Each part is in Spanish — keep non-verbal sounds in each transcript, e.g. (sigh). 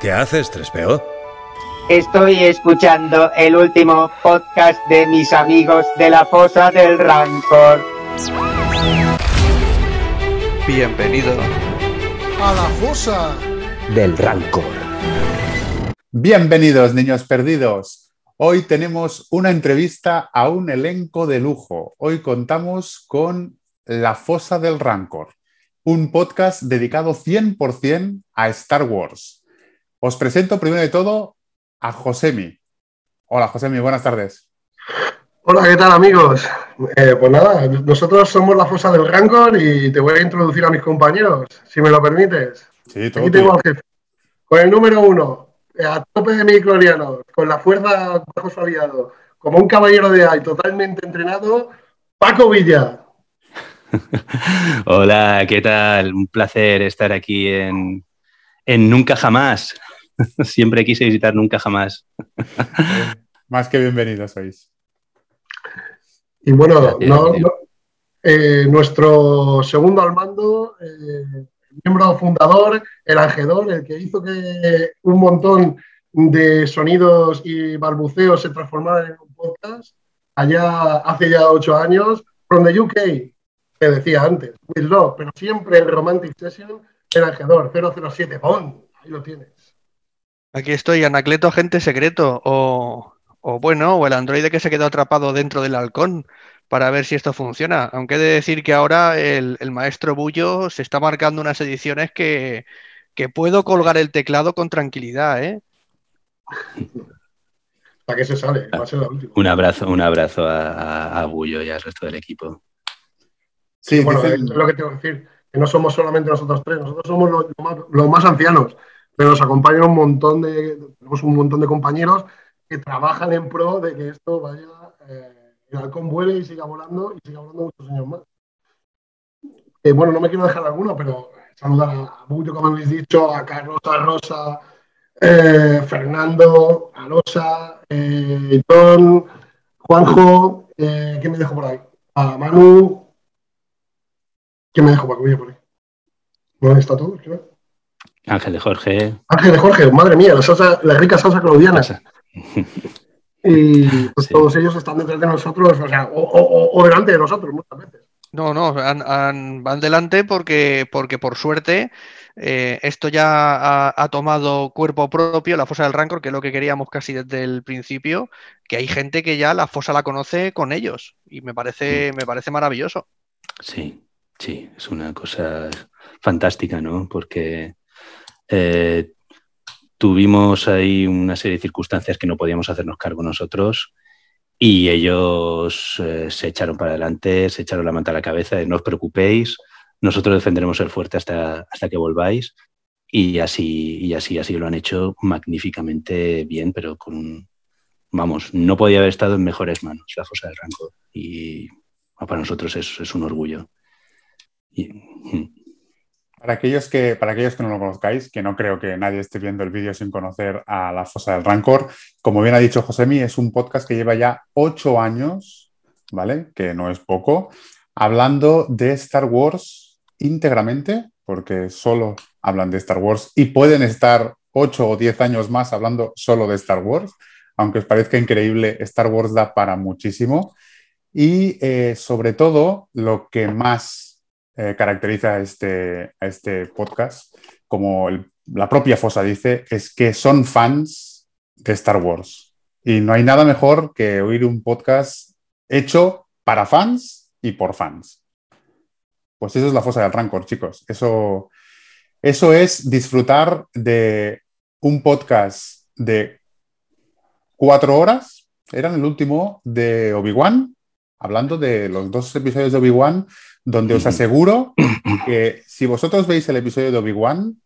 ¿Qué haces, Trespeo? Estoy escuchando el último podcast de mis amigos de la fosa del Rancor. Bienvenido a la fosa del Rancor. Bienvenidos, niños perdidos. Hoy tenemos una entrevista a un elenco de lujo. Hoy contamos con La Fosa del Rancor, un podcast dedicado 100% a Star Wars. Os presento primero de todo a Josemi. Hola, Josemi, buenas tardes. Hola, ¿qué tal, amigos? Eh, pues nada, nosotros somos la Fosa del Rancor y te voy a introducir a mis compañeros, si me lo permites. Sí, todo Aquí tengo al jefe. Con el número uno, eh, a tope de mi, Cloriano, con la fuerza de su aliado, como un caballero de AI totalmente entrenado, Paco Villa. (laughs) Hola, ¿qué tal? Un placer estar aquí en, en Nunca Jamás. (laughs) Siempre quise visitar, nunca jamás. Más que bienvenidos sois. Y bueno, eh, nuestro segundo al mando, eh, miembro fundador, el angedor, el que hizo que un montón de sonidos y balbuceos se transformaran en un podcast, allá hace ya ocho años, from the UK, te decía antes, pero siempre el Romantic Session, el angedor, 007, ¡pum! ahí lo tienes. Aquí estoy, Anacleto, agente secreto, o, bueno, o el androide que se quedó atrapado dentro del halcón, para ver si esto funciona. Aunque de decir que ahora el, maestro Bullo se está marcando unas ediciones que, que puedo colgar el teclado con tranquilidad, ¿eh? (laughs) ¿Para qué se sale? Ah, un abrazo, un abrazo a, Bullo y al resto del equipo. Sí, bueno, es lo que tengo que decir, que no somos solamente nosotros tres, nosotros somos los más ancianos pero nos acompañan un montón de, tenemos un montón de compañeros que trabajan en pro de que esto vaya, eh, el halcón vuele y siga volando y siga volando muchos años más. Eh, bueno, no me quiero dejar alguno, pero saludar a mucho como habéis dicho, a Carlos, a Rosa, eh, Fernando, a Rosa, eh, Don, Juanjo, ¿qué me dejo por ahí? A Manu, ¿qué me dejo por aquí? Por ahí? está todo? ¿Qué? Ángel de Jorge. Ángel de Jorge, madre mía, las ricas la rica salsa Y (laughs) pues, todos ellos están detrás de nosotros, o, o, delante de nosotros muchas veces. No, no, van delante porque, porque por suerte eh, esto ya ha, tomado cuerpo propio, la fosa del rancor, que es lo que queríamos casi desde el principio, que hay gente que ya la fosa la conoce con ellos y me parece, mm. me parece maravilloso. Sí, sí, es una cosa fantástica, ¿no? Porque eh, tuvimos ahí una serie de circunstancias que no podíamos hacernos cargo nosotros y ellos eh, se echaron para adelante, se echaron la manta a la cabeza de no os preocupéis, nosotros defenderemos el fuerte hasta, hasta que volváis y así, y así, así lo han hecho magníficamente bien, pero con, vamos, no podía haber estado en mejores manos la fosa del Ranco y para nosotros es, es un orgullo. Y, hmm. Para aquellos, que, para aquellos que no lo conozcáis, que no creo que nadie esté viendo el vídeo sin conocer a La Fosa del Rancor, como bien ha dicho Josemi, es un podcast que lleva ya ocho años, ¿vale? Que no es poco, hablando de Star Wars íntegramente, porque solo hablan de Star Wars y pueden estar ocho o diez años más hablando solo de Star Wars. Aunque os parezca increíble, Star Wars da para muchísimo. Y eh, sobre todo, lo que más eh, caracteriza a este, este podcast, como la propia Fosa dice, es que son fans de Star Wars. Y no hay nada mejor que oír un podcast hecho para fans y por fans. Pues eso es la Fosa del Rancor, chicos. Eso, eso es disfrutar de un podcast de cuatro horas. Eran el último de Obi-Wan, hablando de los dos episodios de Obi-Wan, donde os aseguro (clears throat) que si vosotros veis el episodio de Obi-Wan,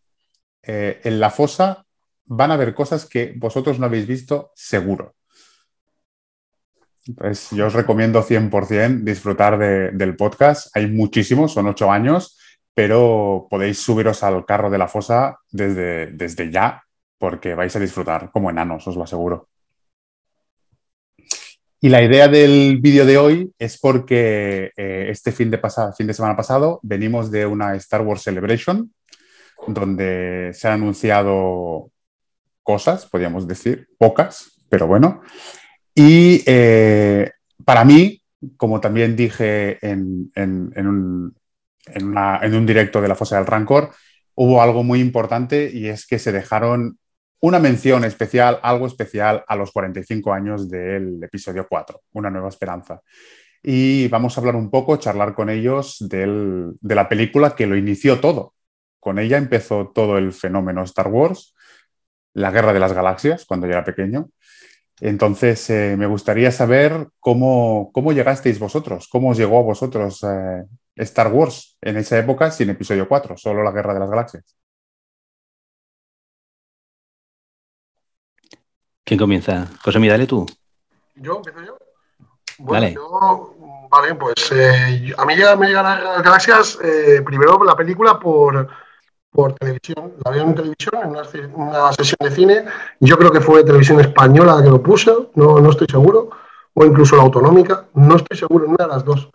eh, en la fosa van a ver cosas que vosotros no habéis visto seguro. Entonces, yo os recomiendo 100% disfrutar del podcast. Hay muchísimos, son ocho años, pero podéis subiros al carro de la fosa desde, desde ya, porque vais a disfrutar como enanos, os lo aseguro. Y la idea del vídeo de hoy es porque eh, este fin de, fin de semana pasado venimos de una Star Wars Celebration, donde se han anunciado cosas, podríamos decir, pocas, pero bueno. Y eh, para mí, como también dije en, en, un, un directo de la Fosa del Rancor, hubo algo muy importante y es que se dejaron una mención especial, algo especial a los 45 años del episodio 4, Una nueva esperanza. Y vamos a hablar un poco, charlar con ellos de la película que lo inició todo. Con ella empezó todo el fenómeno Star Wars, la guerra de las galaxias, cuando yo era pequeño. Entonces, eh, me gustaría saber cómo, cómo llegasteis vosotros, cómo os llegó a vosotros eh, Star Wars en esa época sin episodio 4, solo la guerra de las galaxias. ¿Quién comienza? José, dale tú. ¿Yo? ¿Empiezo yo? Bueno, yo. Vale, pues eh, a mí ya me llegan las galaxias eh, primero la película por, por televisión. La vi en televisión, en una, sesión de cine. Yo creo que fue televisión española la que lo puso, no, no estoy seguro. O incluso la autonómica, no estoy seguro, en una de las dos.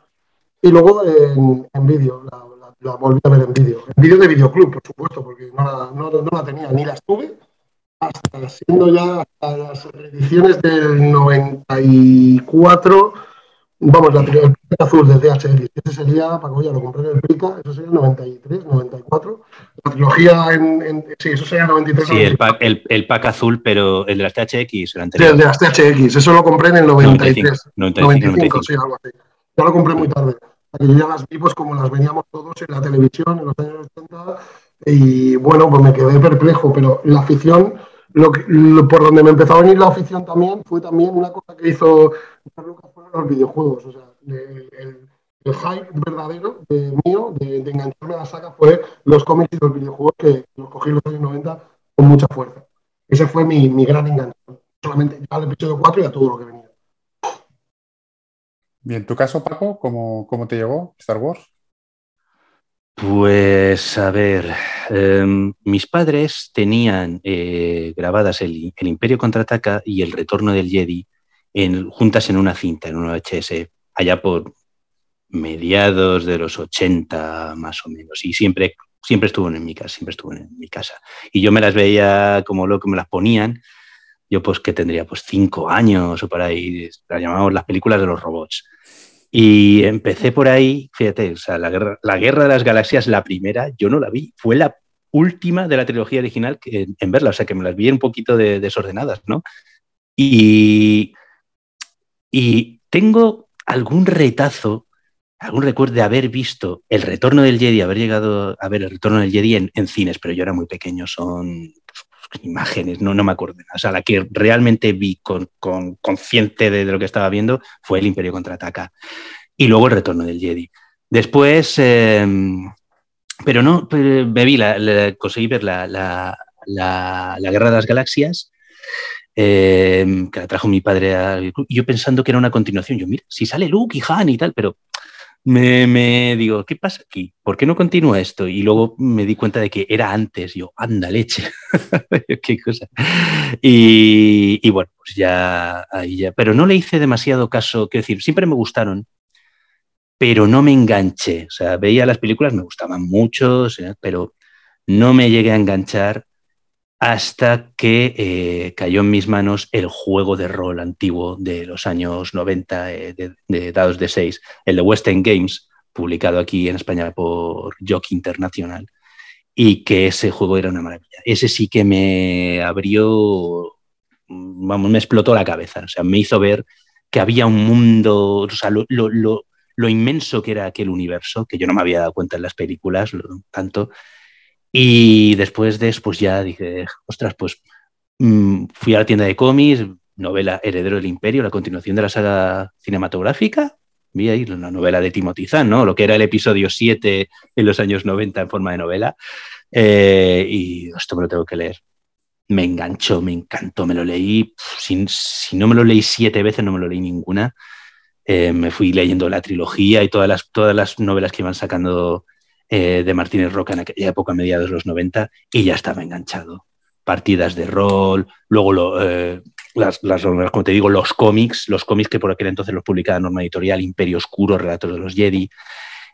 Y luego en, vídeo, la, volví a ver en vídeo. En vídeo de videoclub, por supuesto, porque no la, no la tenía, ni la estuve hasta siendo ya las ediciones del 94, vamos, la trilogía azul de THX, Ese sería, para que a lo compré en el eso sería 93, 94. La trilogía en, sí, eso sería 93. Sí, El, pack, el, pack, azul, pero el de las THX, el anterior. Sí, el de las THX, eso lo compré en el 93. 95, sí, algo así. ya lo compré muy tarde. Aquí ya las vi pues, como las veníamos todos en la televisión en los años 80 y bueno, pues me quedé perplejo, pero la afición lo por donde me empezó a venir la afición también fue también una cosa que hizo Lucas los videojuegos. O sea, el, hype verdadero mío de, engancharme a la saga fue los cómics y los videojuegos que los cogí en los años 90 con mucha fuerza. Ese fue mi, mi gran enganche. Solamente al episodio 4 y a todo lo que venía. Bien, ¿tu caso, Paco, cómo, cómo te llegó Star Wars? Pues a ver, em, mis padres tenían eh, grabadas el, Imperio contraataca y el Retorno del Jedi en, juntas en una cinta, en un VHS, allá por mediados de los 80 más o menos. Y siempre, siempre estuvo en mi casa, siempre estuvo en mi casa. Y yo me las veía como loco, me las ponían. Yo pues que tendría pues cinco años o para ahí, las llamamos las películas de los robots y empecé por ahí, fíjate, o sea, la guerra, la guerra de las Galaxias, la primera, yo no la vi, fue la última de la trilogía original que, en, verla, o sea que me las vi un poquito desordenadas, ¿no? Y, y tengo algún retazo, algún recuerdo de haber visto El Retorno del Jedi, haber llegado a ver El Retorno del Jedi en cines, pero yo era muy pequeño, son imágenes, no, no me acuerdo. O sea, la que realmente vi con, consciente de, lo que estaba viendo fue el Imperio contraataca y luego el retorno del Jedi. Después, em, pero no, la, conseguí ver la, Guerra de las Galaxias. Em, que la trajo mi padre a, yo pensando que era una continuación. Yo, mira, si sale Luke y Han y tal, pero me, digo, ¿qué pasa aquí? ¿Por qué no continúa esto? Y luego me di cuenta de que era antes. Yo, anda leche. (laughs) qué cosa. Y, y, bueno, pues ya, ahí ya. Pero no le hice demasiado caso. Quiero decir, siempre me gustaron, pero no me enganché. O sea, veía las películas, me gustaban mucho, pero no me llegué a enganchar hasta que eh, cayó en mis manos el juego de rol antiguo de los años 90 eh, de, dados de 6, el de Western Games, publicado aquí en España por Jock Internacional, y que ese juego era una maravilla. Ese sí que me abrió, vamos, me explotó la cabeza, o sea, me hizo ver que había un mundo, o sea, lo, lo inmenso que era aquel universo, que yo no me había dado cuenta en las películas, tanto, y después de eso, pues ya dije, ostras, pues mm, fui a la tienda de cómics, novela Heredero del Imperio, la continuación de la saga cinematográfica. Vi ahí una novela de Timothy Zahn, ¿no? Lo que era el episodio 7 en los años 90 en forma de novela. Eh, y esto me lo tengo que leer. Me enganchó, me encantó, me lo leí. Si, no me lo leí siete veces, no me lo leí ninguna. Eh, me fui leyendo la trilogía y todas las, todas las novelas que iban sacando eh, de Martínez Roca en aquella época, mediados de los 90, y ya estaba enganchado. Partidas de rol, luego eh, las, como te digo, los cómics, los cómics que por aquel entonces los publicaba Norma Editorial, Imperio Oscuro, Relatos de los Jedi,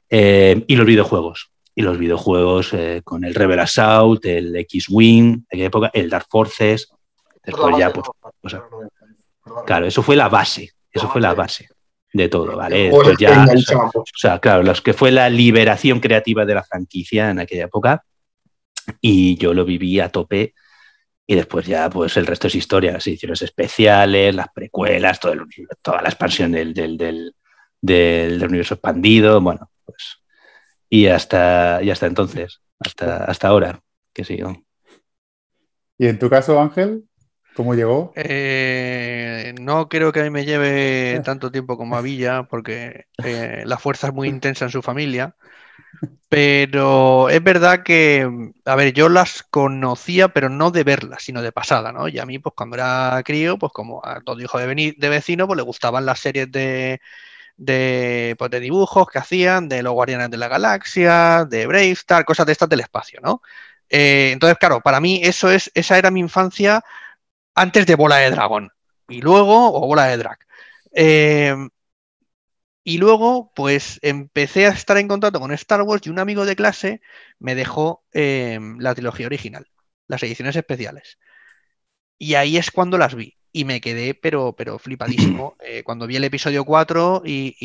eh, y los videojuegos. Y los videojuegos con el Rebel Assault, el X-Wing, aquella época, el Dark Forces. Pues, claro, eso fue la base. Eso fue la base de todo, ¿vale? ya, o, sea, claro, los que fue la liberación creativa de la franquicia en aquella época y yo lo viví a tope y después ya pues el resto es historia, las ediciones especiales, las precuelas, todo toda la expansión del, del, del, universo expandido, bueno, pues y hasta, y hasta entonces, hasta, hasta ahora, que sigo. ¿Y en tu caso, Ángel? ¿Cómo llegó? Eh, no creo que a mí me lleve (laughs) tanto tiempo como a Villa, porque eh, la fuerza es muy intensa en su familia. Pero es verdad que, a ver, yo las conocía, pero no de verlas, sino de pasada, ¿no? Y a mí, pues cuando era crío, pues como a todo hijo de, de vecino, pues le gustaban las series de, de, pues, de dibujos que hacían, de los Guardianes de la Galaxia, de Bravestar, cosas de estas del espacio, ¿no? Eh, entonces, claro, para mí eso es, esa era mi infancia antes de Bola de Dragón y luego, o Bola de Drag. Em, y luego, pues empecé a estar en contacto con Star Wars y un amigo de clase me dejó em, la trilogía original, las ediciones especiales. Y ahí es cuando las vi. Y me quedé, pero, pero flipadísimo, (clears throat) eh, cuando vi el episodio 4 y,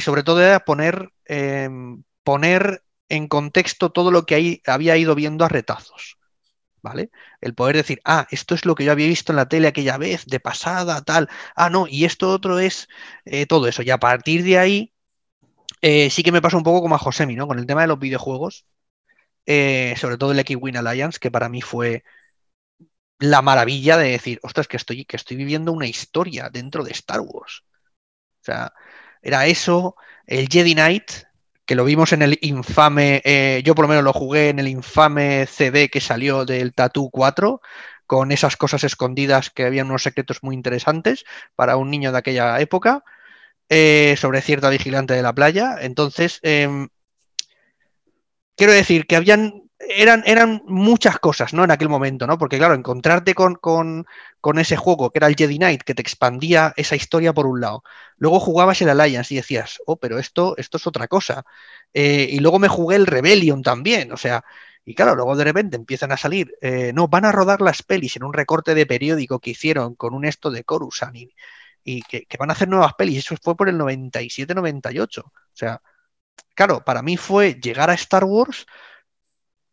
sobre todo era poner, em, poner en contexto todo lo que había ido viendo a retazos. ¿vale? El poder decir, ah, esto es lo que yo había visto en la tele aquella vez, de pasada, tal, ah, no, y esto otro es eh, todo eso. Y a partir de ahí, eh, sí que me pasa un poco como a Josemi, ¿no? Con el tema de los videojuegos, eh, sobre todo el X-Win Alliance, que para mí fue la maravilla de decir, ostras, que estoy, que estoy viviendo una historia dentro de Star Wars. O sea, era eso, el Jedi Knight, que lo vimos en el infame, eh, yo por lo menos lo jugué en el infame CD que salió del Tattoo 4, con esas cosas escondidas que habían unos secretos muy interesantes para un niño de aquella época, eh, sobre cierta vigilante de la playa. Entonces, em, quiero decir que habían eran, eran muchas cosas, ¿no? En aquel momento, ¿no? Porque, claro, encontrarte con, ese juego, que era el Jedi Knight, que te expandía esa historia por un lado. Luego jugabas el Alliance y decías, oh, pero esto, esto es otra cosa. Eh, y luego me jugué el Rebellion también, o sea, y claro, luego de repente empiezan a salir, eh, no, van a rodar las pelis en un recorte de periódico que hicieron con un esto de Coruscant y, que, que, van a hacer nuevas pelis. Eso fue por el 97-98. O sea, claro, para mí fue llegar a Star Wars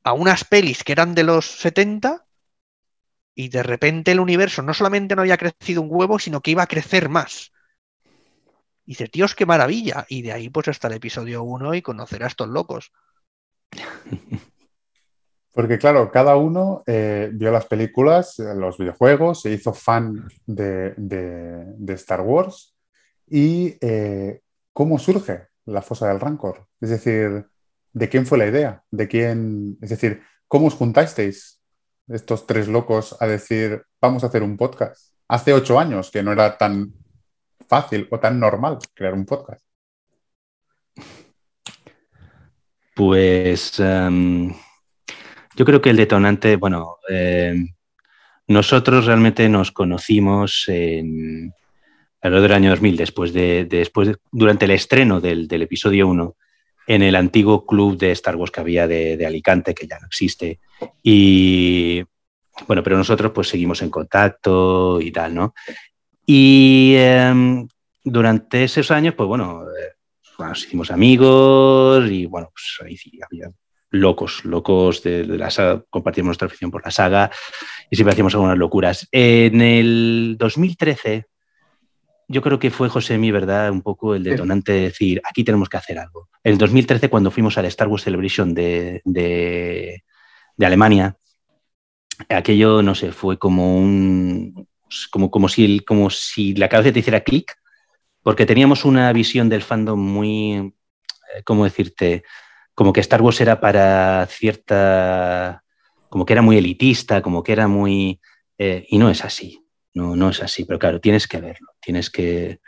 a unas pelis que eran de los 70 y de repente el universo no solamente no había crecido un huevo, sino que iba a crecer más. Y tíos, qué maravilla. Y de ahí pues hasta el episodio 1 y conocer a estos locos. (laughs) Porque claro, cada uno eh, vio las películas, eh, los videojuegos, se hizo fan de, Star Wars. ¿Y eh, cómo surge la fosa del Rancor? Es decir, ¿de quién fue la idea? ¿De quién? Es decir, ¿cómo os juntasteis estos tres locos a decir, vamos a hacer un podcast? Hace ocho años que no era tan fácil o tan normal crear un podcast. Pues em, yo creo que el detonante, bueno, em, nosotros realmente nos conocimos en alrededor del año 2000, después de, después durante el estreno del, del episodio 1 en el antiguo club de Star Wars que había de, Alicante, que ya no existe. Y bueno, pero nosotros pues seguimos en contacto y tal, ¿no? Y em, durante esos años, pues eh, bueno, nos hicimos amigos y bueno, pues ahí sí había locos, locos de, la saga, nuestra afición por la saga y siempre hacíamos algunas locuras. En el 2013 yo creo que fue José mi ¿verdad? Un poco el detonante de decir, aquí tenemos que hacer algo. En el 2013, cuando fuimos al Star Wars Celebration de, Alemania, aquello, no sé, fue como un. como, como, si, como si la cabeza te hiciera clic, porque teníamos una visión del fandom muy. Eh, ¿Cómo decirte? Como que Star Wars era para cierta. como que era muy elitista, como que era muy. Eh, y no es así no, es así, pero claro, tienes que verlo, tienes que,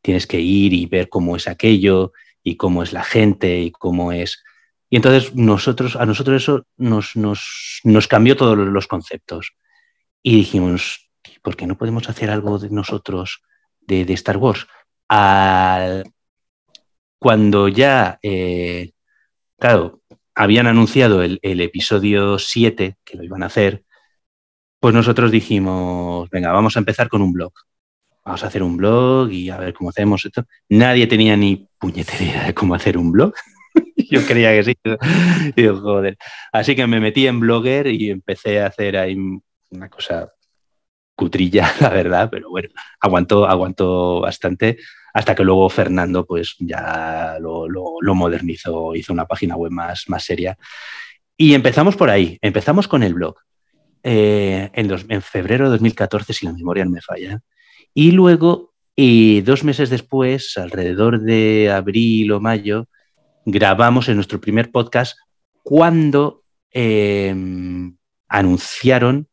tienes que ir y ver cómo es aquello y cómo es la gente y cómo es... Y entonces nosotros, a nosotros eso nos, nos, nos cambió todos los conceptos. Y dijimos, ¿por qué no podemos hacer algo de nosotros de, Star Wars? Al, cuando ya, eh, claro, habían anunciado el, el episodio 7, que lo iban a hacer, pues nosotros dijimos, venga, vamos a empezar con un blog. Vamos a hacer un blog y a ver cómo hacemos esto. Nadie tenía ni puñetería de cómo hacer un blog. (laughs) Yo creía que sí. joder. Así que me metí en Blogger y empecé a hacer ahí una cosa cutrilla, (laughs) la verdad, pero bueno, aguantó, aguantó bastante hasta que luego Fernando pues ya lo, modernizó, hizo una página web más, más seria. Y empezamos por ahí, empezamos con el blog. Eh, en, febrero de 2014, si la memoria no me falla. Y luego, y dos meses después, alrededor de abril o mayo, grabamos en nuestro primer podcast cuando em, anunciaron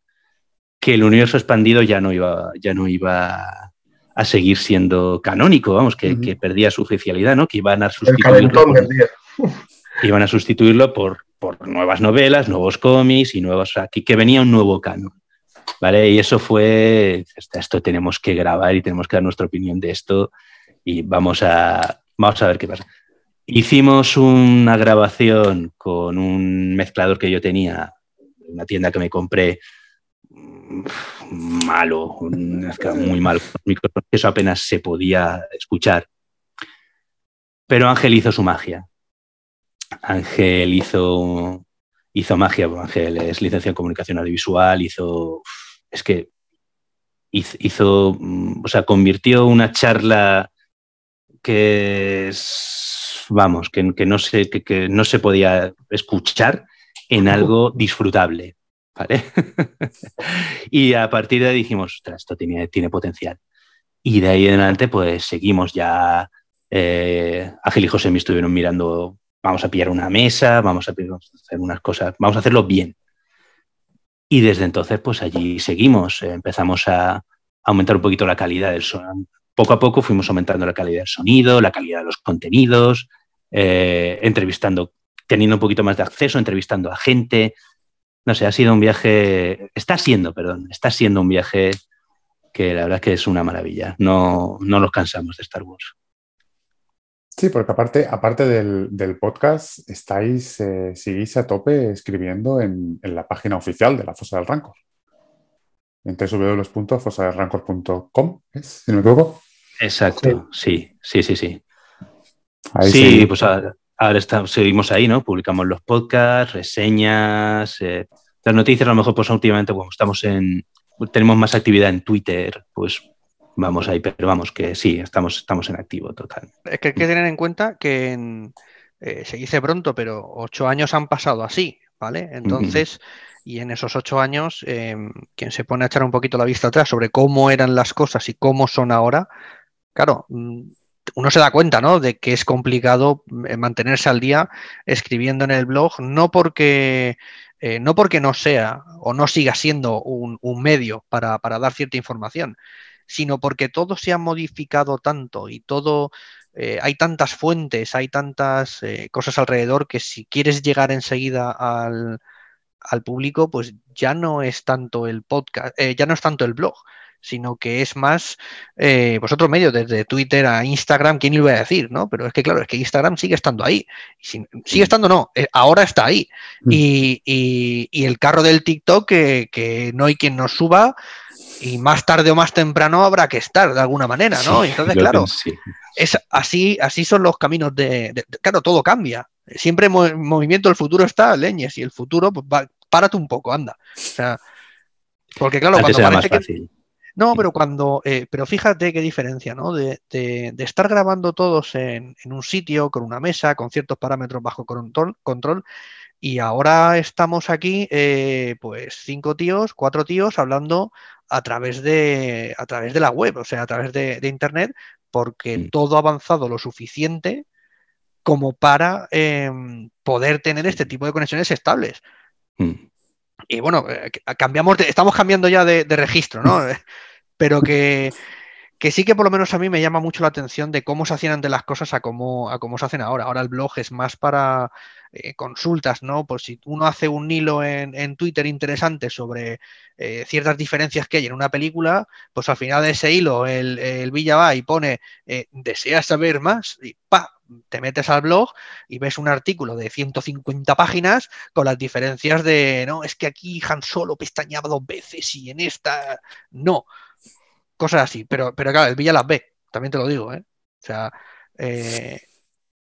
que el universo expandido ya no iba, ya no iba a seguir siendo canónico, vamos, que, perdía su oficialidad, ¿no? Que iban a sustituirlo. iban a sustituirlo por, por nuevas novelas, nuevos cómics y nuevos, aquí que, venía un nuevo canon. ¿Vale? Y eso fue, esto tenemos que grabar y tenemos que dar nuestra opinión de esto y vamos a, vamos a ver qué pasa. Hicimos una grabación con un mezclador que yo tenía, una tienda que me compré mm, malo, muy malo, eso apenas se podía escuchar. Pero Ángel hizo su magia. Ángel hizo, hizo magia, Ángel es licenciado en comunicación audiovisual, hizo, es que hizo, mm, o sea, convirtió una charla que vamos, que, que no se, que, no se podía escuchar en algo disfrutable. ¿Vale? (laughs) y a partir de ahí dijimos, ostras, esto tiene, tiene potencial. Y de ahí en adelante, pues seguimos ya. Eh, Ángel y José me estuvieron mirando vamos a pillar una mesa, vamos a, hacer unas cosas, vamos a hacerlo bien. Y desde entonces, pues allí seguimos, empezamos a aumentar un poquito la calidad del sonido. Poco a poco fuimos aumentando la calidad del sonido, la calidad de los contenidos, eh, entrevistando, teniendo un poquito más de acceso, entrevistando a gente. No sé, ha sido un viaje, está siendo, perdón, está siendo un viaje que la verdad es que es una maravilla. No, no nos cansamos de Star Wars. Sí, porque aparte, aparte del, podcast, estáis, eh, seguís a tope escribiendo en, la página oficial de la Fosa del Rancor. En www.fosadelrancor.com, si no me equivoco. Exacto, sí, sí, sí, sí. Ahí sí, pues ahora, seguimos ahí, ¿no? Publicamos los podcasts, reseñas, eh, las noticias, a lo mejor, pues últimamente, cuando estamos en, tenemos más actividad en Twitter, pues vamos ahí, pero vamos, que sí, estamos, estamos en activo total. Es que hay que tener en cuenta que eh, se dice pronto, pero ocho años han pasado así, ¿vale? Entonces, y en esos ocho años, em, quien se pone a echar un poquito la vista atrás sobre cómo eran las cosas y cómo son ahora, claro, mm, uno se da cuenta, ¿no? De que es complicado mm, eh, mantenerse al día escribiendo en el blog, no porque eh, no porque no sea o no siga siendo un, medio para, para, dar cierta información, sino porque todo se ha modificado tanto y todo eh, hay tantas fuentes, hay tantas eh, cosas alrededor que si quieres llegar enseguida al, al, público, pues ya no es tanto el podcast, eh, ya no es tanto el blog, sino que es más eh, pues otro medio, desde Twitter a Instagram, ¿quién iba a decir? ¿no? Pero es que claro, es que Instagram sigue estando ahí. sigue mm. estando, no, ahora está ahí. Mm. Y, el carro del TikTok, que, que no hay quien nos suba, y más tarde o más temprano habrá que estar de alguna manera, ¿no? Entonces, claro, es así, así son los caminos de, claro, todo cambia. Siempre en movimiento, el futuro está, leñes, y el futuro, pues párate un poco, anda. O sea, porque claro, cuando parece que... No, pero cuando, eh, pero fíjate qué diferencia, ¿no? De, estar grabando todos en, un sitio, con una mesa, con ciertos parámetros bajo control, control y ahora estamos aquí, eh, pues cinco tíos, cuatro tíos, hablando a través de, a través de la web, o sea, a través de, Internet, porque mm. todo ha avanzado lo suficiente como para em, poder tener este tipo de conexiones estables. Mm. Y bueno, eh, cambiamos estamos cambiando ya de, de registro, ¿no? (laughs) Pero que que sí que por lo menos a mí me llama mucho la atención de cómo se hacían antes las cosas a cómo, a cómo se hacen ahora. Ahora el blog es más para eh, consultas, ¿no? por si uno hace un hilo en, Twitter interesante sobre eh, ciertas diferencias que hay en una película, pues al final de ese hilo el, Villa va y pone, eh, deseas saber más, y pa, te metes al blog y ves un artículo de 150 páginas con las diferencias de, no, es que aquí Han Solo pestañaba dos veces y en esta no cosas así. Pero, pero claro, el Villa las ve, también te lo digo, ¿eh? O sea, eh,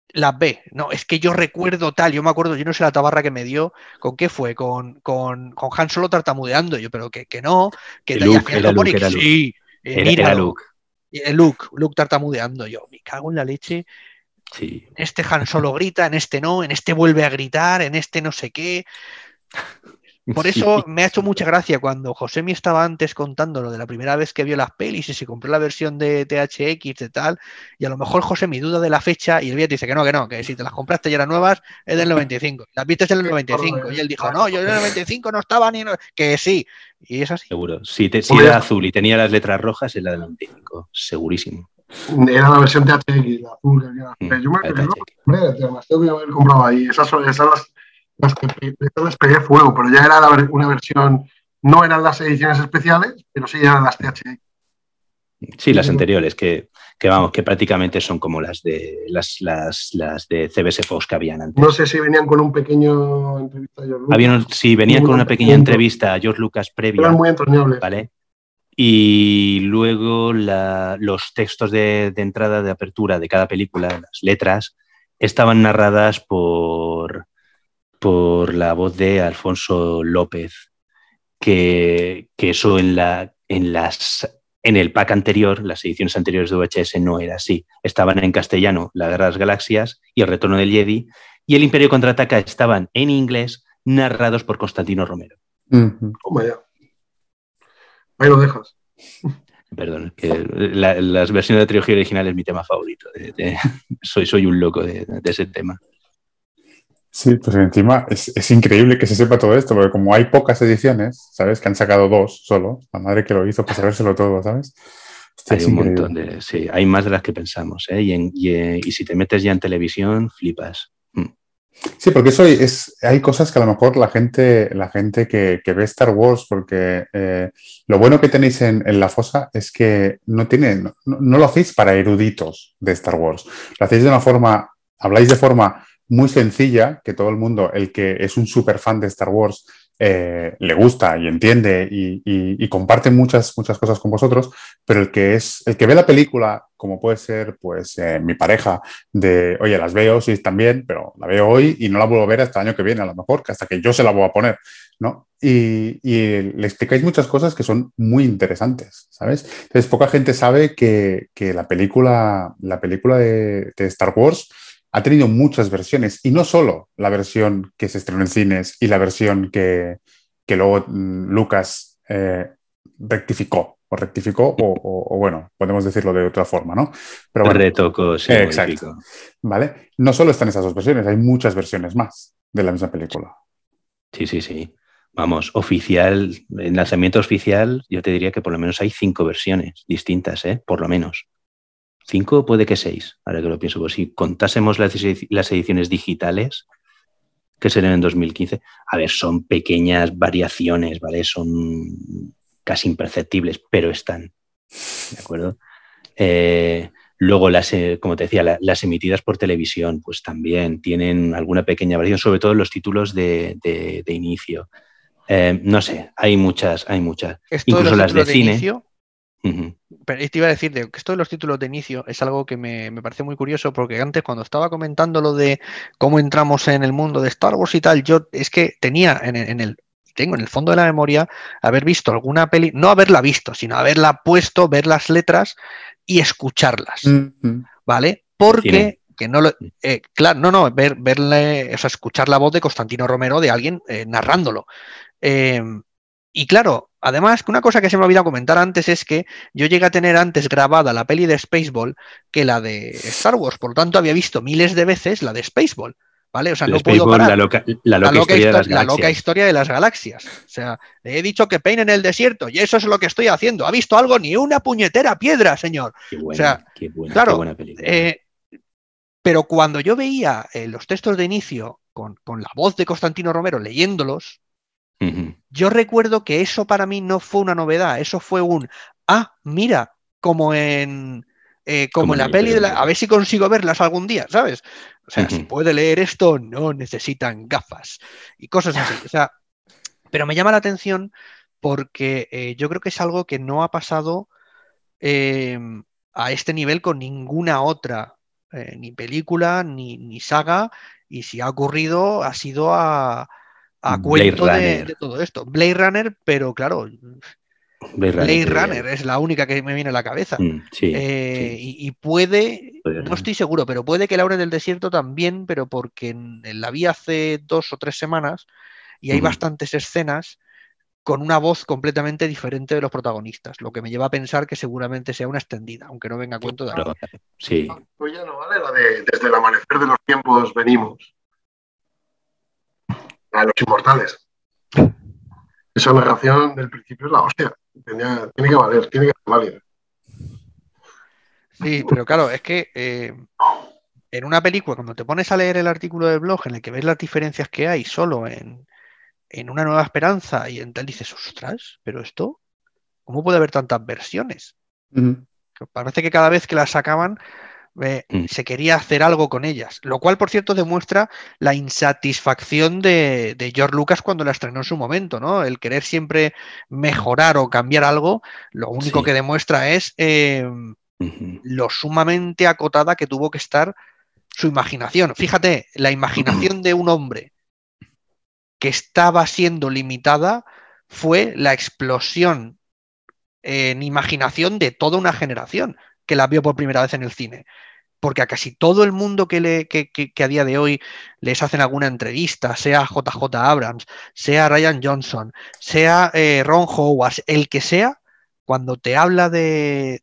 las ve. No, es que yo recuerdo tal, yo me acuerdo, yo no sé la tabarra que me dio, ¿con qué fue? Con, con, con Han Solo tartamudeando, yo, pero que, que no, que Luke, era Luke, era Sí, eh, mira, Luke. Eh, Luke, Luke tartamudeando, yo, me cago en la leche. Sí. En este Han Solo grita, en este no, en este vuelve a gritar, en este no sé qué. Por (laughs) eso me ha hecho mucha gracia cuando José me estaba antes contando lo de la primera vez que vio las pelis y se compró la versión de THX de tal, y a lo mejor José mi duda de la fecha y el día dice que no, que no, que si te las compraste y eran nuevas es del 95, las viste en el 95 y él dijo, no, yo en el 95 no estaba ni... que sí, y es así. Seguro, si, te, era azul y tenía las letras rojas es la del 95, segurísimo. Era la versión THX, la azul, mm, Yo me, acuerdo, que que haber comprado ahí, esas, son las de que pegué fuego, pero ya era una versión, no eran las ediciones especiales, pero sí eran las THI. Sí, las anteriores, que, vamos, que prácticamente son como las de las, de CBS Fox que habían antes. No sé si venían con un pequeño entrevista a George Lucas. sí, venían con una pequeña entrevista a George Lucas previa. Eran muy entrañables. Y luego los textos de, entrada, de apertura de cada película, las letras, estaban narradas por, por la voz de Alfonso López, que, eso en, la, en, las, en el pack anterior, las ediciones anteriores de VHS no era así. Estaban en castellano La Guerra de las Galaxias y El Retorno del Jedi, y El Imperio Contraataca estaban en inglés, narrados por Constantino Romero. Ahí lo dejas. (laughs) Perdón, las versiones de trilogía original es mi tema favorito. (laughs) soy, soy un loco de ese tema. Sí, pues encima es, increíble que se sepa todo esto, porque como hay pocas ediciones, ¿sabes? Que han sacado dos solo, la madre que lo hizo para sabérselo todo, ¿sabes? hay un montón de, sí, hay más de las que pensamos, ¿eh? Y, eh, si te metes ya en televisión, flipas. Mm. Sí, porque eso es, hay cosas que a lo mejor la gente, la gente que, ve Star Wars, porque eh, lo bueno que tenéis en, la fosa es que no, tiene, no, lo hacéis para eruditos de Star Wars, lo hacéis de una forma, habláis de forma muy sencilla, que todo el mundo, el que es un super fan de Star Wars, eh, le gusta y entiende y, y, comparte muchas, muchas cosas con vosotros, pero el que es, el que ve la película, como puede ser, pues, eh, mi pareja, de oye, las veo, sí, también, pero la veo hoy y no la vuelvo a ver hasta el año que viene, a lo mejor, hasta que yo se la voy a poner, ¿no? Y, y le explicáis muchas cosas que son muy interesantes, ¿sabes? Entonces, poca gente sabe que, que la película, la película de, de Star Wars ha tenido muchas versiones y no solo la versión que se estrenó en cines y la versión que, luego mm, Lucas eh, rectificó o rectificó o, bueno, podemos decirlo de otra forma, ¿no? Pero bueno, Retocó, sí. exacto. ¿Vale? No solo están esas dos versiones, hay muchas versiones más de la misma película. Sí, sí, sí. Vamos, oficial, en lanzamiento oficial, yo te diría que por lo menos hay cinco versiones distintas, ¿eh? Por lo menos cinco, puede que seis, ahora que lo pienso. Pues si contásemos las, ediciones digitales, que serían en 2015, a ver, son pequeñas variaciones, ¿vale? Son casi imperceptibles, pero están. ¿De acuerdo? Eh, luego, las, eh, como te decía, las emitidas por televisión, pues también tienen alguna pequeña variación, sobre todo los títulos de, inicio. Eh, no sé, hay muchas, hay muchas. Incluso las de, cine pero te iba a decir que esto de los títulos de inicio es algo que me, me parece muy curioso porque antes cuando estaba comentando lo de cómo entramos en el mundo de Star Wars y tal, yo es que tenía en, el tengo en el fondo de la memoria haber visto alguna peli, no haberla visto, sino haberla puesto, ver las letras y escucharlas, ¿vale? Porque que no lo, eh, claro, no, no, ver, verle, o escuchar la voz de Constantino Romero de alguien eh, narrándolo. Eh, y claro, además, una cosa que se me ha olvidado comentar antes es que yo llegué a tener antes grabada la peli de Spaceball que la de Star Wars, por lo tanto había visto miles de veces la de Spaceball. ¿Vale? O sea, no puedo parar. La loca, historia, de las galaxias. O sea, le he dicho que en el desierto y eso es lo que estoy haciendo. ¿Ha visto algo? Ni una puñetera piedra, señor. Qué buena, claro, eh, pero cuando yo veía eh, los textos de inicio con, con, la voz de Constantino Romero leyéndolos, yo recuerdo que eso para mí no fue una novedad, eso fue un, ah, mira, como en, eh, como, en la peli de la, a ver si consigo verlas algún día, ¿sabes? O sea, si puede leer esto, no necesitan gafas y cosas así. O sea, pero me llama la atención porque eh, yo creo que es algo que no ha pasado eh, a este nivel con ninguna otra, ni película, ni, ni saga, y si ha ocurrido ha sido a, a cuento de, todo esto. Blade Runner, pero claro. Blade Runner, es la única que me viene a la cabeza. Mm, eh, sí, Y, puede, no estoy seguro, pero puede que Laura del Desierto también, pero porque la vi hace dos o tres semanas y hay bastantes escenas con una voz completamente diferente de los protagonistas, lo que me lleva a pensar que seguramente sea una extendida, aunque no venga a cuento de ahora. Sí. Ah, pues ya no vale la de desde el amanecer de los tiempos venimos a los inmortales. Esa narración del principio es la hostia. tiene que valer, tiene que valer Sí, pero claro, es que eh, en una película, cuando te pones a leer el artículo del blog en el que ves las diferencias que hay solo en, en Una Nueva Esperanza y en tal, dices, ostras, pero esto, ¿cómo puede haber tantas versiones? Parece que cada vez que las sacaban eh, mm. Se quería hacer algo con ellas, lo cual, por cierto, demuestra la insatisfacción de, George Lucas cuando la estrenó en su momento, ¿no? El querer siempre mejorar o cambiar algo, lo único que demuestra es em, lo sumamente acotada que tuvo que estar su imaginación. Fíjate, la imaginación de un hombre que estaba siendo limitada fue la explosión en imaginación de toda una generación que la vio por primera vez en el cine. Porque a casi todo el mundo que, le, que, a día de hoy les hacen alguna entrevista, sea JJ Abrams, sea Ryan Johnson, sea eh, Ron Howard, el que sea, cuando te habla de,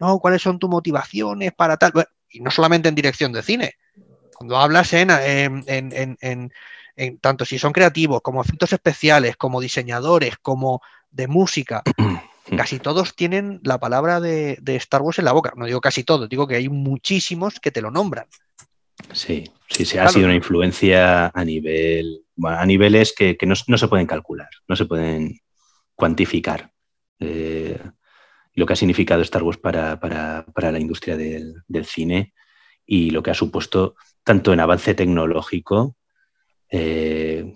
no, cuáles son tus motivaciones para tal, y no solamente en dirección de cine, cuando hablas en, en tanto si son creativos como efectos especiales, como diseñadores, como de música, (clears throat) Mm. Casi todos tienen la palabra de, Star Wars en la boca. No digo casi todos, digo que hay muchísimos que te lo nombran. Sí, sí, sí, ha sido una influencia a nivel, a niveles que, no, se pueden calcular, no se pueden cuantificar. Eh, lo que ha significado Star Wars para, la industria del, cine y lo que ha supuesto tanto en avance tecnológico eh,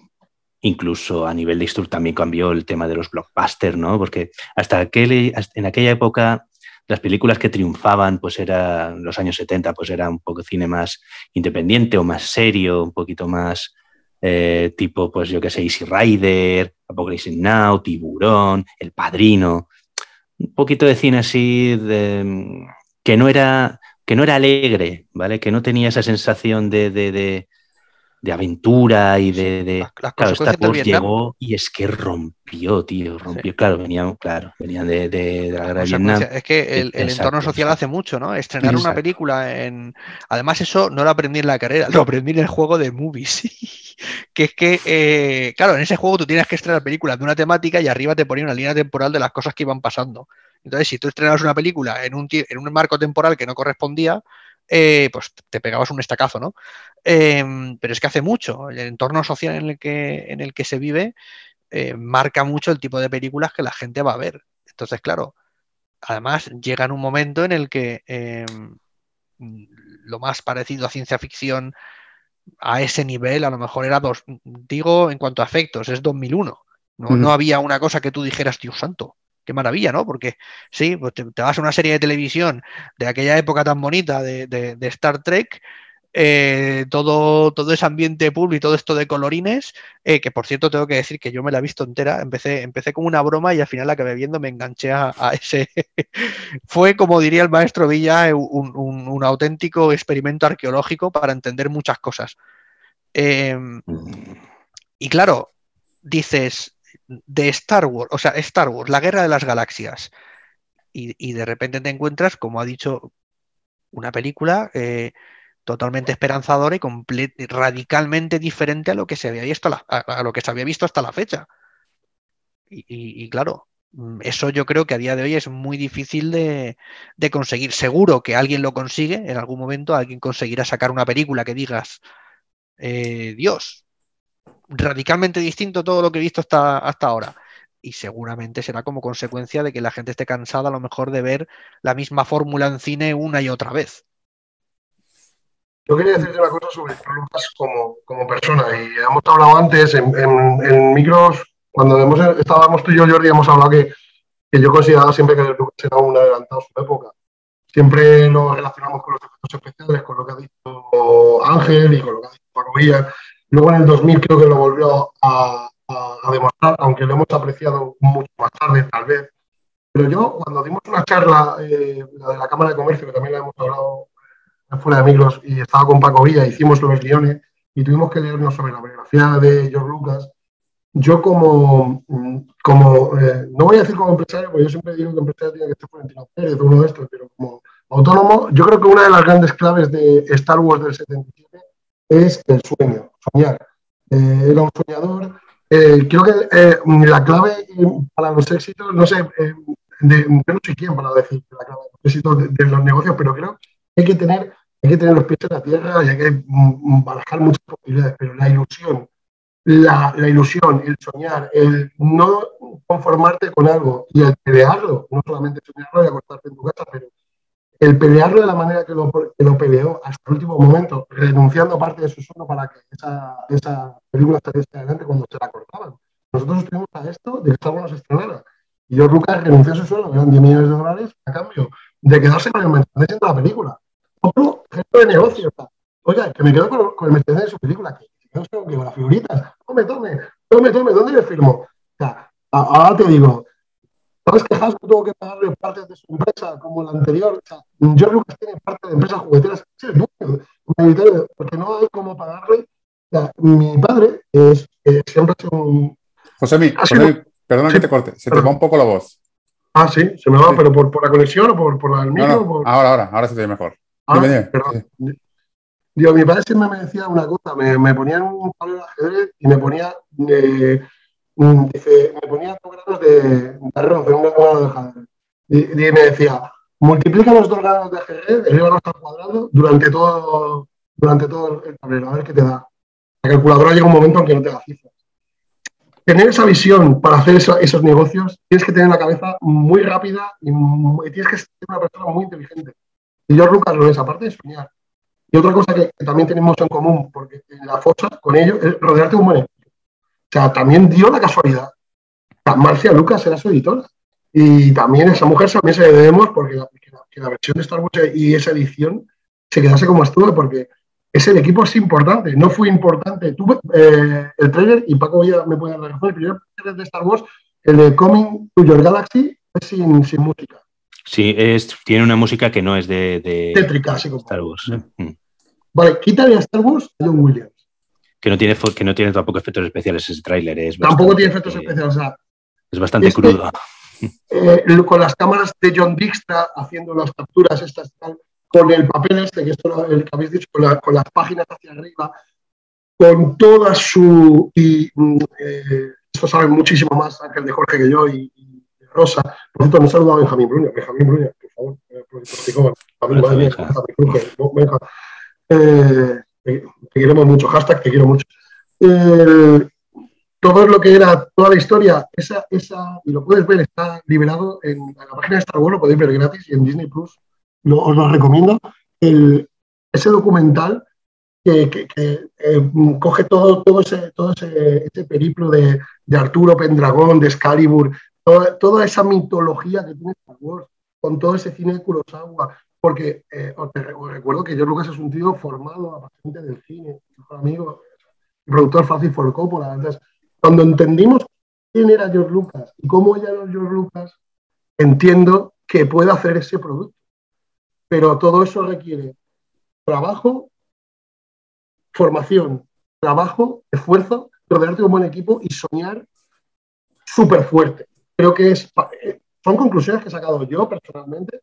incluso a nivel de instrucción también cambió el tema de los blockbusters, ¿no? Porque hasta, aquel, en aquella época las películas que triunfaban, pues era los años 70, pues era un poco cine más independiente o más serio, un poquito más eh, tipo, pues yo qué sé, Easy Rider, Apocalypse Now, Tiburón, El Padrino, un poquito de cine así que no era que no era alegre, ¿vale? Que no tenía esa sensación de de aventura y de... claro, Star Wars llegó y es que rompió, tío, rompió. Claro, venían, claro, venían de, la guerra Vietnam. Es que el, entorno social hace mucho, ¿no? Estrenar una película en... Además, eso no lo aprendí en la carrera, (laughs) lo aprendí en el juego de movies. (laughs) que es que, eh, claro, en ese juego tú tienes que estrenar películas de una temática y arriba te ponía una línea temporal de las cosas que iban pasando. Entonces, si tú estrenabas una película en un, en un marco temporal que no correspondía, eh, pues te pegabas un estacazo, ¿no? Em, pero es que hace mucho, el entorno social en el que, en el que se vive eh, marca mucho el tipo de películas que la gente va a ver. Entonces, claro, además llega en un momento en el que em, lo más parecido a ciencia ficción a ese nivel, a lo mejor era dos, digo en cuanto a efectos, es 2001. No, no había una cosa que tú dijeras, Dios santo, qué maravilla, ¿no? Porque sí, pues te, vas a una serie de televisión de aquella época tan bonita de, Star Trek. Eh, todo, todo ese ambiente público, todo esto de colorines, eh, que por cierto tengo que decir que yo me la he visto entera, empecé, empecé como una broma y al final la acabé viendo, me enganché a, ese... (laughs) Fue, como diría el maestro Villa, un, auténtico experimento arqueológico para entender muchas cosas. Em, mm. y claro, dices, de Star Wars, o sea, Star Wars, la guerra de las galaxias, y, de repente te encuentras, como ha dicho, una película eh, totalmente esperanzadora y radicalmente diferente a lo que se había visto, a, lo que se había visto hasta la fecha. y, claro, mm, eso yo creo que a día de hoy es muy difícil de, conseguir. Seguro que alguien lo consigue, en algún momento alguien conseguirá sacar una película que digas, eh, Dios, radicalmente distinto todo lo que he visto hasta, hasta ahora. Y seguramente será como consecuencia de que la gente esté cansada a lo mejor de ver la misma fórmula en cine una y otra vez. Yo quería decirte una cosa sobre Lucas como, como persona, y hemos hablado antes en, en, micros, cuando hemos, estábamos tú y yo, Jordi, hemos hablado que, que yo consideraba siempre que Lucas era un adelantado a su época. Siempre nos relacionamos con los efectos especiales, con lo que ha dicho Ángel y con lo que ha dicho Paco Luego en el 2000 creo que lo volvió a, demostrar, aunque lo hemos apreciado mucho más tarde, tal vez. Pero yo, cuando dimos una charla, eh, la de la Cámara de Comercio, que también la hemos hablado fuera de micros, y estaba con Paco Villa, hicimos los guiones y tuvimos que leernos sobre la biografía de George Lucas. Yo como, mm, como eh, no voy a decir como empresario, porque yo siempre digo que empresario tiene que estar ser Florentino Pérez, uno de estos, pero como autónomo, yo creo que una de las grandes claves de Star Wars del 77 es el sueño, soñar. Eh, era un soñador. Eh, creo que eh, la clave para los éxitos, no sé, de, yo no sé quién para decir la clave de los éxitos de, los negocios, pero creo que hay que tener, hay que tener los pies en la tierra y hay que mm, mm, barajar muchas posibilidades, pero la ilusión, la, la, ilusión, el soñar, el no conformarte con algo y el crearlo, no solamente soñarlo y acostarte en tu casa, pero el pelearlo de la manera que lo, que lo, peleó hasta el último momento, renunciando a parte de su suelo para que esa, esa película saliese adelante cuando se la cortaban. Nosotros estuvimos a esto de que estábamos Wars Y yo, Lucas, renunció a su sueldo, que eran 10 millones de dólares, a cambio de quedarse con el Mercedes de la película. Otro gesto de negocio. Oiga, que me quedo con, el mercenario de su película, que no sé, que con las figuritas. Tome, tome, tome, tome, ¿dónde le firmo? O sea, ahora te digo, no es que Hasbro tuvo que pagarle partes de su empresa, como la anterior. Yo creo George tiene parte de empresas jugueteras, es porque no hay como pagarle. mi padre es, eh, siempre ha sido un. José, mi, perdón perdona que te corte, se te va un poco la voz. Ah, sí, se me va, pero por, por, la conexión o por, por el micro. Ahora, ahora, ahora se te ve mejor. Ah, perdón. Digo, mi padre siempre me decía una cosa, me, ponía en un palo de ajedrez y me ponía. Eh, Dice, me ponía dos grados de, arroz, de una de jade. Y, me decía, multiplica los dos grados de ajedrez, derríbalos al cuadrado durante todo, durante todo el tablero, a ver qué te da. La calculadora llega un momento en que no te da cifras. Tener esa visión para hacer esos negocios, tienes que tener la cabeza muy rápida y, tienes que ser una persona muy inteligente. Y yo, Lucas, lo es, aparte de soñar. Y otra cosa que, también tenemos en común, porque en la fosa con ellos, es rodearte de un buen o sea, también dio la casualidad. Marcia Lucas era su editora. Y también esa mujer también se le debemos porque la, la, versión de Star Wars e- y esa edición se quedase como estuvo porque ese el equipo es importante, no fue importante. Tuve eh, el trailer, y Paco ya me puede dar el primer trailer de Star Wars, el de Coming to Your Galaxy, es sin, sin música. Sí, es, tiene una música que no es de... de... Star Wars. Mm. Vale, quítale a Star Wars a John Williams que no tiene, que no tiene tampoco efectos especiales ese tráiler. ¿eh? Es tampoco tiene efectos especiales. es bastante este, crudo. Eh, con las cámaras de John Dijkstra haciendo las capturas estas tal, con el papel este, que esto el que habéis dicho, con, las páginas hacia arriba, con toda su... Y, mm, eh, esto saben muchísimo más el de Jorge que yo y, Rosa. Por cierto, un saludo a Benjamín Bruño. Benjamín Bruño, por favor. Por, Benjamín, te, queremos mucho, hashtag te quiero mucho. Eh, todo lo que era, toda la historia, esa, y lo puedes ver, está liberado en, la página de Star Wars, lo podéis ver gratis y en Disney Plus os lo recomiendo. ese documental que, eh, coge todo, todo, ese, todo ese, periplo de, Arturo Pendragón, de Excalibur, toda, esa mitología que tiene Star Wars, con todo ese cine de Kurosawa, porque eh, recuerdo que George Lucas es un tío formado aparte del cine, mejor amigo, productor fácil por Coppola. Entonces, cuando entendimos quién era George Lucas y cómo ella era George Lucas, entiendo que pueda hacer ese producto. Pero todo eso requiere trabajo, formación, trabajo, esfuerzo, rodearte de un buen equipo y soñar súper fuerte. Creo que es, eh, son conclusiones que he sacado yo personalmente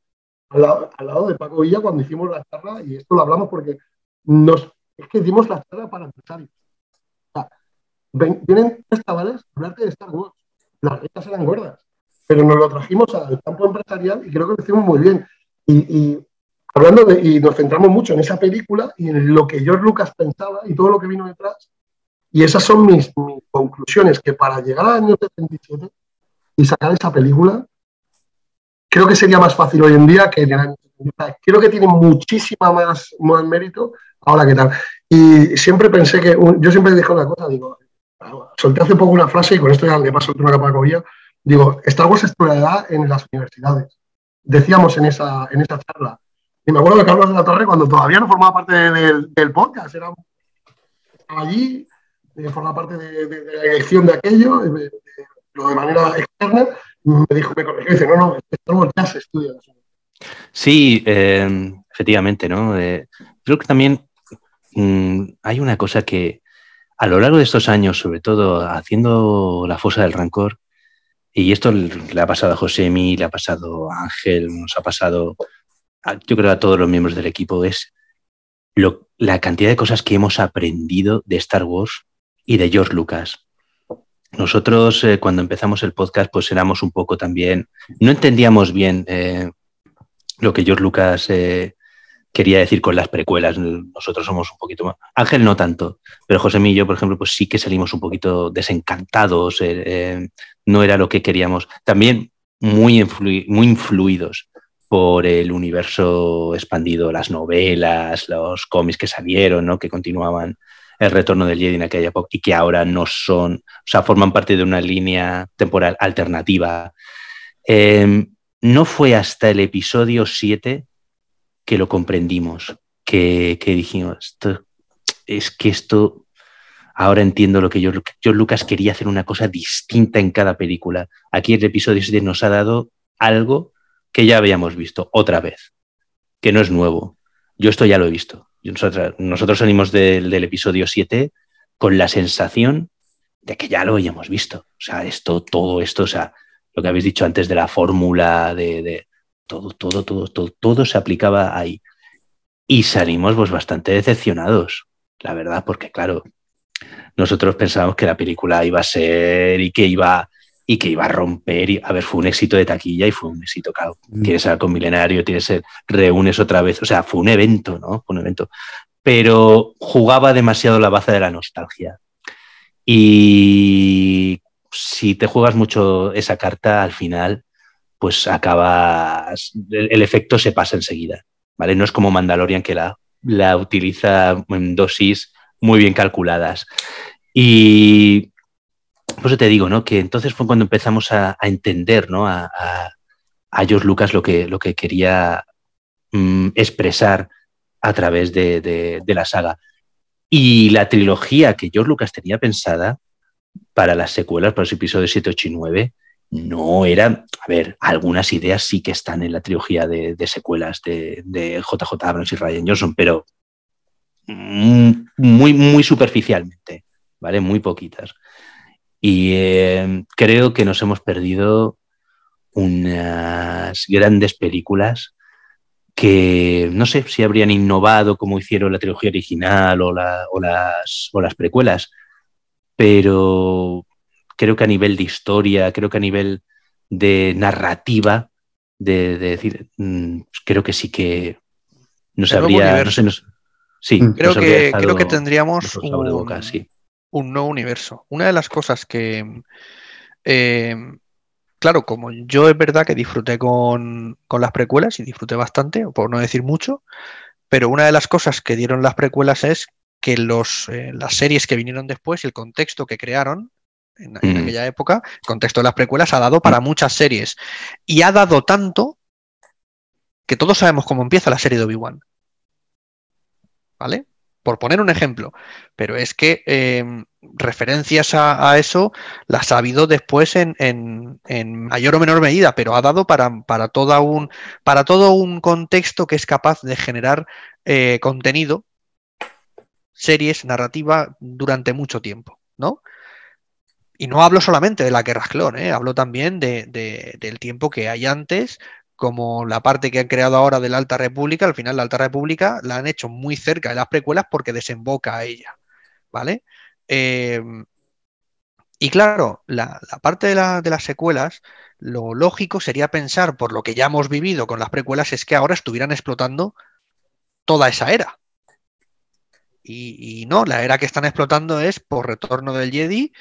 al lado, de Paco Villa cuando hicimos la charla, y esto lo hablamos porque nos, es que dimos la charla para empresarios. O sea, vienen tres chavales hablarte de Star Wars. Las letras eran gordas, pero nos lo trajimos al campo empresarial y creo que lo hicimos muy bien. Y, hablando y nos centramos mucho en esa película y en lo que George Lucas pensaba y todo lo que vino detrás. Y esas son mis, mis conclusiones, que para llegar al año 77 y sacar esa película, creo que sería más fácil hoy en día que en el año Creo que tiene muchísima más, más mérito ahora que tal. Y siempre pensé que, yo siempre dije una cosa, digo, solté hace poco una frase y con esto ya le paso el capa de digo, esta Wars es en las universidades. Decíamos en esa, en charla. Y me acuerdo de Carlos de la Torre cuando todavía no formaba parte del, podcast, era, allí, allí, eh, formaba parte de, la elección de aquello, lo de manera externa, me dijo, me, dice, no, no, ya se estudia. Sí, em, efectivamente, ¿no? Eh, creo que también mm, hay una cosa que a lo largo de estos años, sobre todo haciendo la fosa del rancor, y esto le ha pasado a José, mí, le ha pasado a Ángel, nos ha pasado, yo creo, a todos los miembros del equipo, es la cantidad de cosas que hemos aprendido de Star Wars y de George Lucas. Nosotros eh, cuando empezamos el podcast pues éramos un poco también, no entendíamos bien eh, lo que George Lucas eh, quería decir con las precuelas. Nosotros somos un poquito más, Ángel no tanto, pero José y yo, por ejemplo, pues sí que salimos un poquito desencantados, no era lo que queríamos. También muy, muy influidos por el universo expandido, las novelas, los cómics que salieron, que continuaban el retorno del Jedi en aquella época y que ahora no son, o sea, forman parte de una línea temporal alternativa. Em, no fue hasta el episodio 7 que lo comprendimos, que, dijimos, esto, es que esto, ahora entiendo lo que yo, yo, Lucas, quería hacer una cosa distinta en cada película. Aquí el episodio 7 nos ha dado algo que ya habíamos visto otra vez, que no es nuevo, yo esto ya lo he visto. Nosotros, nosotros salimos del, episodio 7 con la sensación de que ya lo habíamos visto. O sea, esto, todo esto, o sea, lo que habéis dicho antes de la fórmula, de, de, todo, todo, todo, todo, todo se aplicaba ahí. Y salimos pues bastante decepcionados, la verdad, porque claro, nosotros pensábamos que la película iba a ser y que iba y que iba a romper. Y, a ver, fue un éxito de taquilla y fue un éxito. Claro, mm. tienes a con Milenario, tienes el Reúnes otra vez. O sea, fue un evento, ¿no? Fue un evento. Pero jugaba demasiado la baza de la nostalgia. Y si te juegas mucho esa carta, al final, pues acabas. El, efecto se pasa enseguida. ¿Vale? No es como Mandalorian que la, la utiliza en dosis muy bien calculadas. Y por eso te digo, ¿no? Que entonces fue cuando empezamos a, entender, ¿no? A, George Lucas lo que, quería mm, expresar a través de, la saga. Y la trilogía que George Lucas tenía pensada para las secuelas, para los episodios 7, 8 y 9, no era, a ver, algunas ideas sí que están en la trilogía de, secuelas de, JJ Abrams y Ryan Johnson, pero mm, muy, muy superficialmente, ¿vale? Muy poquitas. Y eh, creo que nos hemos perdido unas grandes películas que no sé si habrían innovado como hicieron la trilogía original o, las, o las precuelas, pero creo que a nivel de historia, creo que a nivel de narrativa, de, decir, mm, creo que sí que nos habría, no sé, sí, mm. creo que creo que tendríamos boca, un nuevo universo. Una de las cosas que, eh, claro, como yo es verdad que disfruté con, las precuelas y disfruté bastante, por no decir mucho, pero una de las cosas que dieron las precuelas es que los, eh, las series que vinieron después y el contexto que crearon en, mm. aquella época, el contexto de las precuelas ha dado para mm. muchas series. Y ha dado tanto que todos sabemos cómo empieza la serie de Obi-Wan. ¿Vale? por poner un ejemplo. Pero es que em, referencias a, eso las ha habido después en, mayor o menor medida, pero ha dado para, todo un contexto que es capaz de generar eh, contenido, series, narrativa, durante mucho tiempo, ¿no? Y no hablo solamente de la guerra clon, ¿eh? hablo también del tiempo que hay antes, como la parte que han creado ahora de la Alta República, al final la Alta República la han hecho muy cerca de las precuelas porque desemboca a ella, ¿vale? Eh, y claro, la, parte de, las secuelas, lo lógico sería pensar, por lo que ya hemos vivido con las precuelas, es que ahora estuvieran explotando toda esa era. Y, no, la era que están explotando es por retorno del Jedi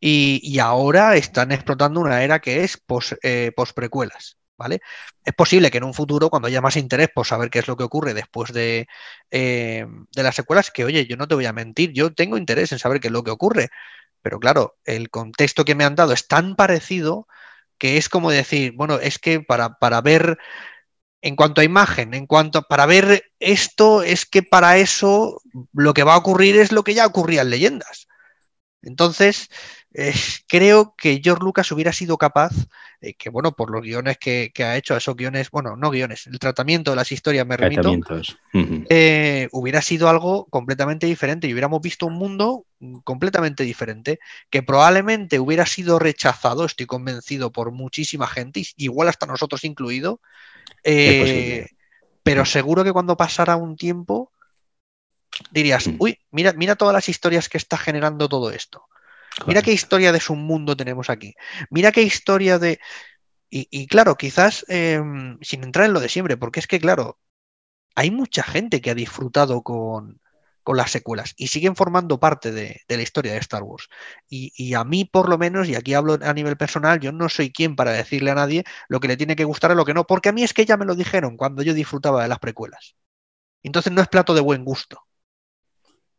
y, ahora están explotando una era que es pos eh, precuelas ¿vale? Es posible que en un futuro, cuando haya más interés por saber qué es lo que ocurre después eh, de, las secuelas, que oye, yo no te voy a mentir, yo tengo interés en saber qué es lo que ocurre, pero claro, el contexto que me han dado es tan parecido que es como decir, bueno, es que para, para ver en cuanto a imagen, en cuanto para ver esto, es que para eso lo que va a ocurrir es lo que ya ocurría en leyendas. Entonces, eh, (laughs) creo que George Lucas hubiera sido capaz, eh, que bueno, por los guiones que, ha hecho, esos guiones, bueno, no guiones, el tratamiento de las historias me remito, eh, hubiera sido algo completamente diferente y hubiéramos visto un mundo mm, completamente diferente, que probablemente hubiera sido rechazado, estoy convencido, por muchísima gente, igual hasta nosotros incluido, pero mm. seguro que cuando pasara un tiempo dirías, mm. uy, mira, mira todas las historias que está generando todo esto Mira qué historia de su mundo tenemos aquí. Mira qué historia de... Y, claro, quizás em, sin entrar en lo de siempre, porque es que claro, hay mucha gente que ha disfrutado con, las secuelas y siguen formando parte de, la historia de Star Wars. Y, a mí, por lo menos, y aquí hablo a nivel personal, yo no soy quien para decirle a nadie lo que le tiene que gustar o lo que no, porque a mí es que ya me lo dijeron cuando yo disfrutaba de las precuelas. Entonces no es plato de buen gusto.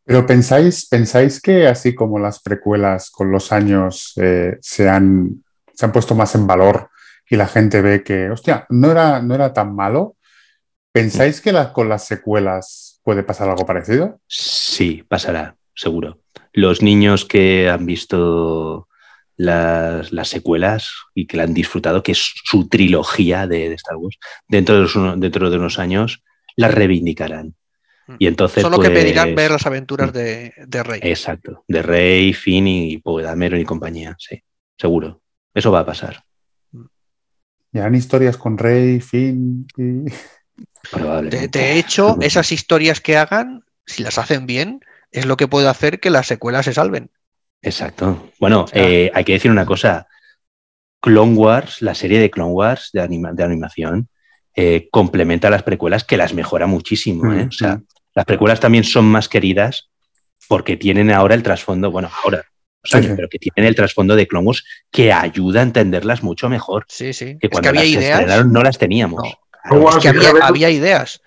Pero pensáis, pensáis que así como las precuelas con los años eh, se, han, se han puesto más en valor y la gente ve que, hostia, no era, no era tan malo, ¿pensáis que con las secuelas puede pasar algo parecido? Sí, pasará, seguro. Los niños que han visto las, secuelas y que la han disfrutado, que es su trilogía de, Star Wars, dentro de, dentro de unos años la reivindicarán. Mm. Solo entonces, que pedirán pues, ver las aventuras mm. de, Rey. Exacto, de Rey, Finn y Poe pues, Dameron y compañía, sí, seguro. Eso va a pasar. Y harán historias con Rey, Finn y... (laughs) De, hecho, esas historias que hagan, si las hacen bien, es lo que puede hacer que las secuelas se salven. Exacto. Bueno, eh, hay que decir una cosa. Clone Wars, la serie de Clone Wars de animación, eh, complementa las precuelas, que las mejora muchísimo. ¿eh? Mm, o sea, mm. las precuelas también son más queridas porque tienen ahora el trasfondo, bueno, ahora, pero que tienen el trasfondo de Clone Wars que ayuda a entenderlas mucho mejor. Sí, sí. Que cuando es que había las ideas. no las teníamos. es que había, había, ideas.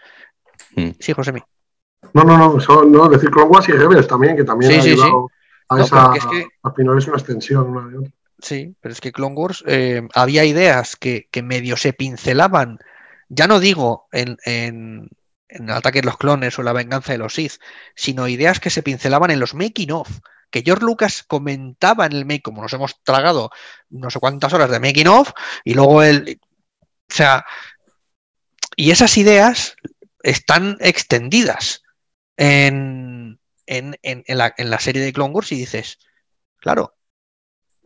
Mm. Sí, José No, no, no, decir Clone Wars y Rebels también, que también sí, ha ayudado a esa. Es Al final es una extensión Sí, pero es que Clone Wars eh, había ideas que, que medio se pincelaban ya no digo en, el ataque de los clones o la venganza de los Sith, sino ideas que se pincelaban en los making of, que George Lucas comentaba en el make, como nos hemos tragado no sé cuántas horas de making of, y luego él, o sea, y esas ideas están extendidas en, en, la, la, serie de Clone Wars y dices, claro,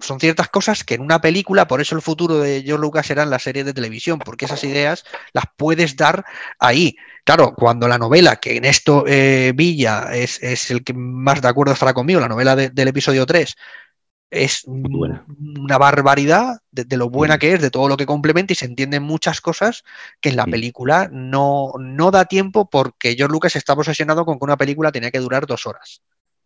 son ciertas cosas que en una película, por eso el futuro de George Lucas será en la serie de televisión, porque esas ideas las puedes dar ahí. Claro, cuando la novela, que en esto eh, Villa es, el que más de acuerdo estará conmigo, la novela del episodio 3, es una barbaridad de, lo buena mm. que es, de todo lo que complementa y se entienden muchas cosas que en la película no, no da tiempo porque George Lucas está obsesionado con que una película tenía que durar dos horas.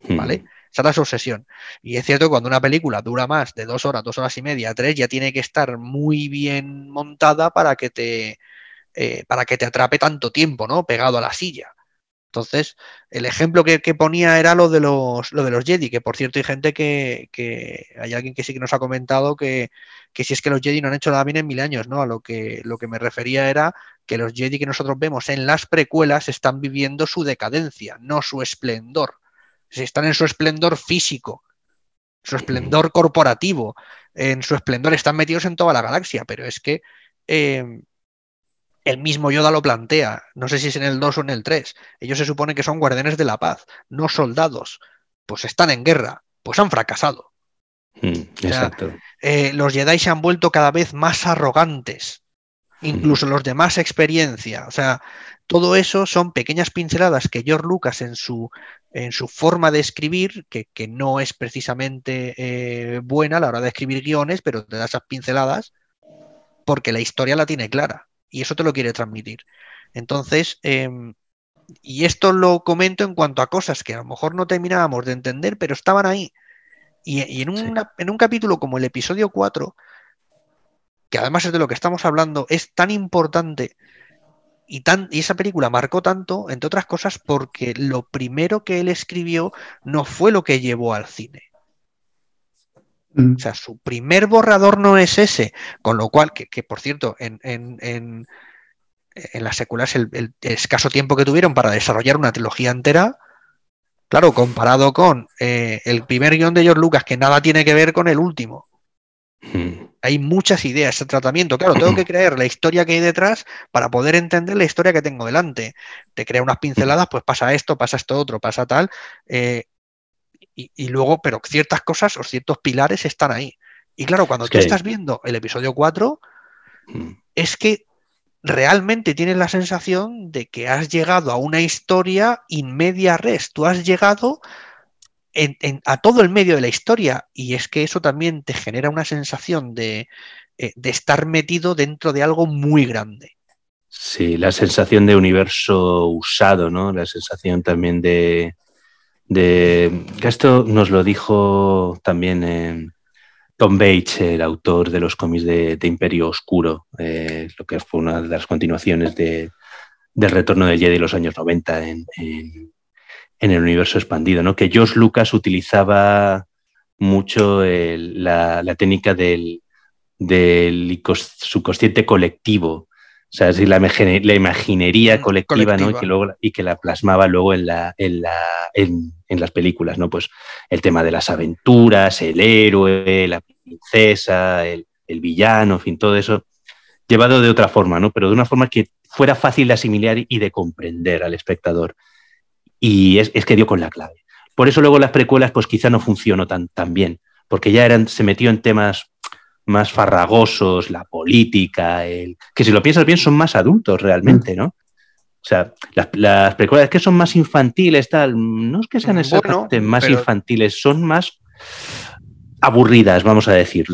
Hmm. ¿vale? Esa es su obsesión. Y es cierto, cuando una película dura más de dos horas, dos horas y media, tres, ya tiene que estar muy bien montada para que te, eh, para que te atrape tanto tiempo, ¿no? Pegado a la silla. Entonces, el ejemplo que, ponía era lo de los lo de los Jedi, que por cierto hay gente que, que hay alguien que sí que nos ha comentado que, si es que los Jedi no han hecho nada bien en mil años, ¿no? A lo que lo que me refería era que los Jedi que nosotros vemos en las precuelas están viviendo su decadencia, no su esplendor si están en su esplendor físico, su esplendor corporativo, en su esplendor están metidos en toda la galaxia, pero es que em, el mismo Yoda lo plantea, no sé si es en el 2 o en el 3, ellos se supone que son guardianes de la paz, no soldados, pues están en guerra, pues han fracasado. Mm, exacto. Eh, los Jedi se han vuelto cada vez más arrogantes, incluso los de más experiencia, o sea, todo eso son pequeñas pinceladas que George Lucas en su en su forma de escribir, que, no es precisamente eh, buena a la hora de escribir guiones, pero te da esas pinceladas porque la historia la tiene clara y eso te lo quiere transmitir. Entonces, em, y esto lo comento en cuanto a cosas que a lo mejor no terminábamos de entender, pero estaban ahí. Y, en, en un capítulo como el episodio 4, que además es de lo que estamos hablando, es tan importante y, esa película marcó tanto, entre otras cosas, porque lo primero que él escribió no fue lo que llevó al cine. Mm. O sea, su primer borrador no es ese, con lo cual, que, por cierto, en, las secuelas el, escaso tiempo que tuvieron para desarrollar una trilogía entera, claro, comparado con eh, el primer guión de George Lucas, que nada tiene que ver con el último. Hay muchas ideas de tratamiento. Claro, tengo que creer la historia que hay detrás para poder entender la historia que tengo delante. Te crea unas pinceladas, pues pasa esto, pasa esto otro, pasa tal. Eh, y, luego, pero ciertas cosas o ciertos pilares están ahí. Y claro, cuando tú estás viendo el episodio 4, mm. es que realmente tienes la sensación de que has llegado a una historia in media res. Tú has llegado en, a todo el medio de la historia. Y es que eso también te genera una sensación de, eh, de estar metido dentro de algo muy grande. Sí, la sensación de universo usado, ¿no? La sensación también de. de esto nos lo dijo también eh, Tom Bates, el autor de los cómics de, Imperio Oscuro, eh, lo que fue una de las continuaciones de, del retorno de Jedi en los años 90 en, en el universo expandido, ¿no? Que George Lucas utilizaba mucho la, técnica del, del, subconsciente colectivo, o sea, la, imaginería mm, colectiva, ¿no? Y que, y que, la plasmaba luego en, la, en, las películas, ¿no? Pues el tema de las aventuras, el héroe, la princesa, el, villano, en fin, todo eso, llevado de otra forma, ¿no? Pero de una forma que fuera fácil de asimilar y de comprender al espectador y es, que dio con la clave. Por eso luego las precuelas pues quizá no funcionó tan, bien, porque ya eran, se metió en temas más farragosos, la política, el... que si lo piensas bien son más adultos realmente, mm. ¿no? O sea, las, precuelas precuelas que son más infantiles, tal, no es que sean exactamente más infantiles, son más aburridas, vamos a decir,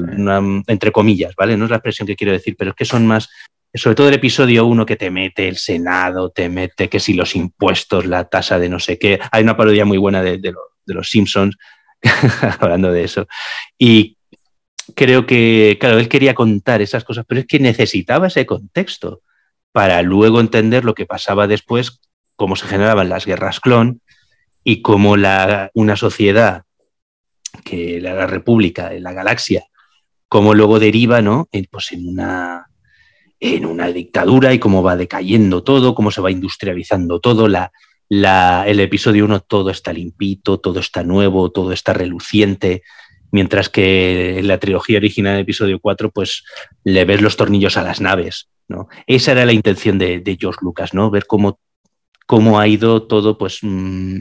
entre comillas, ¿vale? No es la expresión que quiero decir, pero es que son más sobre todo el episodio 1 que te mete el Senado, te mete que si los impuestos, la tasa de no sé qué. Hay una parodia muy buena de, los Simpsons (laughs) hablando de eso. Y creo que, claro, él quería contar esas cosas, pero es que necesitaba ese contexto para luego entender lo que pasaba después, cómo se generaban las guerras clon y cómo la, una sociedad que la, la República, la galaxia, cómo luego deriva ¿no? en, pues, en una en una dictadura y cómo va decayendo todo, cómo se va industrializando todo, la, el episodio 1 todo está limpito, todo está nuevo, todo está reluciente, mientras que en la trilogía original del episodio 4 pues le ves los tornillos a las naves. ¿no? Esa era la intención de, de George Lucas, ¿no? ver cómo, cómo ha ido todo pues mm,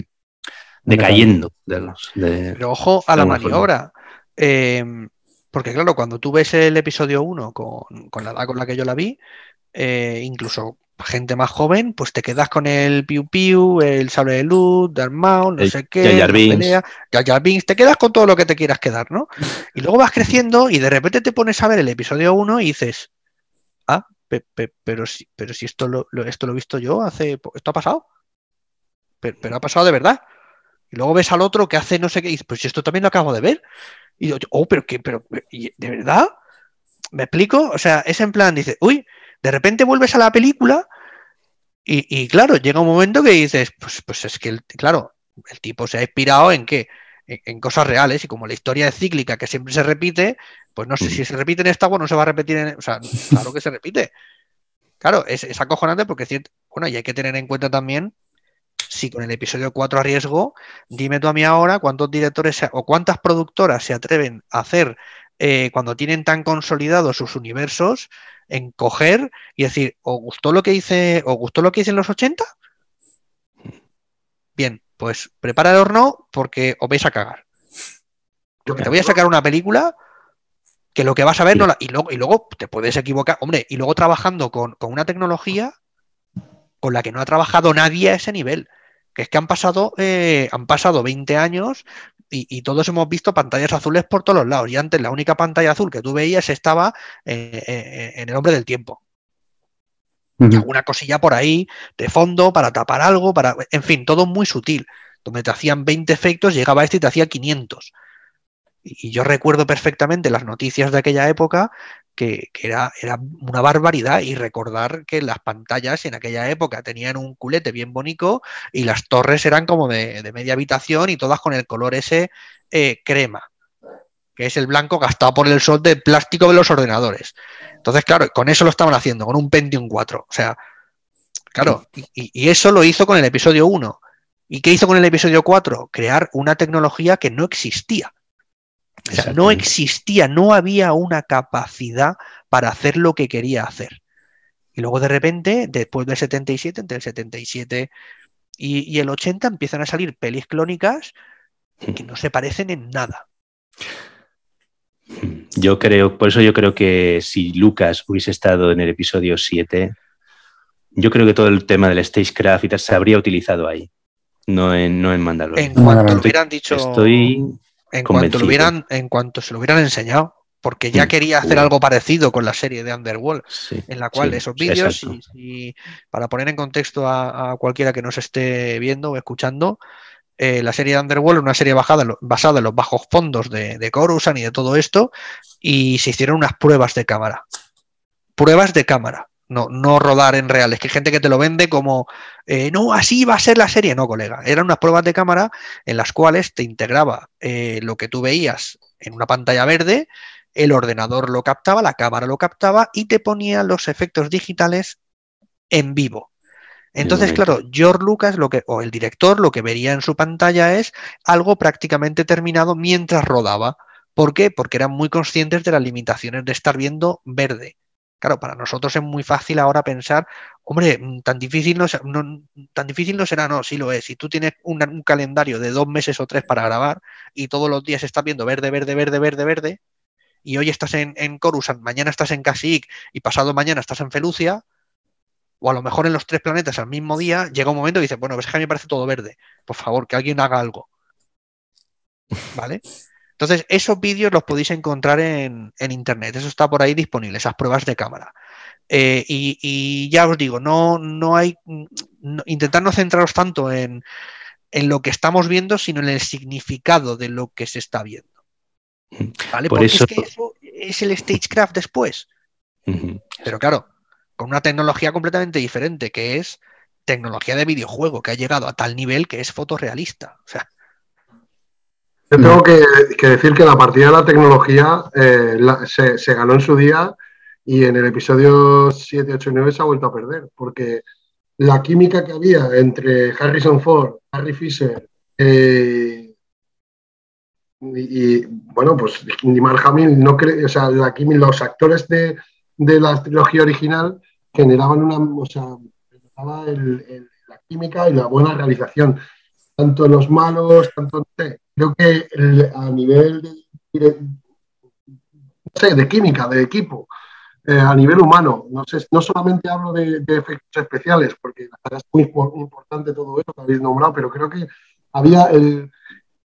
decayendo. De los, de, Pero ojo a la maniobra. Eh, porque claro, cuando tú ves el episodio 1 con, con la edad con la que yo la vi, eh, incluso gente más joven, pues te quedas con el Piu Piu, el Sable de Luz, Darth Maul, no sé qué, Jar Jar te quedas con todo lo que te quieras quedar, ¿no? Y luego vas creciendo y de repente te pones a ver el episodio 1 y dices, ah, pero, si, pero si esto lo, esto lo he visto yo hace... ¿Esto ha pasado? Pero, ha pasado de verdad. Y luego ves al otro que hace no sé qué, y pues esto también lo acabo de ver. Y yo, oh, pero qué, pero, ¿de verdad? ¿Me explico? O sea, es en plan, dice, uy, de repente vuelves a la película y, claro, llega un momento que dices, pues, pues es que, claro, el tipo se ha inspirado en qué en, cosas reales y como la historia es cíclica que siempre se repite, pues no sé mm. si se repite en esta o no se va a repetir en... O sea, (laughs) claro que se repite. Claro, es, es acojonante porque, bueno, y hay que tener en cuenta también si con el episodio 4 riesgo dime tú a mí ahora cuántos directores o cuántas productoras se atreven a hacer eh, cuando tienen tan consolidados sus universos, en coger y decir, ¿os gustó lo que hice, o gustó lo que hice en los 80? Bien, pues prepara el horno porque os vais a cagar. yo te voy a sacar una película que lo que vas a ver no la. Y luego, y luego te puedes equivocar. Hombre, y luego trabajando con una tecnología con la que no ha trabajado nadie a ese nivel. Que es que han pasado, eh, han pasado 20 años y, todos hemos visto pantallas azules por todos los lados. Y antes la única pantalla azul que tú veías estaba eh, eh, en el hombre del tiempo. Y Alguna cosilla por ahí, de fondo, para tapar algo, para. En fin, todo muy sutil. Donde te hacían 20 efectos, llegaba este y te hacía 500 y yo recuerdo perfectamente las noticias de aquella época que, era, una barbaridad y recordar que las pantallas en aquella época tenían un culete bien bonito y las torres eran como de, media habitación y todas con el color ese eh, crema que es el blanco gastado por el sol de plástico de los ordenadores. Entonces, claro, con eso lo estaban haciendo, con un Pentium 4. O sea, claro, y, y eso lo hizo con el episodio 1. ¿Y qué hizo con el episodio 4? Crear una tecnología que no existía no existía, no había una capacidad para hacer lo que quería hacer. Y luego de repente, después del 77, entre el 77 y, el 80, empiezan a salir pelis clónicas hmm. que no se parecen en nada. Hmm. Yo creo, por eso yo creo que si Lucas hubiese estado en el episodio 7, yo creo que todo el tema del stagecraft y tal se habría utilizado ahí, no en, no en Mandalorian. En cuanto hubieran dicho. En cuanto, se lo hubieran enseñado, porque ya mm. quería hacer algo parecido con la serie de Underworld, en la cual esos vídeos, y, para poner en contexto a, cualquiera que nos esté viendo o escuchando, eh, la serie de Underworld, una serie bajada, basada en los bajos fondos de, de y de todo esto, y se hicieron unas pruebas de cámara. Pruebas de cámara no, rodar en real. Es que hay gente que te lo vende como, eh, no, así va a ser la serie. No, colega. Eran unas pruebas de cámara en las cuales te integraba eh, lo que tú veías en una pantalla verde, el ordenador lo captaba, la cámara lo captaba y te ponía los efectos digitales en vivo. Entonces, claro, George Lucas lo que, o el director lo que vería en su pantalla es algo prácticamente terminado mientras rodaba. ¿Por qué? Porque eran muy conscientes de las limitaciones de estar viendo verde. Claro, para nosotros es muy fácil ahora pensar, hombre, mm, tan difícil no, tan difícil no será, no, sí lo es. Si tú tienes un, calendario de dos meses o tres para grabar y todos los días estás viendo verde, verde, verde, verde, verde, y hoy estás en, en mañana estás en Casic y pasado mañana estás en Felucia, o a lo mejor en los tres planetas al mismo día, llega un momento y dices, bueno, ves que a mí me parece todo verde. Por favor, que alguien haga algo. ¿Vale? Entonces, esos vídeos los podéis encontrar en, internet, eso está por ahí disponible, esas pruebas de cámara. Eh, y, ya os digo, no, no hay. Mm, intentar no centraros tanto en, lo que estamos viendo, sino en el significado de lo que se está viendo. Mm. ¿Vale? Por Porque es que eso es el stagecraft después. Pero claro, con una tecnología completamente diferente, que es tecnología de videojuego, que ha llegado a tal nivel que es fotorrealista. O sea. Yo tengo que, decir que la partida de la tecnología eh, se, ganó en su día y en el episodio 7, 8 y 9 se ha vuelto a perder, porque la química que había entre Harrison Ford, Harry Fisher eh, y, bueno, pues ni Hamill, no o sea, los actores de, la trilogía original generaban una, o sea, la química y la buena realización tanto los malos, tanto... Creo que a nivel de, química, de equipo, eh, a nivel humano, no, sé, no solamente hablo de, efectos especiales, porque es muy importante todo eso que habéis nombrado, pero creo que había el,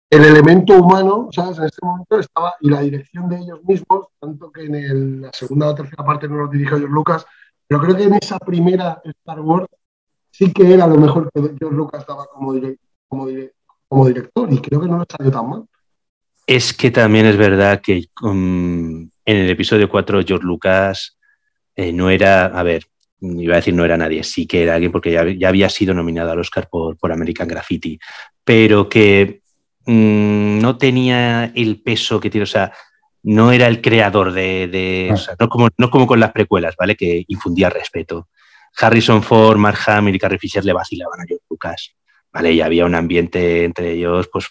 elemento humano, ¿sabes? En este momento estaba, y la dirección de ellos mismos, tanto que en la segunda o tercera parte no lo dirige George Lucas, pero creo que en esa primera Star Wars sí que era lo mejor que George Lucas daba como director como, director y creo que no le salió tan mal. Es que también es verdad que mm, en el episodio 4 George Lucas eh, no era, a ver, iba a decir no era nadie, sí que era alguien porque ya, había sido nominado al Oscar por, por American Graffiti, pero que mm, no tenía el peso que tiene, o sea, no era el creador de, no, como, no como con las precuelas, ¿vale? Que infundía respeto. Harrison Ford, Mark Hamill y Carrie Fisher le vacilaban a George Lucas vale, y había un ambiente entre ellos, pues,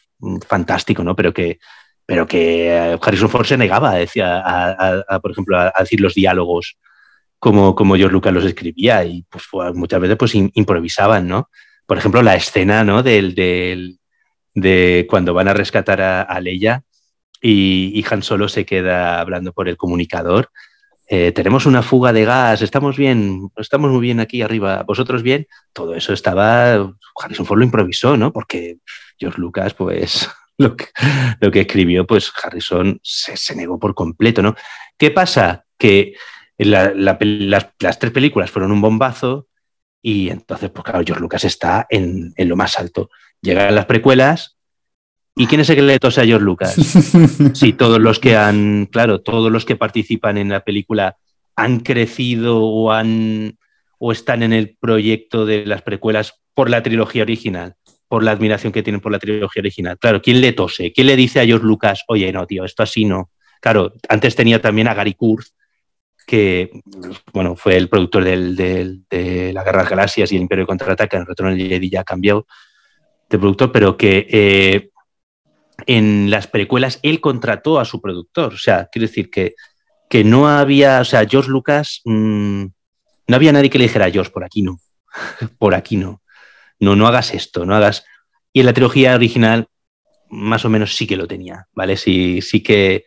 fantástico, ¿no? Pero que, pero que eh, Harrison Ford se negaba, decía, a, por ejemplo, a, decir los diálogos como, como George Lucas los escribía y pues, muchas veces pues improvisaban, ¿no? Por ejemplo, la escena, ¿no? Del, de cuando van a rescatar a, Leia y, y Han Solo se queda hablando por el comunicador eh, tenemos una fuga de gas, estamos bien, estamos muy bien aquí arriba, vosotros bien, todo eso estaba, Harrison Ford lo improvisó, ¿no? Porque George Lucas, pues, (laughs) lo que, escribió, pues Harrison se, negó por completo, ¿no? ¿Qué pasa? Que las, tres películas fueron un bombazo y entonces, pues claro, George Lucas está en, en lo más alto. Llegan las precuelas ¿Y quién es el que le tose a George Lucas? (laughs) sí, todos los que han, claro, todos los que participan en la película han crecido o han o están en el proyecto de las precuelas por la trilogía original, por la admiración que tienen por la trilogía original. Claro, ¿quién le tose? ¿Quién le dice a George Lucas, oye, no, tío, esto así no? Claro, antes tenía también a Gary Kurz, que bueno, fue el productor de La Guerra de las Galaxias y el Imperio de Contraataca, en el Retorno de Jedi ya cambiado de productor, pero que eh, en las precuelas él contrató a su productor. O sea, quiero decir que, que no había, o sea, George Lucas, mm, no había nadie que le dijera, George, por aquí no, (laughs) por aquí no, no, no hagas esto, no hagas. Y en la trilogía original, más o menos sí que lo tenía, ¿vale? Sí, sí que.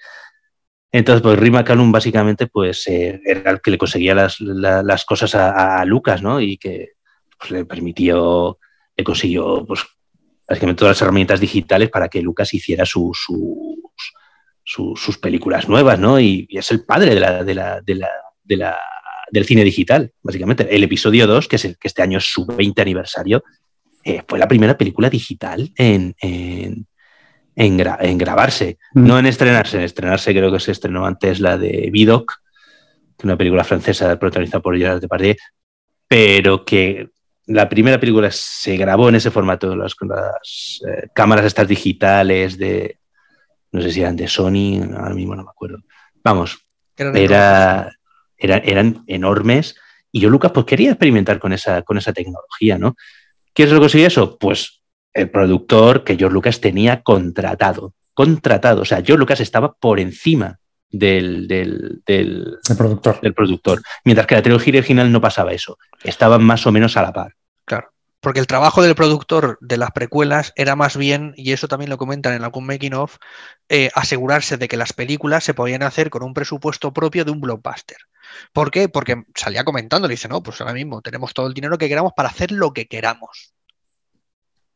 Entonces, pues Rima Calum básicamente pues, eh, era el que le conseguía las, cosas a, Lucas, ¿no? Y que pues, le permitió, le consiguió pues, básicamente todas las herramientas digitales para que Lucas hiciera sus películas nuevas, ¿no? Y, es el padre la, del cine digital, básicamente. El episodio 2, que, es que este año es su 20 aniversario, eh, fue la primera película digital en, en, grabarse, mm. no en estrenarse. En estrenarse creo que se estrenó antes la de Vidoc, una película francesa protagonizada por Gerard Depardieu, pero que la primera película se grabó en ese formato, con las eh, cámaras estas digitales de, no sé si eran de Sony, ahora mismo no me acuerdo. Vamos, eran, enormes y yo, Lucas, pues quería experimentar con esa, con esa tecnología, ¿no? ¿Qué es lo que consiguió eso? Pues el productor que George Lucas tenía contratado, contratado, o sea, George Lucas estaba por encima del, del, productor. productor. Mientras que la trilogía original no pasaba eso. Estaban más o menos a la par. Claro. Porque el trabajo del productor de las precuelas era más bien, y eso también lo comentan en algún making of, eh, asegurarse de que las películas se podían hacer con un presupuesto propio de un blockbuster. ¿Por qué? Porque salía comentando, le dice, no, pues ahora mismo tenemos todo el dinero que queramos para hacer lo que queramos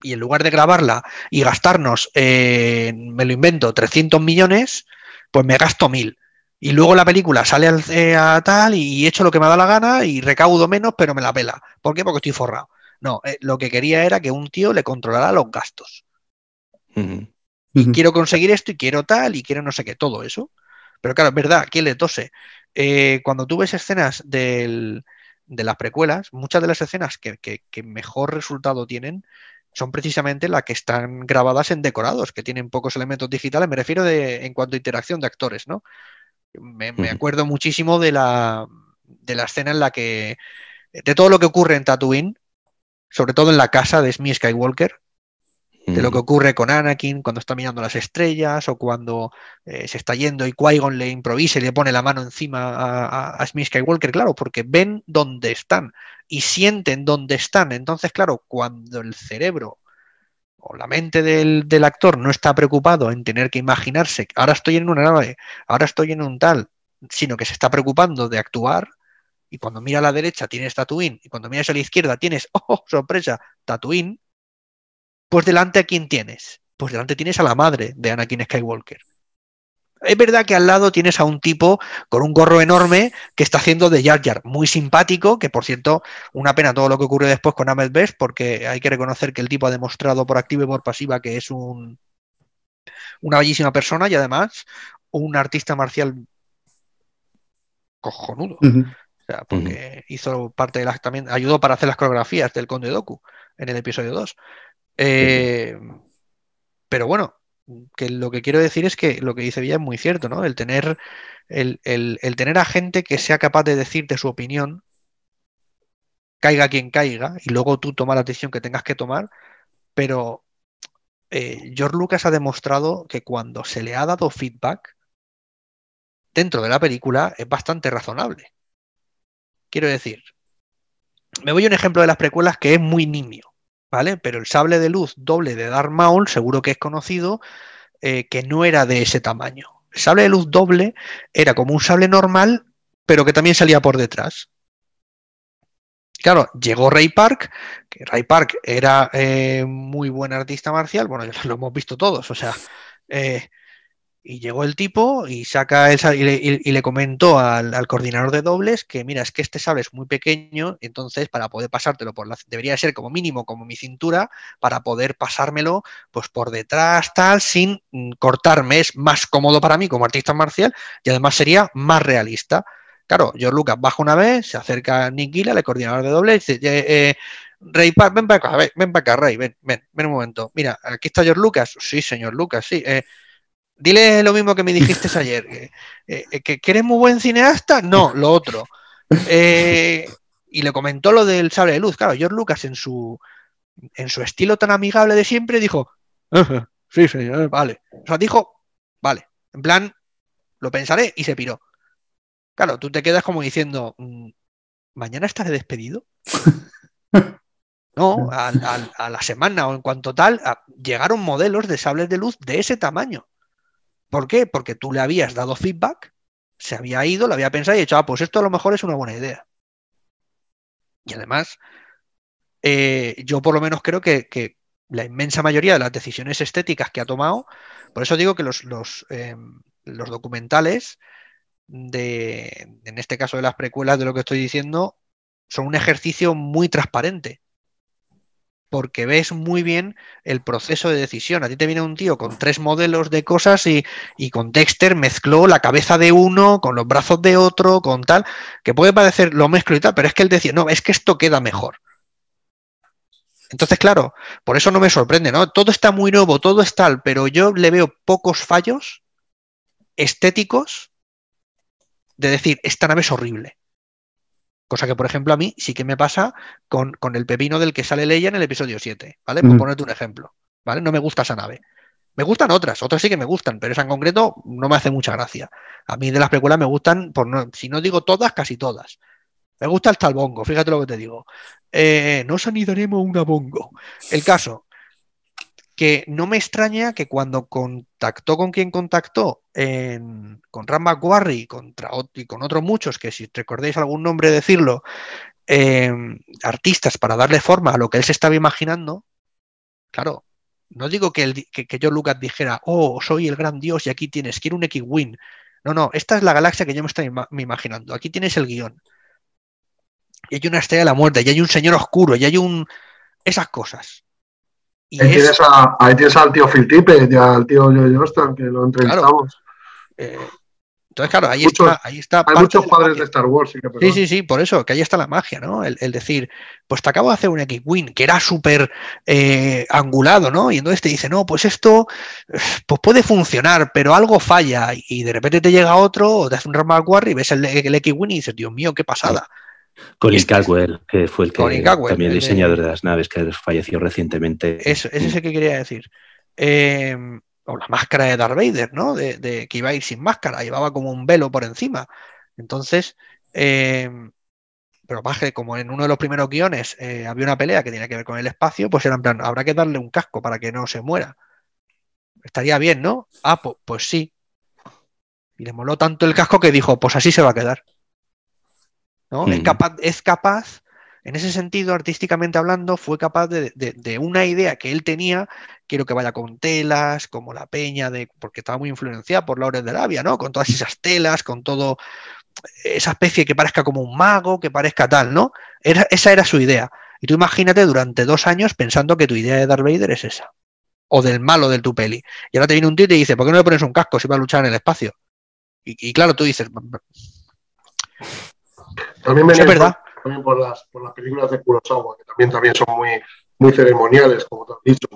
y en lugar de grabarla y gastarnos, eh, me lo invento, 300 millones, pues me gasto mil. Y luego la película sale al, a tal y hecho lo que me da la gana y recaudo menos, pero me la pela. ¿Por qué? Porque estoy forrado. No, eh, lo que quería era que un tío le controlara los gastos. Y quiero conseguir esto y quiero tal y quiero no sé qué, todo eso. Pero claro, es verdad, ¿quién le tose. ¿eh? Eh, cuando tú ves escenas de las precuelas, muchas de las escenas que mejor resultado tienen son precisamente las que están grabadas en decorados, que tienen pocos elementos digitales, me refiero en cuanto a interacción de actores, ¿no? Me, acuerdo muchísimo de la, escena en la que, de todo lo que ocurre en Tatooine, sobre todo en la casa de Smith Skywalker, de lo que ocurre con Anakin cuando está mirando las estrellas o cuando eh, se está yendo y Qui-Gon le improvisa y le pone la mano encima a, a, Smith Skywalker, claro, porque ven dónde están, y sienten dónde están. Entonces, claro, cuando el cerebro o la mente del, del actor no está preocupado en tener que imaginarse, ahora estoy en una nave, ahora estoy en un tal, sino que se está preocupando de actuar, y cuando mira a la derecha tienes Tatooine, y cuando miras a la izquierda tienes, (laughs) oh, sorpresa, Tatooine, pues delante a quién tienes? Pues delante tienes a la madre de Anakin Skywalker. Es verdad que al lado tienes a un tipo con un gorro enorme que está haciendo de Jar Jar, muy simpático, que por cierto, una pena todo lo que ocurre después con Ahmed Best, porque hay que reconocer que el tipo ha demostrado por activa y por pasiva que es un, una bellísima persona y además un artista marcial cojonudo. o sea, porque hizo parte de las, también ayudó para hacer las coreografías del Conde Doku en el episodio 2. Eh, pero bueno, que lo que quiero decir es que lo que dice Villa es muy cierto, ¿no? El tener, el, tener a gente que sea capaz de decirte su opinión, caiga quien caiga, y luego tú tomas la decisión que tengas que tomar, pero eh, George Lucas ha demostrado que cuando se le ha dado feedback dentro de la película es bastante razonable. Quiero decir, me voy a un ejemplo de las precuelas que es muy nimio. Pero el sable de luz doble de Darth Maul, seguro que es conocido, eh, que no era de ese tamaño. El sable de luz doble era como un sable normal, pero que también salía por detrás. Claro, llegó Ray Park, que Ray Park era eh, muy buen artista marcial, bueno, ya lo hemos visto todos, o sea, eh, y llegó el tipo y saca el, y, le, y comentó al, coordinador de dobles que, mira, es que este sable es muy pequeño, entonces para poder pasártelo por la debería ser como mínimo como mi cintura, para poder pasármelo pues por detrás, tal, sin mm, cortarme. Es más cómodo para mí como artista marcial y además sería más realista. Claro, George Lucas baja una vez, se acerca a Nick el coordinador de dobles, dice, eh, Rey, ven para acá, ven, ven para acá, Rey, ven, ven, ven un momento. Mira, aquí está George Lucas. Sí, señor Lucas, sí. Eh, Dile lo mismo que me dijiste (laughs) ayer. Eh, que, eres muy buen cineasta. No, lo otro. Eh, y le comentó lo del sable de luz. Claro, George Lucas en su, en su estilo tan amigable de siempre dijo, sí, sí, vale. O sea, dijo, vale. En plan, lo pensaré y se piró. Claro, tú te quedas como diciendo, mm, ¿mañana estaré despedido? (laughs) no, a, la semana o en cuanto tal, llegaron modelos de sables de luz de ese tamaño. ¿Por qué? Porque tú le habías dado feedback, se había ido, lo había pensado y dicho, ah, pues esto a lo mejor es una buena idea. Y además, eh, yo por lo menos creo que, la inmensa mayoría de las decisiones estéticas que ha tomado, por eso digo que los, em, los documentales, de, en este caso de las precuelas de lo que estoy diciendo, son un ejercicio muy transparente porque ves muy bien el proceso de decisión. A ti te viene un tío con tres modelos de cosas y, con Dexter mezcló la cabeza de uno con los brazos de otro, con tal, que puede parecer lo mezclo y tal, pero es que él decía, no, es que esto queda mejor. Entonces, claro, por eso no me sorprende, ¿no? Todo está muy nuevo, todo es tal, pero yo le veo pocos fallos estéticos de decir, esta nave es horrible. Cosa que, por ejemplo, a mí sí que me pasa con, con el pepino del que sale Leia en el episodio 7, ¿vale? Por mm. ponerte un ejemplo, ¿vale? No me gusta esa nave. Me gustan otras, otras sí que me gustan, pero esa en concreto no me hace mucha gracia. A mí de las precuelas me gustan, por no, si no digo todas, casi todas. Me gusta hasta el bongo, fíjate lo que te digo. Eh, no sanidaremos una bongo. El caso, que no me extraña que cuando contactó con quien contactó, con Ram McGuarry y con otros muchos, que si recordáis algún nombre decirlo, em, artistas para darle forma a lo que él se estaba imaginando, claro, no digo que, el, yo Lucas dijera, oh, soy el gran dios y aquí tienes, quiero un X-Wing. No, no, esta es la galaxia que yo me estoy imaginando. Aquí tienes el guión. Y hay una estrella de la muerte, y hay un señor oscuro, y hay un... esas cosas. Y ahí, tienes al tío Phil Tipe, y al tío Joe Johnston, que lo entrevistamos. Eh, entonces, claro, ahí está. Ahí está hay muchos padres de Star Wars. Sí, sí, sí, por eso, que ahí está la magia, ¿no? El, decir, pues te acabo de hacer un X-Wing que era súper eh, angulado, ¿no? Y entonces te dice, no, pues esto pues puede funcionar, pero algo falla. Y de repente te llega otro, o te hace un Ramal y ves el, X-Wing y dices, Dios mío, qué pasada. Colin Caldwell, que fue el que también diseñador de... las naves, que falleció recientemente. Eso, ese es el que quería decir. Em, o la máscara de Darth Vader, ¿no? De, que iba a ir sin máscara, llevaba como un velo por encima. Entonces, em, pero como en uno de los primeros guiones eh, había una pelea que tenía que ver con el espacio, pues era en plan, habrá que darle un casco para que no se muera. Estaría bien, ¿no? Ah, pues, pues sí. Y le moló tanto el casco que dijo, pues así se va a quedar. Es, capaz, es capaz, en ese sentido, artísticamente hablando, fue capaz de, una idea que él tenía, quiero que vaya con telas, como la peña, de, porque estaba muy influenciada por Laurel de Arabia, ¿no? Con todas esas telas, con todo esa especie que parezca como un mago, que parezca tal, ¿no? esa era su idea. Y tú imagínate durante dos años pensando que tu idea de Darth Vader es esa. O del malo de tu peli. Y ahora te viene un tío y te dice, ¿por qué no le pones un casco si va a luchar en el espacio? y claro, tú dices, también me es También por las, películas de Kurosawa, que también, son muy, muy ceremoniales, como te has dicho.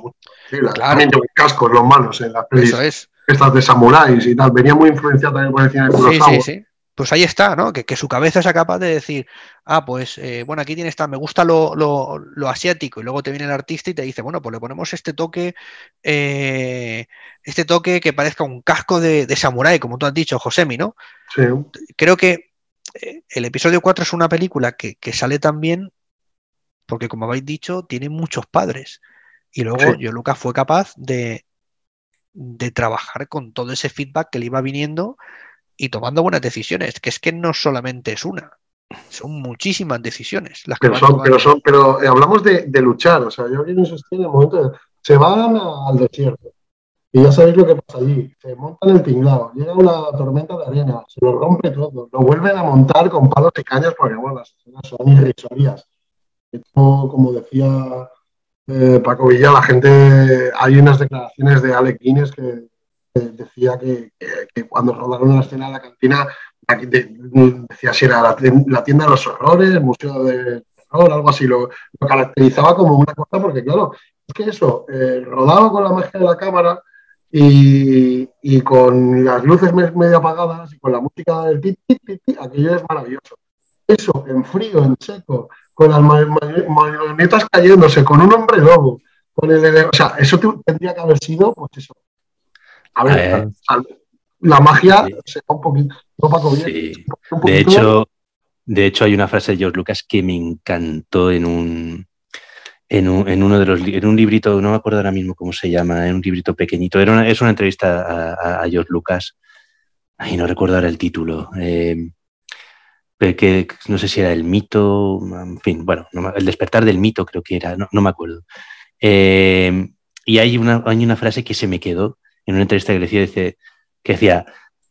Claro. También los manos en las películas es. Estas de samuráis y tal. Venía muy influenciada también por el cine de Kurosawa. Sí, sí, Pues ahí está, ¿no? Que, que, su cabeza sea capaz de decir, ah, pues, eh, bueno, aquí tiene esta, me gusta lo, asiático, y luego te viene el artista y te dice, bueno, pues le ponemos este toque, eh, este toque que parezca un casco de, samurái, como tú has dicho, Josemi, ¿no? Creo que el episodio 4 es una película que, que, sale también porque, como habéis dicho, tiene muchos padres. Y luego yo, Lucas, fue capaz de, trabajar con todo ese feedback que le iba viniendo y tomando buenas decisiones, que es que no solamente es una, son muchísimas decisiones. Las que pero, son, pero, son, eh, pero hablamos de, luchar, o sea, yo no que en el momento se van al desierto, y ya sabéis lo que pasa allí. Se montan el tinglado, llega una tormenta de arena, se lo rompe todo, lo vuelven a montar con palos y cañas porque, bueno, las escenas son irrisorias. como decía eh, Paco Villa, la gente, hay unas declaraciones de Alec Guinness que, decía que, cuando rodaron la escena de la cantina, decía si era la, tienda de los horrores, el museo de terror, algo así, lo, caracterizaba como una cosa porque, claro, es que eso, eh, rodado con la magia de la cámara, y, con las luces medio apagadas y con la música del ti, ti, ti, ti, aquello es maravilloso. Eso, en frío, en seco, con las marionetas cayéndose, con un hombre lobo, con el, o sea, eso tendría que haber sido, pues eso. A ver, eh. La, magia se va un poquito, De hecho, de hecho, hay una frase de George Lucas que me encantó en un, en un, en uno de los, en un librito, no me acuerdo ahora mismo cómo se llama, en un librito pequeñito. es una entrevista a, George Lucas. Ay, no recuerdo ahora el título. Eh, no sé si era el mito, en fin, bueno, el despertar del mito creo que era, no, me acuerdo. Eh, y hay una, hay una frase que se me quedó en una entrevista que decía, dice, que decía,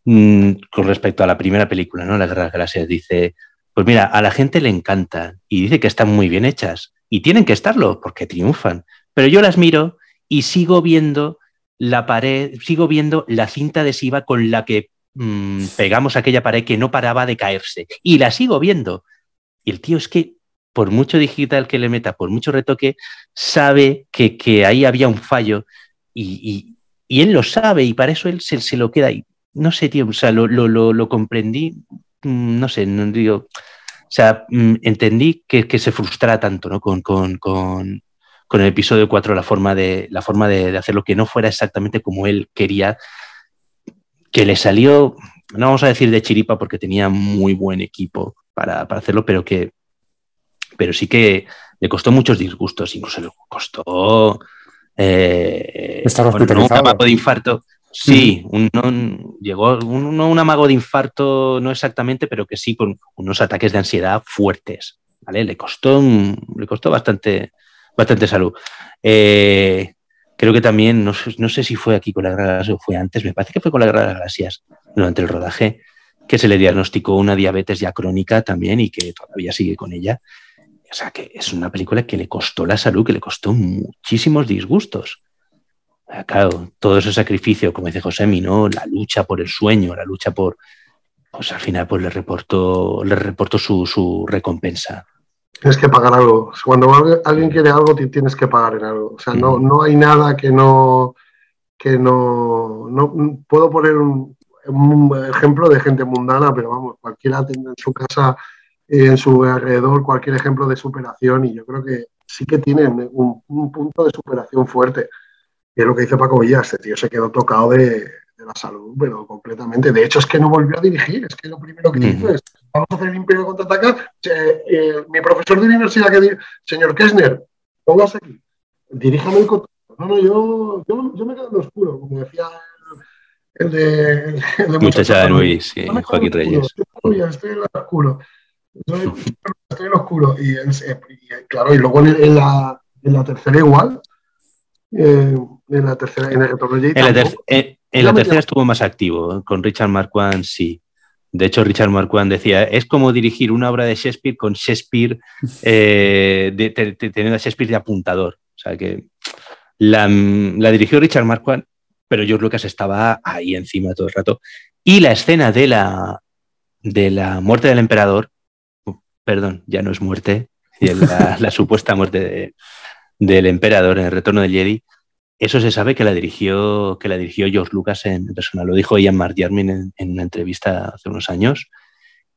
mm, con respecto a la primera película, ¿no? La Guerra de dice, pues mira, a la gente le encanta y dice que están muy bien hechas y tienen que estarlo porque triunfan. Pero yo las miro y sigo viendo la pared, sigo viendo la cinta adhesiva con la que mm, pegamos aquella pared que no paraba de caerse. Y la sigo viendo. Y el tío es que, por mucho digital que le meta, por mucho retoque, sabe que, ahí había un fallo y, él lo sabe y para eso él se, lo queda ahí. No sé, tío, o sea, lo, lo, lo comprendí, mm, no sé, no digo, o sea, mm, entendí que, se frustra tanto ¿no? con, el episodio 4, la forma, de, la forma de, hacerlo que no fuera exactamente como él quería, que le salió, no vamos a decir de chiripa porque tenía muy buen equipo para, hacerlo, pero que pero sí que le costó muchos disgustos, incluso le costó eh, un de infarto, Sí, un, llegó un, amago de infarto, no exactamente, pero que sí, con unos ataques de ansiedad fuertes. Le costó, le costó bastante, bastante salud. Eh, creo que también, no, sé si fue aquí con la Gracias o fue antes, me parece que fue con la Gracias durante el rodaje, que se le diagnosticó una diabetes ya crónica también y que todavía sigue con ella. O sea, que es una película que le costó la salud, que le costó muchísimos disgustos. Ah, claro, todo ese sacrificio, como dice Josemi, ¿no? La lucha por el sueño, la lucha por. Pues al final, pues le reportó, le reportó su, recompensa. Tienes que pagar algo. Cuando alguien quiere algo, tienes que pagar en algo. O sea, no, no hay nada que no. no. no puedo poner un, ejemplo de gente mundana, pero vamos, cualquiera en su casa, en su alrededor, cualquier ejemplo de superación, y yo creo que sí que tienen un punto de superación fuerte que es lo que hizo Paco Villa, este tío se quedó tocado de, la salud, pero completamente. De hecho, es que no volvió a dirigir, es que lo primero que dijo hizo es, vamos a hacer un imperio contra Eh, mi profesor de universidad que dice, señor Kessner, póngase aquí, diríjame el contacto. No, no, yo, yo, me quedo en lo oscuro, como decía el de, de Muchacha de Luis, sí, Joaquín Reyes. ...yo estoy en lo oscuro. Estoy, estoy en lo oscuro. Y, y, claro, y luego en la, en la tercera igual, eh, en la tercera, en la, eh, tercera estuvo más activo, ¿eh? con Richard Marquand sí. De hecho, Richard Marquand decía, es como dirigir una obra de Shakespeare con Shakespeare, (laughs) teniendo a Shakespeare de apuntador. O sea que la, dirigió Richard Marquand, pero George Lucas estaba ahí encima todo el rato. Y la escena de la, de la muerte del emperador, perdón, ya no es muerte, (laughs) la supuesta muerte de, del emperador, en el retorno del Jedi, eso se sabe que la dirigió, que la dirigió George Lucas en persona. Lo dijo Ian Mark en, una entrevista hace unos años.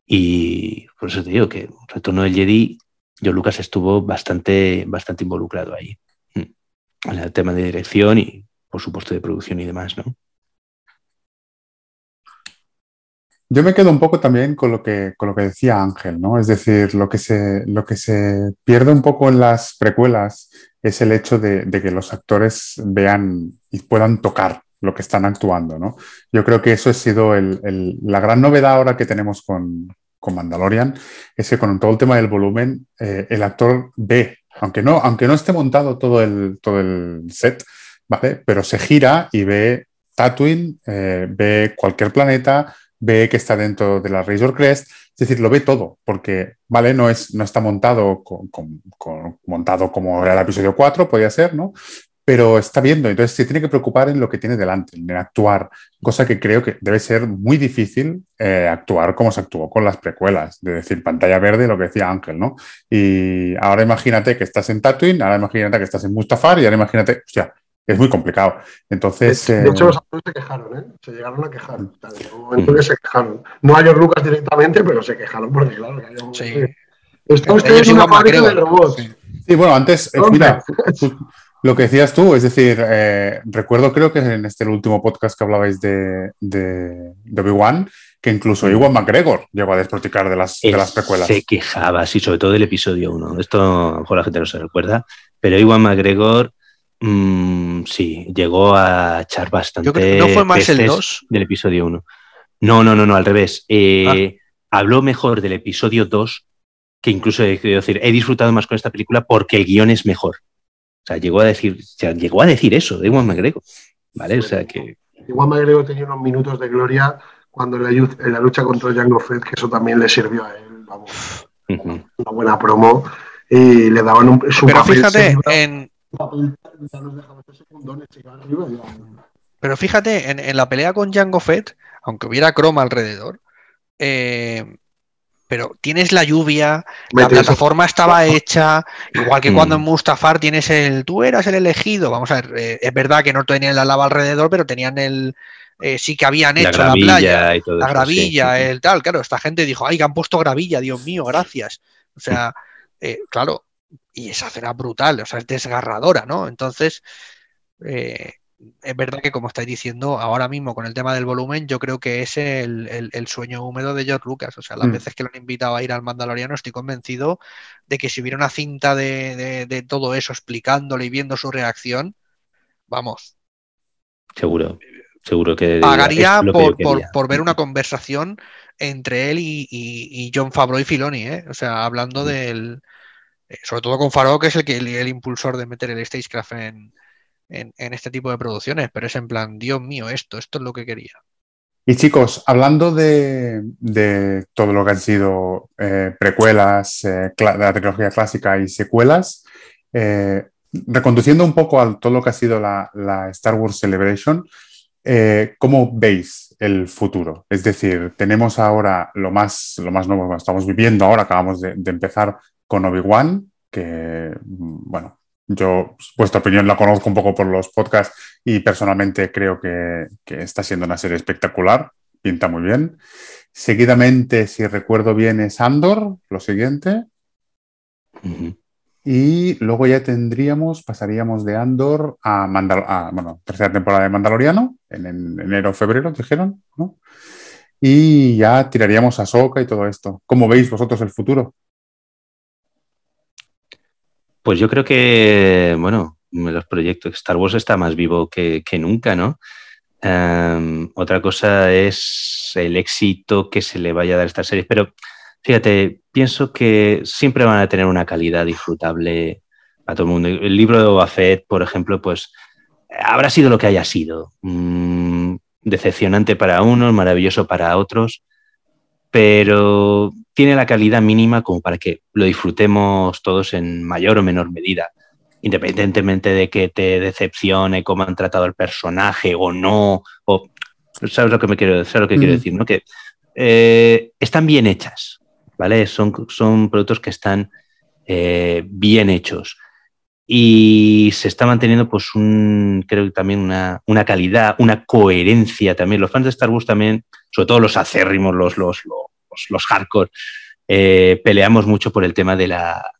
Y por eso te digo que Retorno del Jedi, George Lucas estuvo bastante, bastante involucrado ahí. Mm. En el tema de dirección y, por supuesto, de producción y demás, ¿no? Yo me quedo un poco también con lo que, con lo que decía Ángel, ¿no? Es decir, lo que, se, lo que se pierde un poco en las precuelas es el hecho de, que los actores vean y puedan tocar lo que están actuando, ¿no? Yo creo que eso ha sido la gran novedad ahora que tenemos con, Mandalorian, es que con todo el tema del volumen, eh, el actor ve, aunque no, aunque no esté montado todo el, todo el set, ¿vale? Pero se gira y ve Tatooine, eh, ve cualquier planeta, ve que está dentro de la Razor Crest, es decir, lo ve todo, porque, ¿vale? No, es, no está montado, montado como era el episodio 4, podía ser, ¿no? Pero está viendo, entonces se tiene que preocupar en lo que tiene delante, en actuar, cosa que creo que debe ser muy difícil eh, actuar como se actuó con las precuelas, de decir pantalla verde, lo que decía Ángel, ¿no? Y ahora imagínate que estás en Tatooine, ahora imagínate que estás en Mustafar y ahora imagínate, hostia es muy complicado. Entonces, de, hecho, eh, los actores se quejaron, ¿eh? se llegaron a quejar. En momento que se quejaron. No a George Lucas directamente, pero se quejaron porque, claro, que un... sí. Está usted eh, una fábrica de robots. Sí. bueno, antes, eh, mira, lo que decías tú, es decir, recuerdo creo que en este último podcast que hablabais de, de, de Obi-Wan, que incluso Iwan McGregor llegó a desproticar de las, de las precuelas. Se quejaba, sí, sobre todo del episodio 1. Esto a lo mejor la gente no se recuerda, pero Iwan McGregor Mm, sí, llegó a echar bastante. Yo creo ¿No fue más el 2? Del episodio 1. No, no, no, no, al revés. Eh, ah. Habló mejor del episodio 2 que incluso he decir, he disfrutado más con esta película porque el guión es mejor. O sea, llegó a decir, llegó a decir eso de Juan McGregor. ¿Vale? O sea que. Juan tenía unos minutos de gloria cuando en la, lucha contra Django Fed, que eso también le sirvió a él, una buena promo. Y le daban un, Pero fíjate, en, pero fíjate, en, la pelea con Jango Fett, aunque hubiera croma alrededor, eh, pero tienes la lluvia, la plataforma estaba ah, ah. hecha, igual que cuando mm. en Mustafar tienes el tú eras el elegido. Vamos a ver, eh, es verdad que no tenían la lava alrededor, pero tenían el. Eh, sí que habían hecho la, playa, la gravilla, el tal. Claro, esta gente dijo, ay, que han puesto gravilla, Dios mío, gracias. O sea, claro, y esa cena brutal, o sea, es desgarradora, ¿no? Entonces, eh, es verdad que como estáis diciendo, ahora mismo con el tema del volumen, yo creo que es el, sueño húmedo de George Lucas. O sea, las mm. veces que lo han invitado a ir al Mandaloriano, estoy convencido de que si hubiera una cinta de, todo eso explicándole y viendo su reacción, vamos. Seguro, seguro que. Pagaría por, ver una conversación entre él y, John Favreau y Filoni, ¿eh? O sea, hablando mm. del eh, sobre todo con Faro, que es el, impulsor de meter el Stagecraft en, este tipo de producciones, pero es en plan, Dios mío, esto, esto es lo que quería. Y chicos, hablando de, todo lo que han sido eh, precuelas, de eh, la tecnología clásica y secuelas, reconduciendo un poco a todo lo que ha sido la, Star Wars Celebration, ¿cómo veis el futuro? Es decir, tenemos ahora lo más, lo más nuevo que estamos viviendo, ahora acabamos de empezar con Obi-Wan, que, bueno, yo pues, vuestra opinión la conozco un poco por los podcasts y personalmente creo que, está siendo una serie espectacular, pinta muy bien. Seguidamente, si recuerdo bien, es Andor, lo siguiente. Y luego ya tendríamos, pasaríamos de Andor a, Mandal bueno, tercera temporada de Mandaloriano, en, enero o febrero, dijeron, ¿no? Y ya tiraríamos a Soca y todo esto. ¿Cómo veis vosotros el futuro pues yo creo que, bueno, los proyectos, Star Wars está más vivo que, nunca, ¿no? Em, otra cosa es el éxito que se le vaya a dar a esta serie. pero fíjate, pienso que siempre van a tener una calidad disfrutable a todo el mundo. El libro de Boba por ejemplo, pues habrá sido lo que haya sido. Mm, decepcionante para unos, maravilloso para otros, pero tiene la calidad mínima como para que lo disfrutemos todos en mayor o menor medida. Independientemente de que te decepcione cómo han tratado al personaje o no, o, ¿sabes lo que, me quiero, lo que quiero decir? ¿no? Que eh, están bien hechas, ¿vale? Son, son productos que están eh, bien hechos y se está manteniendo pues un, creo que también una, una, calidad, una coherencia también. Los fans de Star Wars también, sobre todo los acérrimos, los, los pues, los, hardcore, eh, peleamos mucho por el tema de la,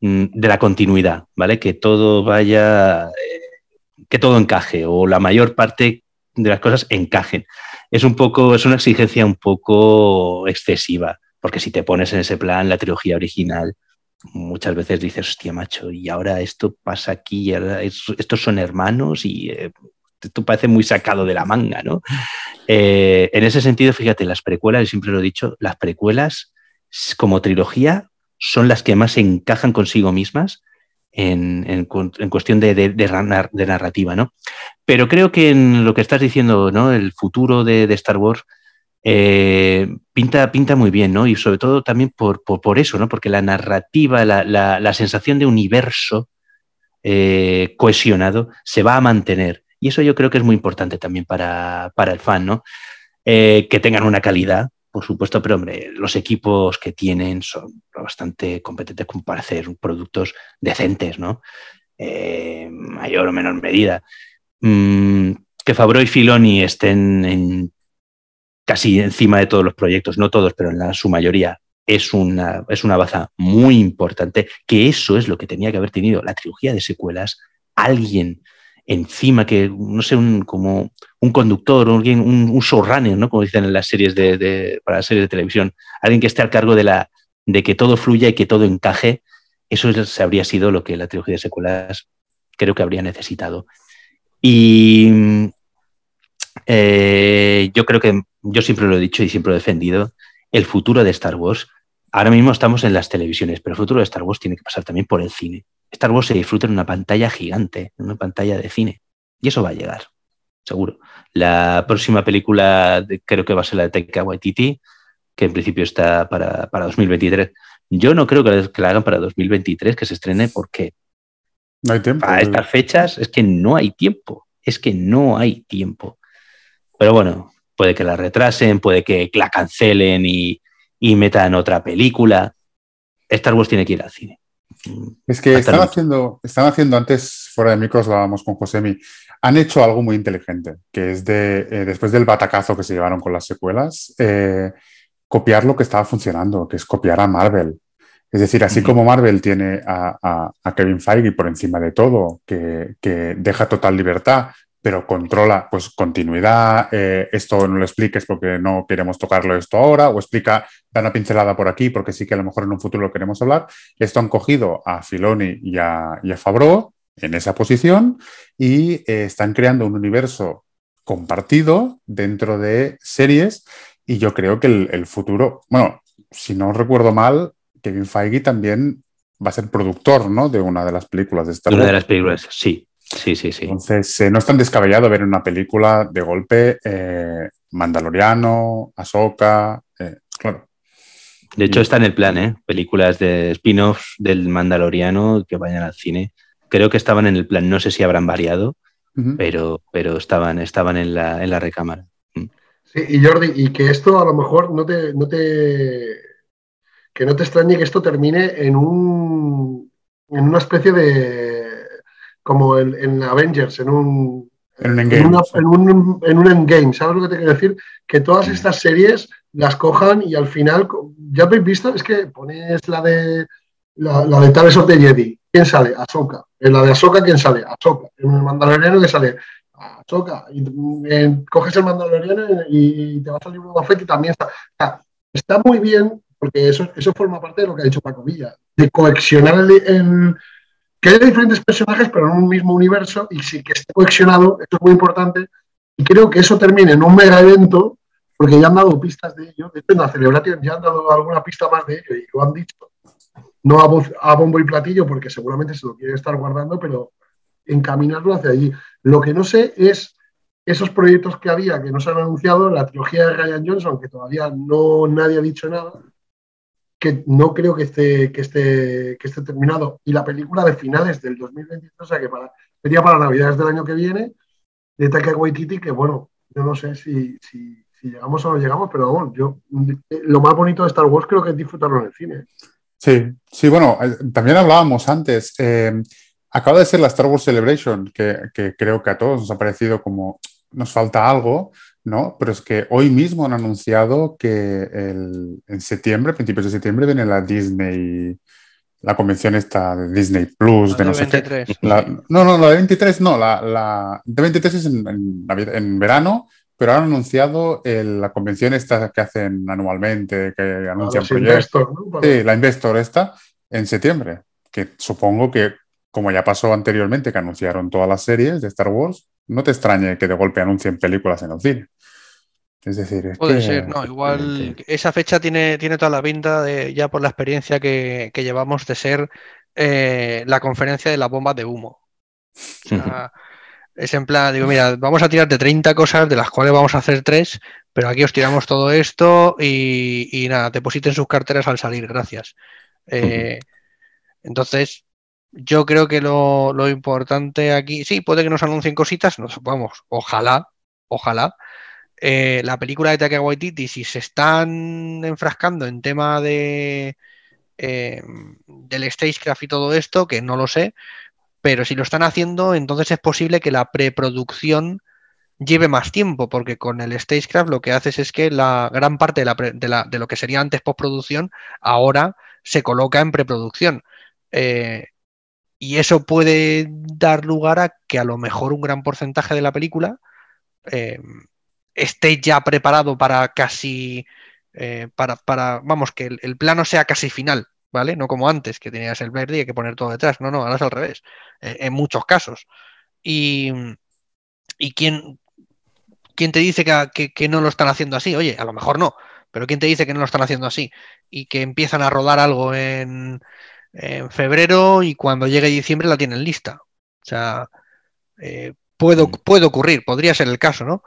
mm, de la continuidad, ¿vale? Que todo vaya, eh, que todo encaje o la mayor parte de las cosas encajen. Es un poco, es una exigencia un poco excesiva, porque si te pones en ese plan la trilogía original, muchas veces dices, hostia, macho, y ahora esto pasa aquí, estos son hermanos y tú eh, esto parece muy sacado de la manga, ¿no? Eh, en ese sentido, fíjate, las precuelas, y siempre lo he dicho, las precuelas como trilogía son las que más se encajan consigo mismas en, cuestión de, narrativa, Pero creo que en lo que estás diciendo, ¿no? El futuro de, Star Wars eh, pinta, pinta muy bien, ¿no? Y sobre todo también por, eso, ¿no? Porque la narrativa, la, sensación de universo eh, cohesionado se va a mantener. Y eso yo creo que es muy importante también para, el fan, ¿no? Eh, que tengan una calidad, por supuesto, pero hombre, los equipos que tienen son bastante competentes para hacer productos decentes, ¿no? Eh, mayor o menor medida. Mm, que Fabro y Filoni estén casi encima de todos los proyectos, no todos, pero en su mayoría, es una, es una baza muy importante, que eso es lo que tenía que haber tenido la trilogía de secuelas, alguien encima que, no sé, un, como un conductor, alguien, un, un ¿no? Como dicen en las series de, series de televisión, alguien que esté al cargo de, la, de que todo fluya y que todo encaje, eso habría sido lo que la trilogía de secuelas creo que habría necesitado. Y eh, yo creo que, yo siempre lo he dicho y siempre lo he defendido, el futuro de Star Wars, ahora mismo estamos en las televisiones, pero el futuro de Star Wars tiene que pasar también por el cine. Star Wars se disfruta en una pantalla gigante, en una pantalla de cine. Y eso va a llegar, seguro. La próxima película creo que va a ser la de Taika Waititi, que en principio está para, 2023. Yo no creo que, la hagan para 2023, que se estrene, porque A estas fechas es que no hay tiempo. Es que no hay tiempo. Pero bueno, puede que la retrasen, puede que la cancelen y, y metan otra película. Star Wars tiene que ir al cine. Es que están haciendo, están haciendo antes, fuera de micros, hablábamos con Josemi, han hecho algo muy inteligente, que es de, eh, después del batacazo que se llevaron con las secuelas, eh, copiar lo que estaba funcionando, que es copiar a Marvel. Es decir, así como Marvel tiene a, a, Kevin Feige por encima de todo, que, que, deja total libertad, pero controla pues continuidad, eh, esto no lo expliques porque no queremos tocarlo esto ahora, o explica, da una pincelada por aquí porque sí que a lo mejor en un futuro lo queremos hablar. Esto han cogido a Filoni y a, y Fabro en esa posición y eh, están creando un universo compartido dentro de series y yo creo que el, futuro, bueno, si no recuerdo mal, Kevin Feige también va a ser productor, ¿no? De una de las películas de Star Una de las películas, sí. Sí, sí, sí. Entonces, eh, no es tan descabellado ver una película de golpe eh, Mandaloriano, Ahsoka, eh, claro. De hecho, está en el plan, ¿eh? Películas de spin-offs del Mandaloriano que vayan al cine. Creo que estaban en el plan, no sé si habrán variado, pero, pero estaban, estaban en, la, en la recámara. Mm. Sí, y Jordi, y que esto a lo mejor no te, no te. que no te extrañe que esto termine en un. en una especie de como en, en Avengers, en un en un, endgame, en, un, ¿sabes lo que te quiero decir? Que todas estas series las cojan y al final, ya habéis visto, es que pones la de la, de Tales of the Jedi, ¿quién sale? Ahsoka. En la de Ahsoka, ¿quién sale? Ahsoka. En el Mandaloriano, que sale? Ahsoka. Y, eh, coges el Mandaloriano y, te va a salir un Fett y también está. Está, muy bien, porque eso, eso forma parte de lo que ha dicho Paco Villa, de coleccionar el que haya diferentes personajes, pero en un mismo universo y sí que esté coleccionado, esto es muy importante. Y creo que eso termine en un mega evento, porque ya han dado pistas de ello. De hecho, en la celebración ya han dado alguna pista más de ello y lo han dicho. No a, a bombo y platillo, porque seguramente se lo quiere estar guardando, pero encaminarlo hacia allí. Lo que no sé es esos proyectos que había que no se han anunciado, la trilogía de Ryan Johnson, que todavía no nadie ha dicho nada, que no creo que esté, que esté, esté terminado. Y la película de finales del 2023, o sea que sería para Navidades del año que viene, de Taika Waititi, que bueno, yo no sé si, llegamos o no llegamos, pero bueno, yo, lo más bonito de Star Wars creo que es disfrutarlo en el cine. Sí, sí, bueno, también hablábamos antes. Eh, acaba de ser la Star Wars Celebration, que, que creo que a todos nos ha parecido como nos falta algo, ¿no? Pero es que hoy mismo han anunciado que el, en septiembre, principios de septiembre, viene la Disney, la convención esta de Disney Plus, de no sé qué. no, no, la de 23 no, la, de 23 es en, verano, pero han anunciado la convención esta que hacen anualmente, que anuncian proyectos. Sí, la Investor esta, en septiembre, que supongo que, como ya pasó anteriormente, que anunciaron todas las series de Star Wars, no te extrañe que de golpe anuncien películas en el cine. Es decir, es puede ser, no, igual esa fecha tiene, tiene toda la pinta ya por la experiencia que, llevamos de ser eh, la conferencia de la bomba de humo. O sea, es en plan, digo, mira, vamos a tirar de 30 cosas, de las cuales vamos a hacer tres, pero aquí os tiramos todo esto y, nada, depositen sus carteras al salir, gracias. Eh, entonces, yo creo que lo, importante aquí, sí, puede que nos anuncien cositas, nos, vamos, ojalá, ojalá. Eh, la película de Taika Waititi, si se están enfrascando en tema de eh, del stagecraft y todo esto, que no lo sé, pero si lo están haciendo, entonces es posible que la preproducción lleve más tiempo, porque con el stagecraft lo que haces es que la gran parte de, lo que sería antes postproducción, ahora se coloca en preproducción. Eh, y eso puede dar lugar a que a lo mejor un gran porcentaje de la película eh, esté ya preparado para casi, eh, para, para, vamos, que el, plano sea casi final, ¿vale? No como antes, que tenías el verde y hay que poner todo detrás. No, no, ahora es al revés, eh, en muchos casos. Y, quién, quién, te dice que, que, que no lo están haciendo así? Oye, a lo mejor no, pero ¿quién te dice que no lo están haciendo así? Y que empiezan a rodar algo en en febrero y cuando llegue diciembre la tienen lista. O sea, eh, mm. puede, ocurrir, podría ser el caso, ¿no?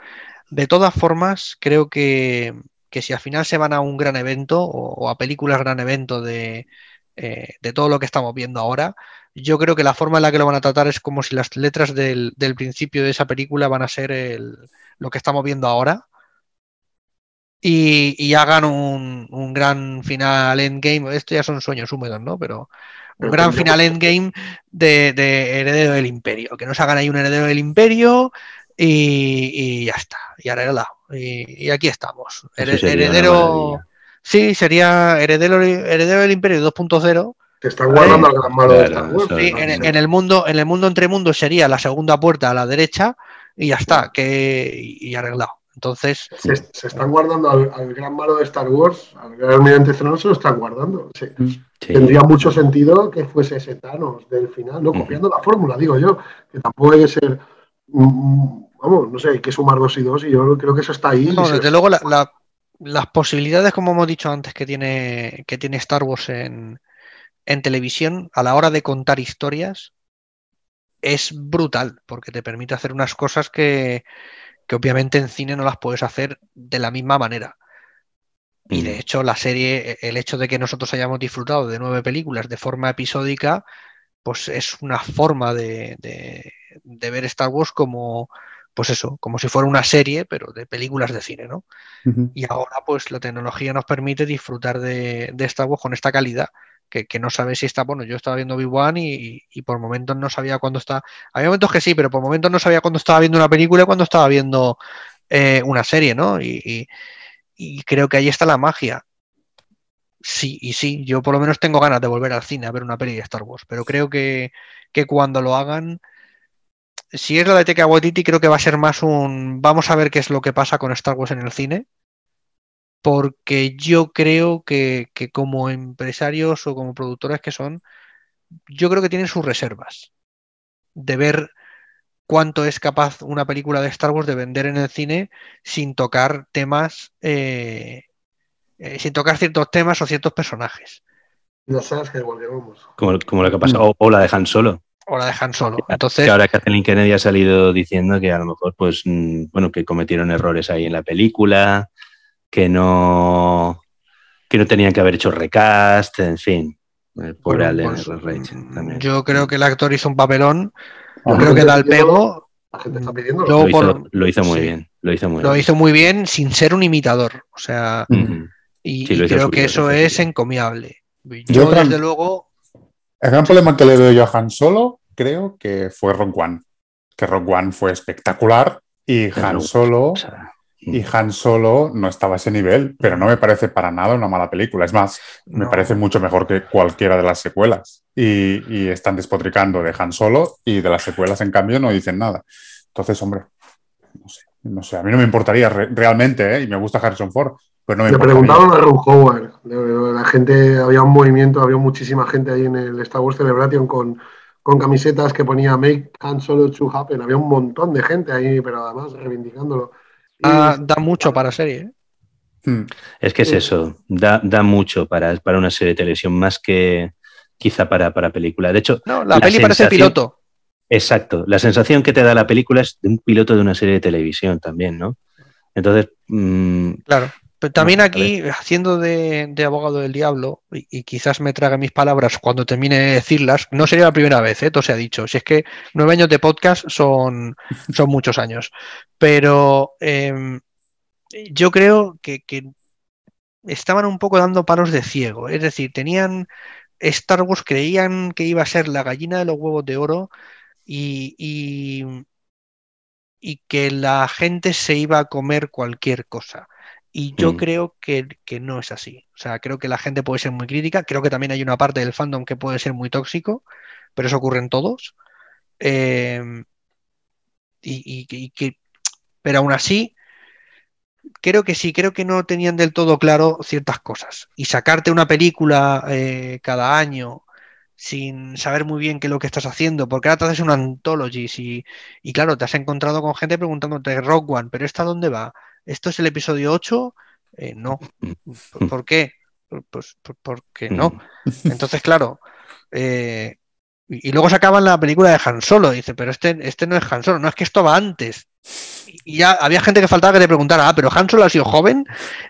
De todas formas, creo que, si al final se van a un gran evento o, a películas gran evento de, eh, de todo lo que estamos viendo ahora, yo creo que la forma en la que lo van a tratar es como si las letras del, del principio de esa película van a ser el, lo que estamos viendo ahora y, hagan un, un, gran final endgame. Esto ya son sueños húmedos, ¿no? Pero un gran final endgame de, de, Heredero del Imperio. Que nos hagan ahí un Heredero del Imperio y, ya está. Y arreglado. Y, aquí estamos. heredero. Sí, sería heredero, heredero del Imperio 2.0. Te está guardando las gran de en, el mundo, en el mundo entre mundos sería la segunda puerta a la derecha y ya está, que y arreglado. Entonces. Se, están guardando al, gran malo de Star Wars, al gran de Thanos, se lo están guardando. Mm, Tendría mucho sentido que fuese ese Thanos del final, ¿no? Copiando la fórmula, digo yo, que tampoco hay ser. Mm, vamos, no sé, hay que sumar dos y dos, y yo creo que eso está ahí. No, desde luego, las posibilidades, como hemos dicho antes, que tiene, que tiene Star Wars en, en televisión, a la hora de contar historias, es brutal, porque te permite hacer unas cosas que que obviamente en cine no las puedes hacer de la misma manera. Y de mm. hecho, la serie, e, el hecho de que nosotros hayamos disfrutado de nueve películas de forma episódica, pues es una forma de, de ver Star Wars como, pues eso, como si fuera una serie, pero de películas de cine, ¿no? Y ahora, pues la tecnología nos permite disfrutar de, Star Wars con esta calidad, que, no sabe si está, bueno, yo estaba viendo v 1 y, por momentos no sabía cuándo está. había momentos que sí, pero por momentos no sabía cuándo estaba viendo una película y cuándo estaba viendo eh, una serie, ¿no? Y, creo que ahí está la magia. Sí, y sí, yo por lo menos tengo ganas de volver al cine a ver una peli de Star Wars, pero creo que cuando lo hagan si es la de Tekka Waititi, creo que va a ser más un. Vamos a ver qué es lo que pasa con Star Wars en el cine. Porque yo creo que, como empresarios o como productores que son, yo creo que tienen sus reservas de ver cuánto es capaz una película de Star Wars de vender en el cine sin tocar temas, eh, eh, sin tocar ciertos temas o ciertos personajes. No sabes que Como, lo que ha pasado, o la dejan solo o la dejan solo. Entonces, ahora Kathleen Kennedy ha salido diciendo que a lo mejor, pues, mm, bueno, que cometieron errores ahí en la película, que no, que no tenían que haber hecho recast, en fin. Eh, pues, el mm, Yo creo que el actor hizo un papelón, yo creo que da el pego. Lo, hizo, muy bien. Lo hizo muy, bien. sin ser un imitador. O sea, y, creo que eso es encomiable. yo desde luego, el gran problema que le veo yo a Han Solo, creo que fue Ron One. Que Rock One fue espectacular y Han Solo. Y mm. Han Solo no estaba a ese nivel, pero no me parece para nada una mala película. Es más, me parece mucho mejor que cualquiera de las secuelas. Y, están despotricando de Han Solo y de las secuelas, en cambio, no dicen nada. Entonces, hombre, no sé, a mí no me importaría realmente, ¿eh? y me gusta Harrison Ford, pues Le preguntaban a Ron Howard. La gente, había un movimiento, había muchísima gente ahí en el Star Wars Celebration con, camisetas que ponía Make Han Solo to Happen. Había un montón de gente ahí, pero además reivindicándolo. Ah, da mucho para serie. ¿eh? Hmm. Es que es eso, da, mucho para, para, una serie de televisión, más que quizá para, para película. De hecho, no, la, peli parece piloto. Exacto, la sensación que te da la película es de un piloto de una serie de televisión también, ¿no? Entonces, mm, claro también aquí, haciendo de, abogado del diablo, y, quizás me trague mis palabras cuando termine de decirlas, no sería la primera vez, ¿eh? esto se ha dicho. Si es que nueve años de podcast son, son muchos años. Pero em, yo creo que, estaban un poco dando palos de ciego. Es decir, tenían. Star Wars creían que iba a ser la gallina de los huevos de oro y que la gente se iba a comer cualquier cosa y yo mm. creo que, no es así. O sea, creo que la gente puede ser muy crítica. Creo que también hay una parte del fandom que puede ser muy tóxico, pero eso ocurre en todos. Em, y, pero aún así, creo que sí, creo que no tenían del todo claro ciertas cosas. Y sacarte una película eh, cada año sin saber muy bien qué es lo que estás haciendo, porque ahora te haces un anthology y, y claro, te has encontrado con gente preguntándote, Rock One, pero ¿esta dónde va? esto es el episodio 8, eh, no. ¿Por, qué? Pues porque no. (laughs) Entonces, claro, eh, y, luego se acaba la película de Han Solo, dice, pero este, este no es Han Solo, no, es que esto va antes. Y ya había gente que faltaba que le preguntara, ah, pero Han Solo ha sido joven.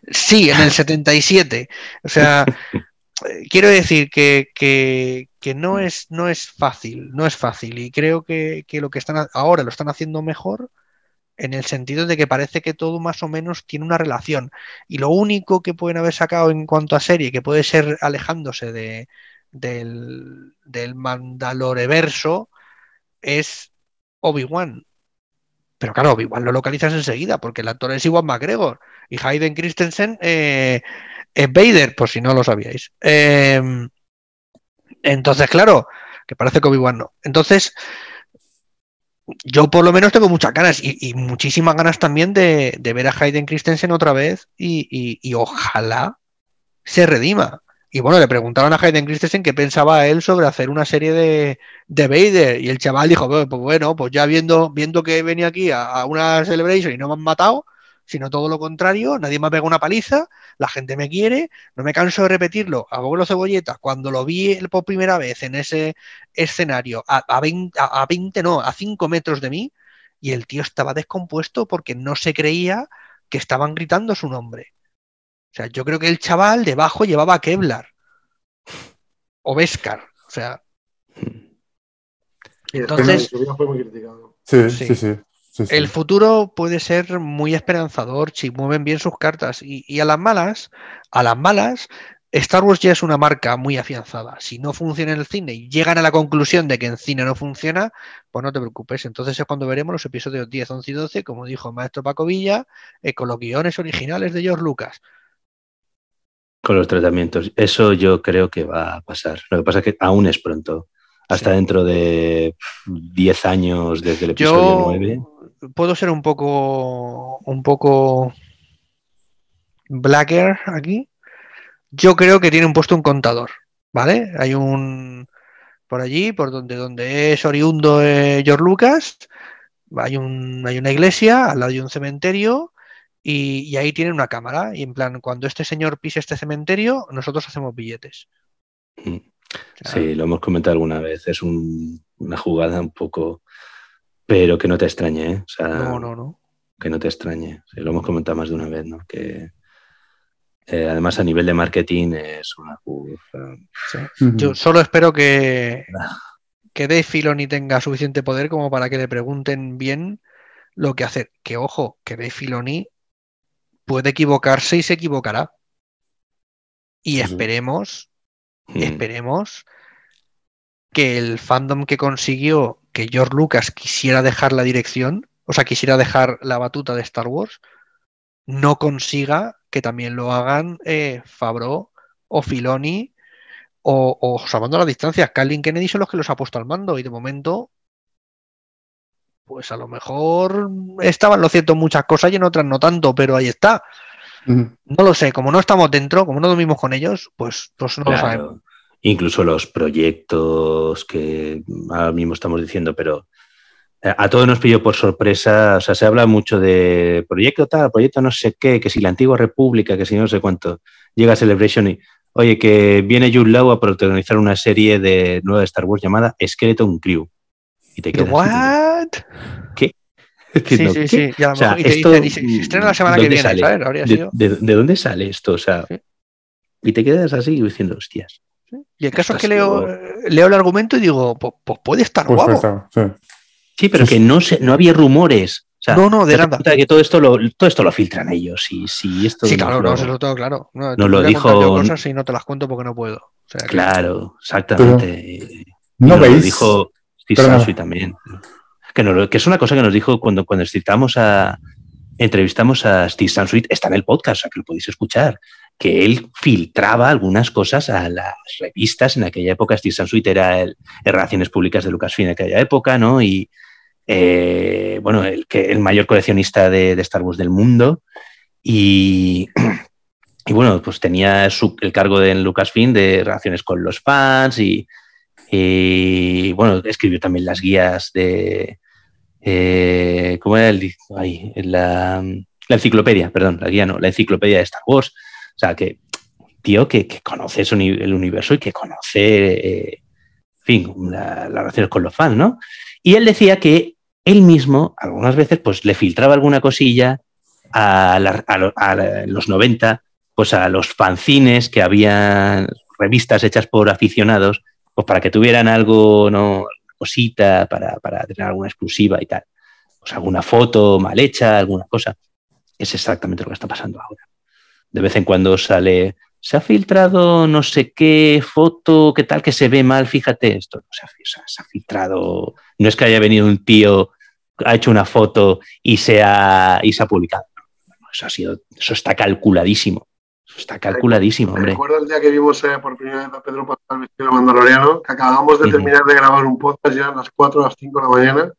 Sí, en el 77. O sea, (laughs) eh, quiero decir que, no, es, no es fácil, no es fácil. Y creo que, que, lo que están ahora lo están haciendo mejor en el sentido de que parece que todo más o menos tiene una relación. Y lo único que pueden haber sacado en cuanto a serie, que puede ser alejándose de, del, del verso es Obi-Wan. Pero claro, Obi-Wan lo localizas enseguida, porque el actor es Iwan McGregor y Hayden Christensen eh, es Vader, por si no lo sabíais. Em, entonces, claro, que parece que Obi-Wan no. Entonces, yo por lo menos tengo muchas ganas y, muchísimas ganas también de, ver a Hayden Christensen otra vez y, ojalá se redima. Y bueno, le preguntaron a Hayden Christensen qué pensaba él sobre hacer una serie de, de Vader y el chaval dijo, bueno, pues, pues ya viendo, viendo que venía aquí a, a una Celebration y no me han matado, sino todo lo contrario, nadie me pega una paliza, la gente me quiere, no me canso de repetirlo, a los Cebolletas, cuando lo vi por primera vez en ese escenario, a, a, 20, no, a 5 metros de mí, y el tío estaba descompuesto porque no se creía que estaban gritando su nombre. O sea, yo creo que el chaval debajo llevaba Kevlar o Vescar, o sea... Entonces... Sí, sí, sí. El futuro puede ser muy esperanzador si mueven bien sus cartas. Y, a las malas, a las malas, Star Wars ya es una marca muy afianzada. Si no funciona en el cine y llegan a la conclusión de que en cine no funciona, pues no te preocupes. Entonces es cuando veremos los episodios 10, 11 y 12, como dijo maestro Paco Villa, eh, con los guiones originales de George Lucas. Con los tratamientos. Eso yo creo que va a pasar. Lo que pasa es que aún es pronto. Hasta dentro de 10 años desde el episodio 9 puedo ser un poco, un poco blacker aquí. Yo creo que tiene un puesto un contador, ¿vale? Hay un por allí, por donde, donde es oriundo eh, George Lucas, hay, hay una iglesia, al lado de un cementerio, y, ahí tienen una cámara. Y en plan, cuando este señor pise este cementerio, nosotros hacemos billetes. Mm. Sí, lo hemos comentado alguna vez. Es una jugada un poco pero que no te extrañe, ¿eh? no, no, no. Que no te extrañe. lo hemos comentado más de una vez, ¿no? Que eh, además a nivel de marketing es una Yo solo espero que, ah. que Dave Filoni tenga suficiente poder como para que le pregunten bien lo que hacer. Que ojo, que Dave Filoni puede equivocarse y se equivocará. Y esperemos, mm. esperemos que el fandom que consiguió que George Lucas quisiera dejar la dirección, o sea, quisiera dejar la batuta de Star Wars, no consiga que también lo hagan eh, Fabro o Filoni o, o salvando la distancia, Calvin Kennedy son los que los ha puesto al mando y de momento, pues a lo mejor estaban, lo cierto, muchas cosas y en otras no tanto, pero ahí está. No lo sé, como no estamos dentro, como no dormimos con ellos, pues, pues no lo sabemos incluso los proyectos que ahora mismo estamos diciendo, pero eh, a todos nos pilló por sorpresa, o sea, se habla mucho de proyecto tal, proyecto no sé qué, que si la antigua república, que si no sé cuánto, llega a Celebration y, oye, que viene Jude Law a protagonizar una serie de nueva de Star Wars llamada Skeleton Crew. Y (laughs) ¿Qué? Sí, sí, sí. Y, la semana que viene, ¿sabes? de, dónde sale esto? O sea, y te quedas así diciendo, hostias. Y el caso es que leo, eh, leo, el argumento y digo, pues, pues puede estar pues guapo. sí. pero que no, se, no había rumores. no, no, de nada. Que todo esto lo, todo esto lo filtran ellos. Y, si esto sí, claro, no, se lo tengo claro. No, nos lo dijo. no te las cuento porque no puedo. claro, exactamente. no veis. Lo dijo Steve Sansuit también. Que, que es una cosa que nos dijo cuando, cuando citamos a, entrevistamos a Steve Sansuit, está en el podcast, o sea que lo podéis escuchar que él filtraba algunas cosas a las revistas en aquella época. Steve Sansuit era el, Relaciones Públicas de Lucasfilm en aquella época, ¿no? Y, eh, bueno, el, que, el mayor coleccionista de, Star Wars del mundo. Y, (clears throat) bueno, pues tenía el cargo de, en Lucasfilm de relaciones con los fans y, bueno, escribió también las guías de... Eh, ¿Cómo era el, la, la, enciclopedia, perdón, la guía no, la enciclopedia de Star Wars. O sea, que tío que, conoce el universo y que conoce, eh, fin, las la relaciones con los fans, ¿no? Y él decía que él mismo, algunas veces, pues le filtraba alguna cosilla a, los 90, pues a los fanzines que habían revistas hechas por aficionados, pues para que tuvieran algo, ¿no? cosita para, tener alguna exclusiva y tal. Pues alguna foto mal hecha, alguna cosa. Es exactamente lo que está pasando ahora de vez en cuando sale, se ha filtrado no sé qué foto, qué tal, que se ve mal, fíjate esto, se ha, filtrado, no es que haya venido un tío, ha hecho una foto y se ha, y se ha publicado. eso ha sido, eso está calculadísimo. está calculadísimo, hombre. acuerdo el día que vimos eh, por primera vez a Pedro Pascal vestido de mandaloriano, que acabamos de terminar de grabar un podcast ya a las 4 o las 5 de la mañana.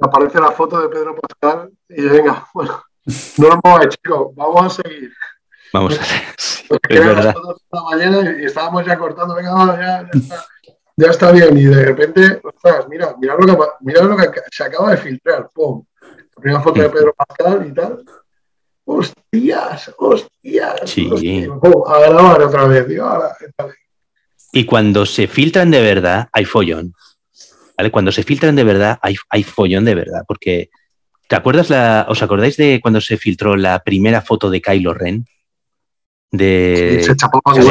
Aparece la foto de Pedro Pascal y venga, (laughs) bueno, no, lo mueve, eh, chicos, vamos a seguir. Vamos a seguir. (laughs) Es verdad. La mañana y estábamos ya cortando, venga, ya, ya, está, bien. Y de repente, ostras, mira, mira lo que, mira lo que se acaba de filtrar, pum. La primera foto de Pedro Pascal y tal. Hostias, hostias. Sí. a grabar otra vez. y cuando se filtran de verdad, hay follón. ¿Vale? Cuando se filtran de verdad, hay, hay follón de verdad, porque ¿Te acuerdas la, ¿Os acordáis de cuando se filtró la primera foto de Kylo Ren? De se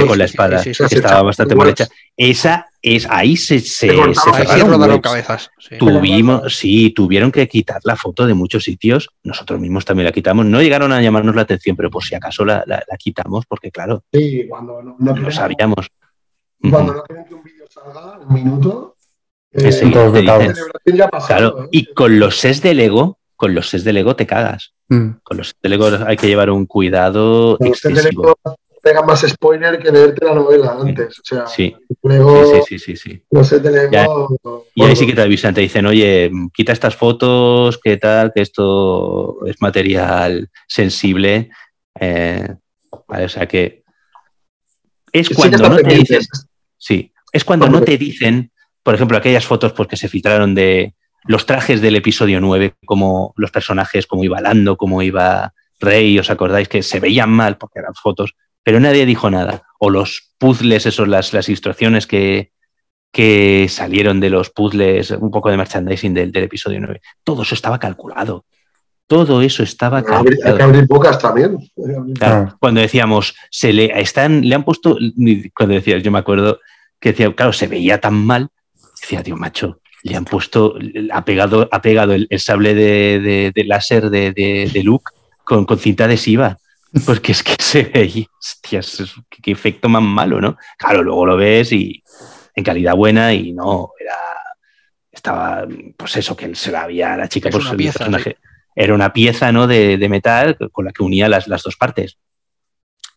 con la espada, estaba bastante mal hecha. Esa es ahí se, se, cabezas. Tuvimos, sí, tuvieron que quitar la foto de muchos sitios. Nosotros mismos también la quitamos. No llegaron a llamarnos la atención, pero por si acaso la, quitamos, porque claro, sí, cuando no, lo sabíamos. Cuando no quieren que un vídeo salga un minuto, Es eh, la celebración ya claro, ¿eh? y con los sets de Lego con los sets de Lego te cagas. Mm. Con los sets de Lego hay que llevar un cuidado los excesivo. Sets de Lego más spoiler que leerte la novela antes. O sea, sí. sí, sí, sí, sí, Los de y ahí sí que te avisan, te dicen, oye, quita estas fotos, qué tal, que esto es material sensible. Eh, o sea que es cuando no te dicen... Sí, es cuando no te dicen, por ejemplo, aquellas fotos pues, que se filtraron de los trajes del episodio 9, como los personajes, como iba Lando, como iba Rey, ¿os acordáis que se veían mal porque eran fotos? Pero nadie dijo nada. O los puzzles, esos, las, las instrucciones que, salieron de los puzzles, un poco de merchandising del, episodio 9. Todo eso estaba calculado. Todo eso estaba calculado. Hay que abrir bocas también. Ah. cuando decíamos, se le están, le han puesto, cuando decías, yo me acuerdo que decía, claro, se veía tan mal, decía, tío, macho, le han puesto, ha pegado, ha pegado el, sable de, láser de, de, Luke con, cinta adhesiva. Porque es que (laughs) se ve hostias, qué efecto más malo, ¿no? Claro, luego lo ves y en calidad buena y no, era, estaba, pues eso, que se la había, la chica, era una pieza, ¿no? De, metal con la que unía las, las, dos partes.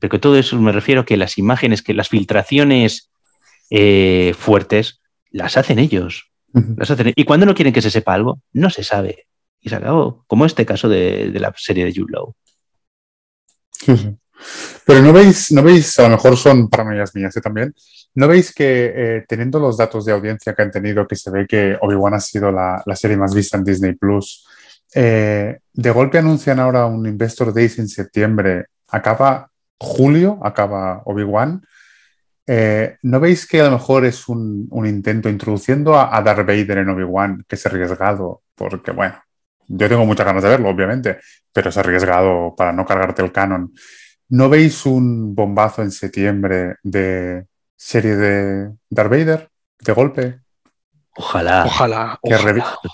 Pero que todo eso me refiero que las imágenes, que las filtraciones eh, fuertes, las hacen ellos. ¿Y cuando no quieren que se sepa algo? No se sabe. Y se acabó. Como este caso de, la serie de Jude Low. Pero no veis, no veis, a lo mejor son para mías yo también, no veis que eh, teniendo los datos de audiencia que han tenido, que se ve que Obi-Wan ha sido la, serie más vista en Disney Plus, eh, de golpe anuncian ahora un Investor Days en septiembre, acaba julio, acaba Obi-Wan, eh, ¿No veis que a lo mejor es un, intento introduciendo a, Darth Vader en Obi-Wan que es arriesgado? Porque, bueno, yo tengo muchas ganas de verlo, obviamente, pero es arriesgado para no cargarte el canon. ¿No veis un bombazo en septiembre de serie de Darth Vader de golpe? Ojalá. Ojalá. Que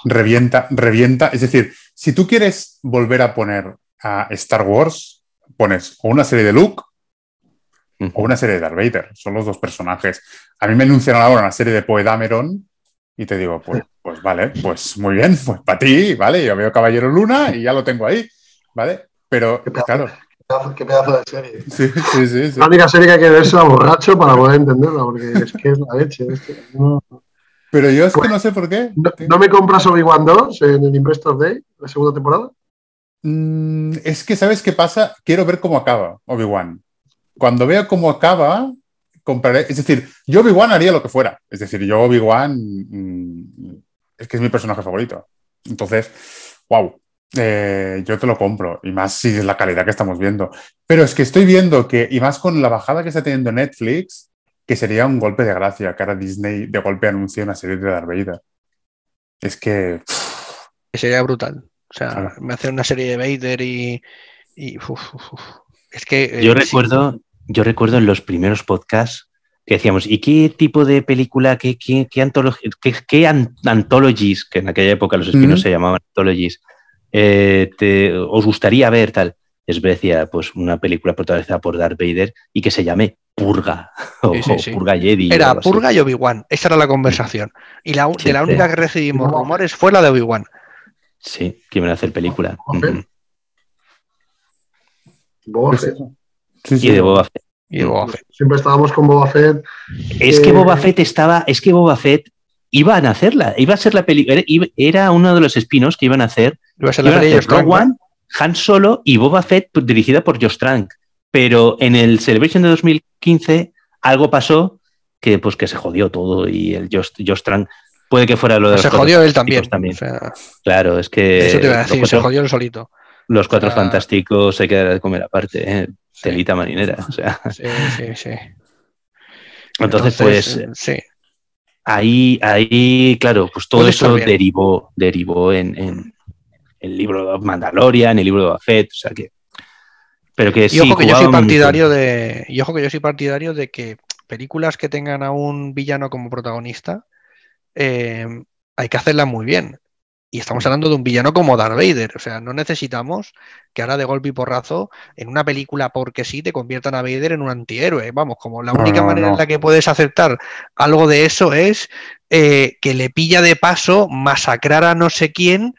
revienta, revienta. Es decir, si tú quieres volver a poner a Star Wars, pones una serie de Luke o una serie de Darth Vader. Son los dos personajes. A mí me anunciaron ahora una serie de Poe Dameron y te digo, pues, pues vale, pues muy bien, pues para ti, ¿vale? Yo veo Caballero Luna y ya lo tengo ahí, ¿vale? Pero, claro. Qué pedazo de serie. Sí, sí, sí, La única serie que hay que verse a borracho para poder entenderla, porque es que es la leche. Pero yo es que pues, no sé por qué. ¿No, me compras Obi-Wan 2 en el Investor Day, la segunda temporada? Mm, es que, ¿sabes qué pasa? Quiero ver cómo acaba Obi-Wan cuando vea cómo acaba, compraré. Es decir, yo Obi-Wan haría lo que fuera. Es decir, yo Obi-Wan mm, es que es mi personaje favorito. Entonces, wow, eh, yo te lo compro. Y más si es la calidad que estamos viendo. Pero es que estoy viendo que, y más con la bajada que está teniendo Netflix, que sería un golpe de gracia que ahora Disney de golpe anuncie una serie de Darth Vader. Es que. Sería brutal. O sea, me hacen una serie de Vader y que. Eh, yo recuerdo, yo recuerdo en los primeros podcasts que decíamos, ¿y qué tipo de película, qué, qué, qué, anthologies, que en aquella época los espinos se llamaban anthologies, eh, os gustaría ver tal? Es decir, pues una película protagonizada por Darth Vader y que se llame Purga (laughs) o, Purga Jedi. Era Purga y Obi-Wan, esa era la conversación. Y la, la única que recibimos rumores fue la de Obi-Wan. Sí, que hacer película. Pues Boba Fett. Y de Boba Fett. Y Siempre estábamos con Boba Fett. Es que... Eh, Boba Fett estaba, es que Boba Fett iban a hacerla, iba a ser la película, era uno de los espinos que iban a hacer. One, Han Solo y Boba Fett pues, dirigida por Josh Trank. Pero en el Celebration de 2015 algo pasó que pues que se jodió todo y el Josh, Trank puede que fuera lo de pues Se jodió él también. también. claro, es que... Eso te iba se jodió él solito. Los cuatro ah. fantásticos se quedaron de comer aparte, ¿eh? telita marinera. O sea. Sí, sí, sí. Entonces, pues. Sí. Ahí, ahí, claro, pues todo eso derivó, derivó en, el libro de en el libro de Buffett, o sea que. Pero que sí, y ojo que yo soy partidario de. ojo que yo soy partidario de que películas que tengan a un villano como protagonista, eh, hay que hacerlas muy bien. Y estamos hablando de un villano como Darth Vader. O sea, no necesitamos que ahora de golpe y porrazo, en una película porque sí, te conviertan a Vader en un antihéroe. Vamos, como la única manera en la que puedes aceptar algo de eso es eh, que le pilla de paso masacrar a no sé quién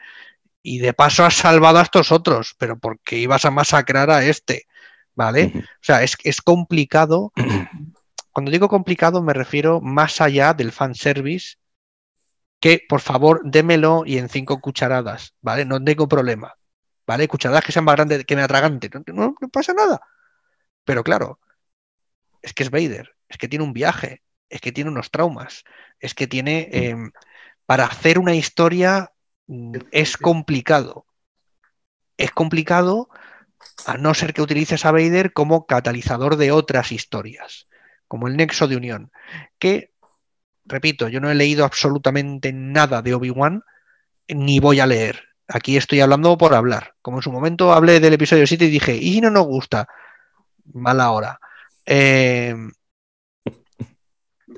y de paso has salvado a estos otros, pero porque ibas a masacrar a este. ¿Vale? O sea, es, es complicado. (clears throat) Cuando digo complicado me refiero más allá del fanservice que por favor démelo y en cinco cucharadas, ¿vale? No tengo problema, ¿vale? Cucharadas que sean más grandes que me atragante, no, pasa nada. Pero claro, es que es Vader, es que tiene un viaje, es que tiene unos traumas, es que tiene... Em, para hacer una historia mm, es complicado. Es complicado a no ser que utilices a Vader como catalizador de otras historias, como el nexo de unión, que repito, yo no he leído absolutamente nada de Obi-Wan, ni voy a leer. Aquí estoy hablando por hablar. Como en su momento hablé del episodio 7 y dije, ¿y si no nos gusta? Mala hora. Em,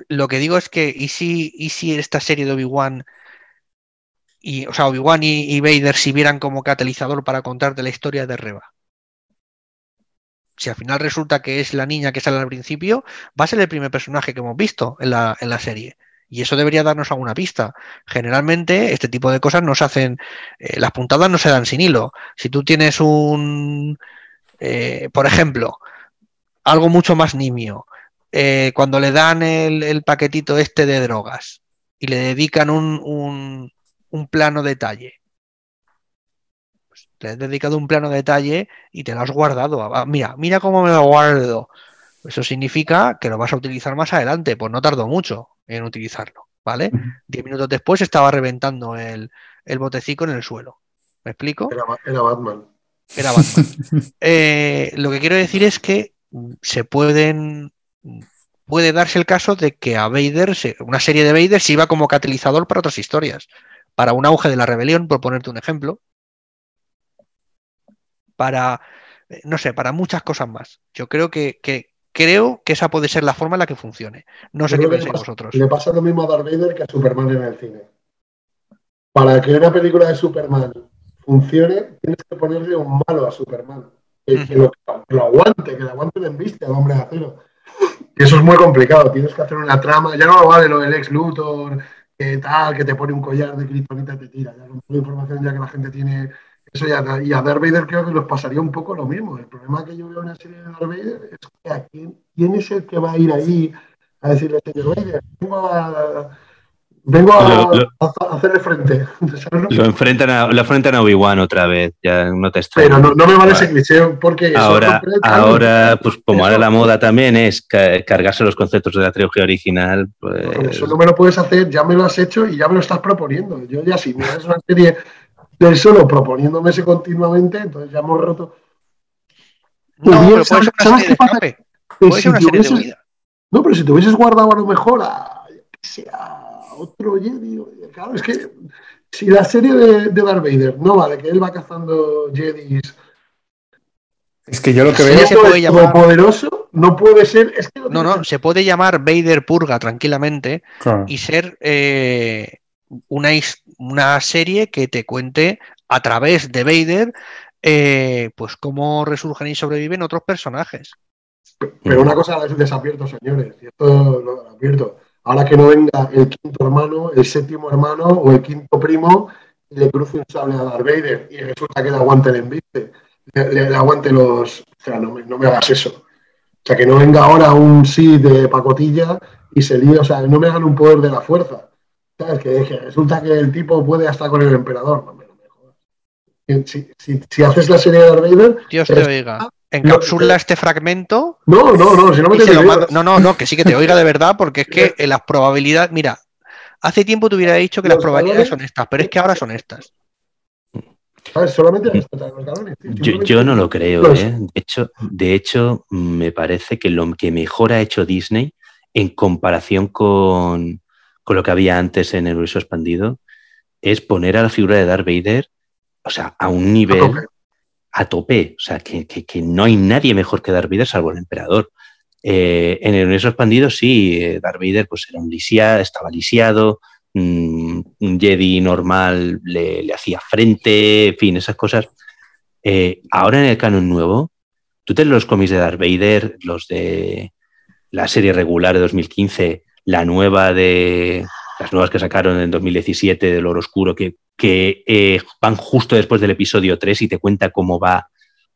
lo que digo es que, ¿y si, y si esta serie de Obi-Wan, y, o sea, Obi-Wan y, y, Vader vieran como catalizador para contarte la historia de Reba? si al final resulta que es la niña que sale al principio, va a ser el primer personaje que hemos visto en la, serie. Y eso debería darnos alguna pista. Generalmente este tipo de cosas no se hacen, eh, las puntadas no se dan sin hilo. Si tú tienes un, eh, por ejemplo, algo mucho más nimio, eh, cuando le dan el, paquetito este de drogas y le dedican un, un plano detalle te has dedicado un plano de detalle y te lo has guardado. Ah, ah, mira, mira cómo me lo guardo. Eso significa que lo vas a utilizar más adelante, pues no tardó mucho en utilizarlo, ¿vale? Diez minutos después estaba reventando el, el botecico en el suelo. ¿Me explico? Era, Batman. Era Batman. (laughs) Eh, lo que quiero decir es que se pueden. Puede darse el caso de que a Vader, una serie de Vader, iba como catalizador para otras historias. Para un auge de la rebelión, por ponerte un ejemplo, para, eh, no sé, para muchas cosas más. Yo creo que, creo que esa puede ser la forma en la que funcione. No sé qué pensáis vosotros. Le pasa lo mismo a Darth Vader que a Superman en el cine. Para que una película de Superman funcione, tienes que ponerle un malo a Superman. Que, lo, aguante, que lo aguante en vista al hombre de acero. Y eso es muy complicado. Tienes que hacer una trama. Ya no vale lo del ex Luthor, que tal, que te pone un collar de criptonita y te tira. Ya con información ya que la gente tiene eso y, a, y a Darth Vader creo que nos pasaría un poco lo mismo. El problema que yo veo en la serie de Darth Vader es que ¿a quién, es el que va a ir ahí a decirle, señor Vader, vengo a, hacerle frente? (laughs) Lo enfrentan a, enfrentan a Obi-Wan otra vez, ya no te Pero no, me vale ese cliché porque... Ahora, ahora pues (laughs) como ahora la moda también es cargarse los conceptos de la trilogía original... Eso pues no me lo puedes hacer, ya me lo has hecho y ya me lo estás proponiendo. Yo ya si es una serie solo proponiéndome ese continuamente, entonces ya hemos roto. No, pero si te hubieses guardado a lo mejor a, otro Jedi, eh, claro, es que si la serie de, de Darth Vader no vale, que él va cazando Jedis. Es que yo lo que veo es que poderoso no puede ser. no, no, se puede llamar Vader Purga tranquilamente y ser eh, una, una serie que te cuente a través de Vader, eh, pues cómo resurgen y sobreviven otros personajes. Pero una cosa es desabierto, señores, y ahora que no venga el quinto hermano, el séptimo hermano o el quinto primo le cruce un sable a Darth Vader y resulta que le aguante el envite, le, aguante los... O sea, no me, hagas eso. O sea, que no venga ahora un sí de pacotilla y se líe, o sea, no me hagan un poder de la fuerza. Que, resulta que el tipo puede hasta con el emperador. Si, haces la serie de Darth Dios te oiga. Encapsula este fragmento. No, no, no, no No, no, que sí que te oiga de verdad, porque es que (laughs) las probabilidades. Mira, hace tiempo te hubiera dicho que las probabilidades son estas, pero es que ahora son estas. Solamente los yo, no lo creo, ¿eh? De hecho, de hecho, me parece que lo que mejor ha hecho Disney en comparación con, lo que había antes en el universo expandido, es poner a la figura de Darth Vader, o sea, a un nivel a tope, o sea, que, no hay nadie mejor que Darth Vader salvo el emperador. Eh, en el universo expandido, sí, eh, Darth Vader pues era un lisiado, estaba lisiado, mm, un Jedi normal le, hacía frente, en fin, esas cosas. Eh, ahora en el canon nuevo, tú te los cómics de Darth Vader, los de la serie regular de 2015, la nueva de las nuevas que sacaron en 2017 del Oro Oscuro, que, eh, van justo después del episodio 3 y te cuenta cómo va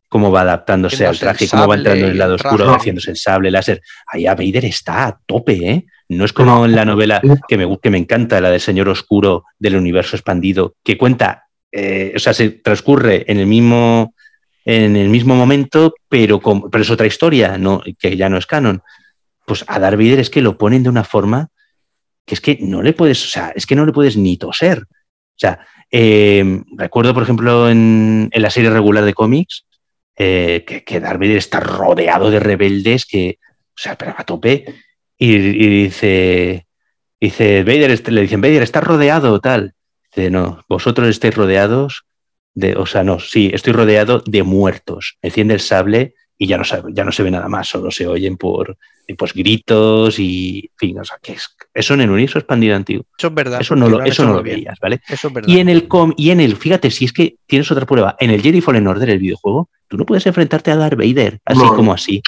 cómo va adaptándose al traje, cómo va entrando en el lado oscuro, haciendo haciéndose el sable láser. Ahí a Vader está a tope, ¿eh? No es como en la novela que me, que me encanta, la del Señor Oscuro del universo expandido, que cuenta, eh, o sea, se transcurre en el mismo, en el mismo momento, pero, con, pero es otra historia, ¿no? que ya no es canon pues a Darth Vader es que lo ponen de una forma que es que no le puedes, o sea, es que no le puedes ni toser. O sea, em, recuerdo, por ejemplo, en, la serie regular de cómics, eh, que, que, Darth Vader está rodeado de rebeldes que, o sea, pero a tope, y, dice, dice, Vader, este, le dicen, Vader, está rodeado, tal. Dice, no, vosotros estáis rodeados de, o sea, no, sí, estoy rodeado de muertos. Enciende el sable y ya no, ya no se ve nada más, solo se oyen por, y pues gritos y, fin, o sea, que eso en el universo expandido antiguo. Eso es verdad. Eso no lo, eso veías, ¿vale? Eso es verdad. Y en el com, y en el, fíjate, si es que tienes otra prueba, en el Jedi Fallen Order, el videojuego, tú no puedes enfrentarte a Darth Vader, así como así.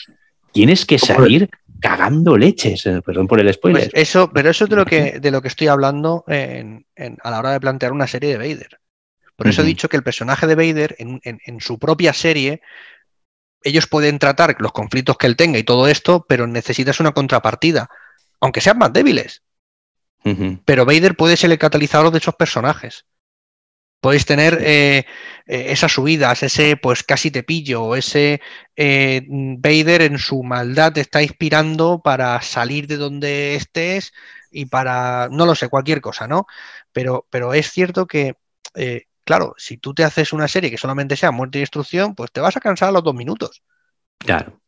Tienes que salir cagando leches, eh, perdón por el spoiler. Pues eso, pero eso es de lo que, de lo que estoy hablando a la hora de plantear una serie de Vader. Por eso he dicho que el personaje de Vader en, su propia serie ellos pueden tratar los conflictos que él tenga y todo esto, pero necesitas una contrapartida, aunque sean más débiles. Pero Vader puede ser el catalizador de esos personajes. Podéis tener eh, eh, esas subidas, ese pues casi te pillo, ese eh, Vader en su maldad te está inspirando para salir de donde estés y para, no lo sé, cualquier cosa, ¿no? Pero, pero es cierto que Claro, si tú te haces una serie que solamente sea muerte y destrucción, pues te vas a cansar a los dos minutos. Claro.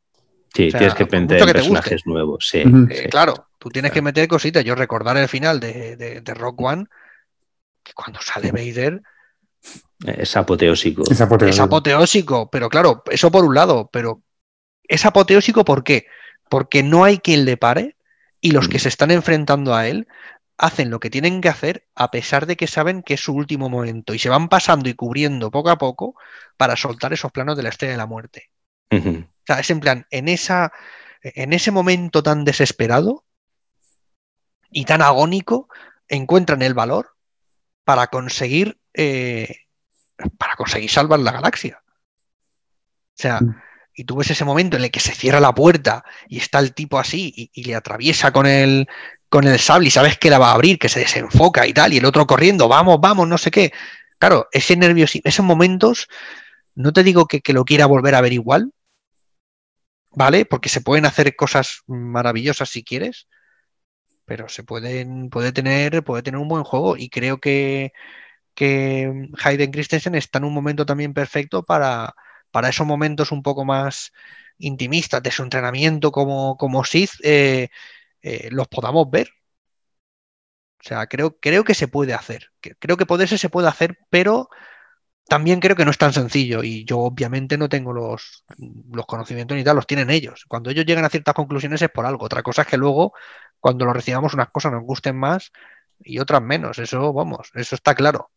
Sí, tienes que meter personajes nuevos. Eh, claro, tú tienes que meter cositas. Yo recordar el final de, Rock One, que cuando sale Vader. Es apoteósico. es apoteósico. pero claro, eso por un lado, pero es apoteósico ¿por qué? Porque no hay quien le pare y los que se están enfrentando a él hacen lo que tienen que hacer a pesar de que saben que es su último momento y se van pasando y cubriendo poco a poco para soltar esos planos de la estrella de la muerte. O sea, es en plan, en, esa, en ese momento tan desesperado y tan agónico, encuentran el valor para conseguir, eh, para conseguir salvar la galaxia. O sea, mm. y tú ves ese momento en el que se cierra la puerta y está el tipo así y le atraviesa con el, con el sable y sabes que la va a abrir, que se desenfoca y tal, y el otro corriendo, vamos, vamos, no sé qué. Claro, ese nerviosismo, esos momentos, no te digo que, lo quiera volver a ver igual, ¿vale? Porque se pueden hacer cosas maravillosas si quieres, pero se pueden, puede tener, puede tener un buen juego y creo que, que Hayden Christensen está en un momento también perfecto para, para esos momentos un poco más intimistas de su entrenamiento como, como Sith, eh, eh, los podamos ver. O sea, creo, creo que se puede hacer. Creo que poderse se puede hacer, pero también creo que no es tan sencillo y yo obviamente no tengo los, conocimientos ni tal, los tienen ellos. Cuando ellos llegan a ciertas conclusiones es por algo. Otra cosa es que luego, cuando lo recibamos, unas cosas nos gusten más y otras menos. Eso, vamos, eso está claro.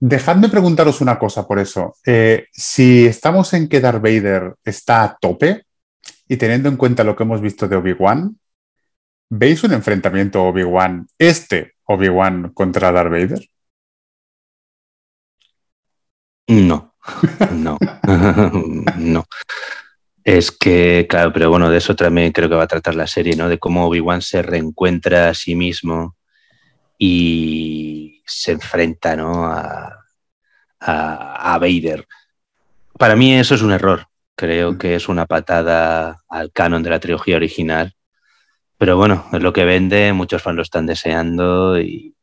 Dejadme preguntaros una cosa por eso. Eh, si estamos en que Darth Vader está a tope y teniendo en cuenta lo que hemos visto de Obi-Wan, ¿Veis un enfrentamiento Obi-Wan, este Obi-Wan contra Darth Vader? No, no, (laughs) no. Es que, claro, pero bueno, de eso también creo que va a tratar la serie, ¿no? De cómo Obi-Wan se reencuentra a sí mismo y se enfrenta, ¿no? A, a, a Vader. Para mí eso es un error. Creo mm. que es una patada al canon de la trilogía original pero bueno, es lo que vende, muchos fans lo están deseando y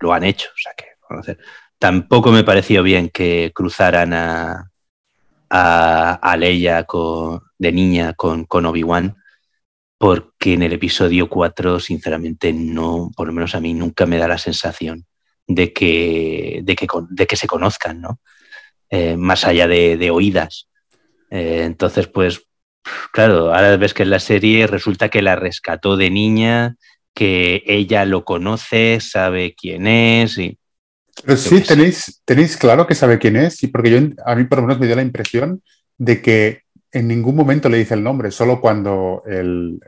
lo han hecho. O sea que, Tampoco me pareció bien que cruzaran a, a, Leia de niña con, con Obi-Wan, porque en el episodio 4, sinceramente, no, por lo menos a mí nunca me da la sensación de que, de que, de que se conozcan, ¿no? Eh, más allá de, oídas. Eh, entonces, pues Claro, ahora ves que en la serie resulta que la rescató de niña, que ella lo conoce, sabe quién es y... Eh, sí, tenéis, claro que sabe quién es, y porque yo, a mí por lo menos me dio la impresión de que en ningún momento le dice el nombre, solo cuando el,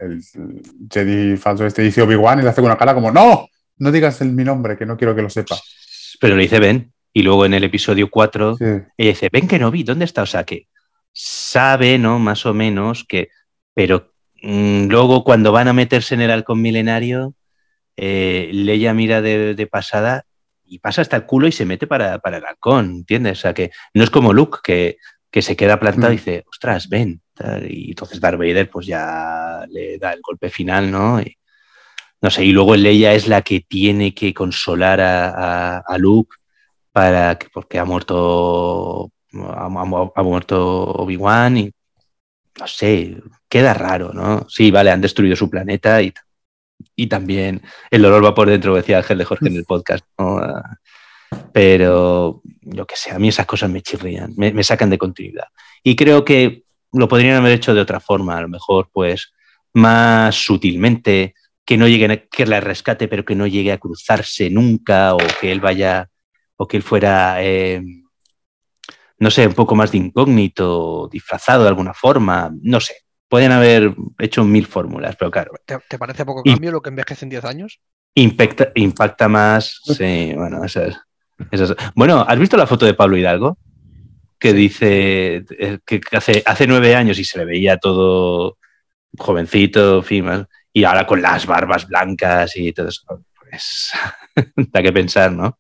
Jedi falso este dice Obi-Wan y le hace una cara como, no, no digas mi nombre, que no quiero que lo sepa. Pero le dice Ben, y luego en el episodio 4, dice ella dice, Ben vi, ¿dónde está que, sabe, ¿no? Más o menos que, pero mm, luego cuando van a meterse en el halcón milenario, eh, Leia mira de, pasada y pasa hasta el culo y se mete para, para, el halcón, ¿entiendes? O sea, que no es como Luke, que, se queda plantado y mm. dice, ostras, ven. Y entonces Darth Vader pues ya le da el golpe final, ¿no? no sé, y luego Leia es la que tiene que consolar a, a Luke para que, porque ha muerto ha, muerto Obi-Wan y no sé, queda raro, ¿no? Sí, vale, han destruido su planeta y, y también el olor va por dentro, decía Ángel de Jorge en el podcast, Pero yo que sé, a mí esas cosas me chirrían, me, sacan de continuidad. Y creo que lo podrían haber hecho de otra forma, a lo mejor, pues, más sutilmente, que no lleguen, a, que la rescate, pero que no llegue a cruzarse nunca, o que él vaya, o que él fuera eh, no sé, un poco más de incógnito, disfrazado de alguna forma, no sé. Pueden haber hecho mil fórmulas, pero claro. ¿Te, parece poco cambio lo que envejece en 10 años? Impacta, más, sí, bueno, esas, Bueno, ¿has visto la foto de Pablo Hidalgo? Que dice eh, que hace, hace nueve años y se le veía todo jovencito, fin, y ahora con las barbas blancas y todo eso. Pues (laughs) da que pensar, ¿no?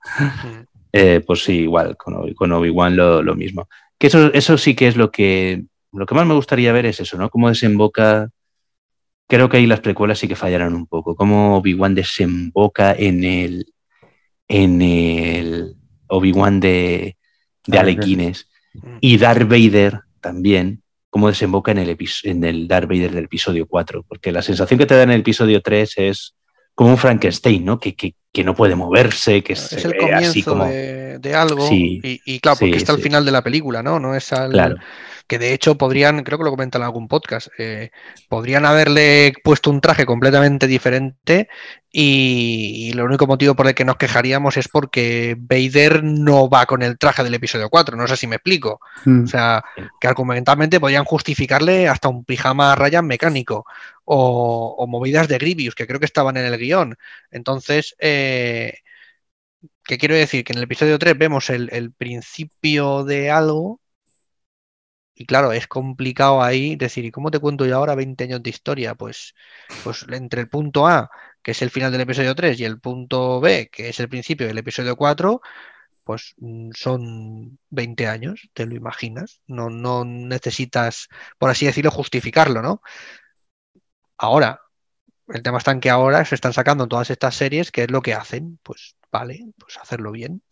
Eh, pues sí, igual, con, Obi-Wan lo, mismo. Que eso, eso sí que es lo que, lo que más me gustaría ver es eso, ¿no? Cómo desemboca. Creo que ahí las precuelas sí que fallaron un poco. Cómo Obi-Wan desemboca en el. en el Obi-Wan de, de Alequines. Mm. Y Darth Vader también. Cómo desemboca en el, en el Darth Vader del episodio 4. Porque la sensación que te da en el episodio 3 es como un Frankenstein, ¿no? Que, que, que no puede moverse, que es el comienzo de, algo. y, claro, porque está al final de la película, ¿no? No es Que de hecho podrían, creo que lo comentan en algún podcast, eh, podrían haberle puesto un traje completamente diferente y, lo único motivo por el que nos quejaríamos es porque Vader no va con el traje del episodio 4, no sé si me explico. Mm. O sea, que argumentalmente podrían justificarle hasta un pijama a rayas mecánico o, movidas de Grivius que creo que estaban en el guión. Entonces, eh, ¿qué quiero decir? Que en el episodio 3 vemos el, principio de algo y claro, es complicado ahí decir, ¿y cómo te cuento yo ahora 20 años de historia? Pues, pues entre el punto A, que es el final del episodio 3, y el punto B, que es el principio del episodio 4, pues mm, son 20 años, te lo imaginas. No, no necesitas, por así decirlo, justificarlo, ¿no? Ahora, el tema está en que ahora se están sacando todas estas series, que es lo que hacen, pues vale, pues hacerlo bien.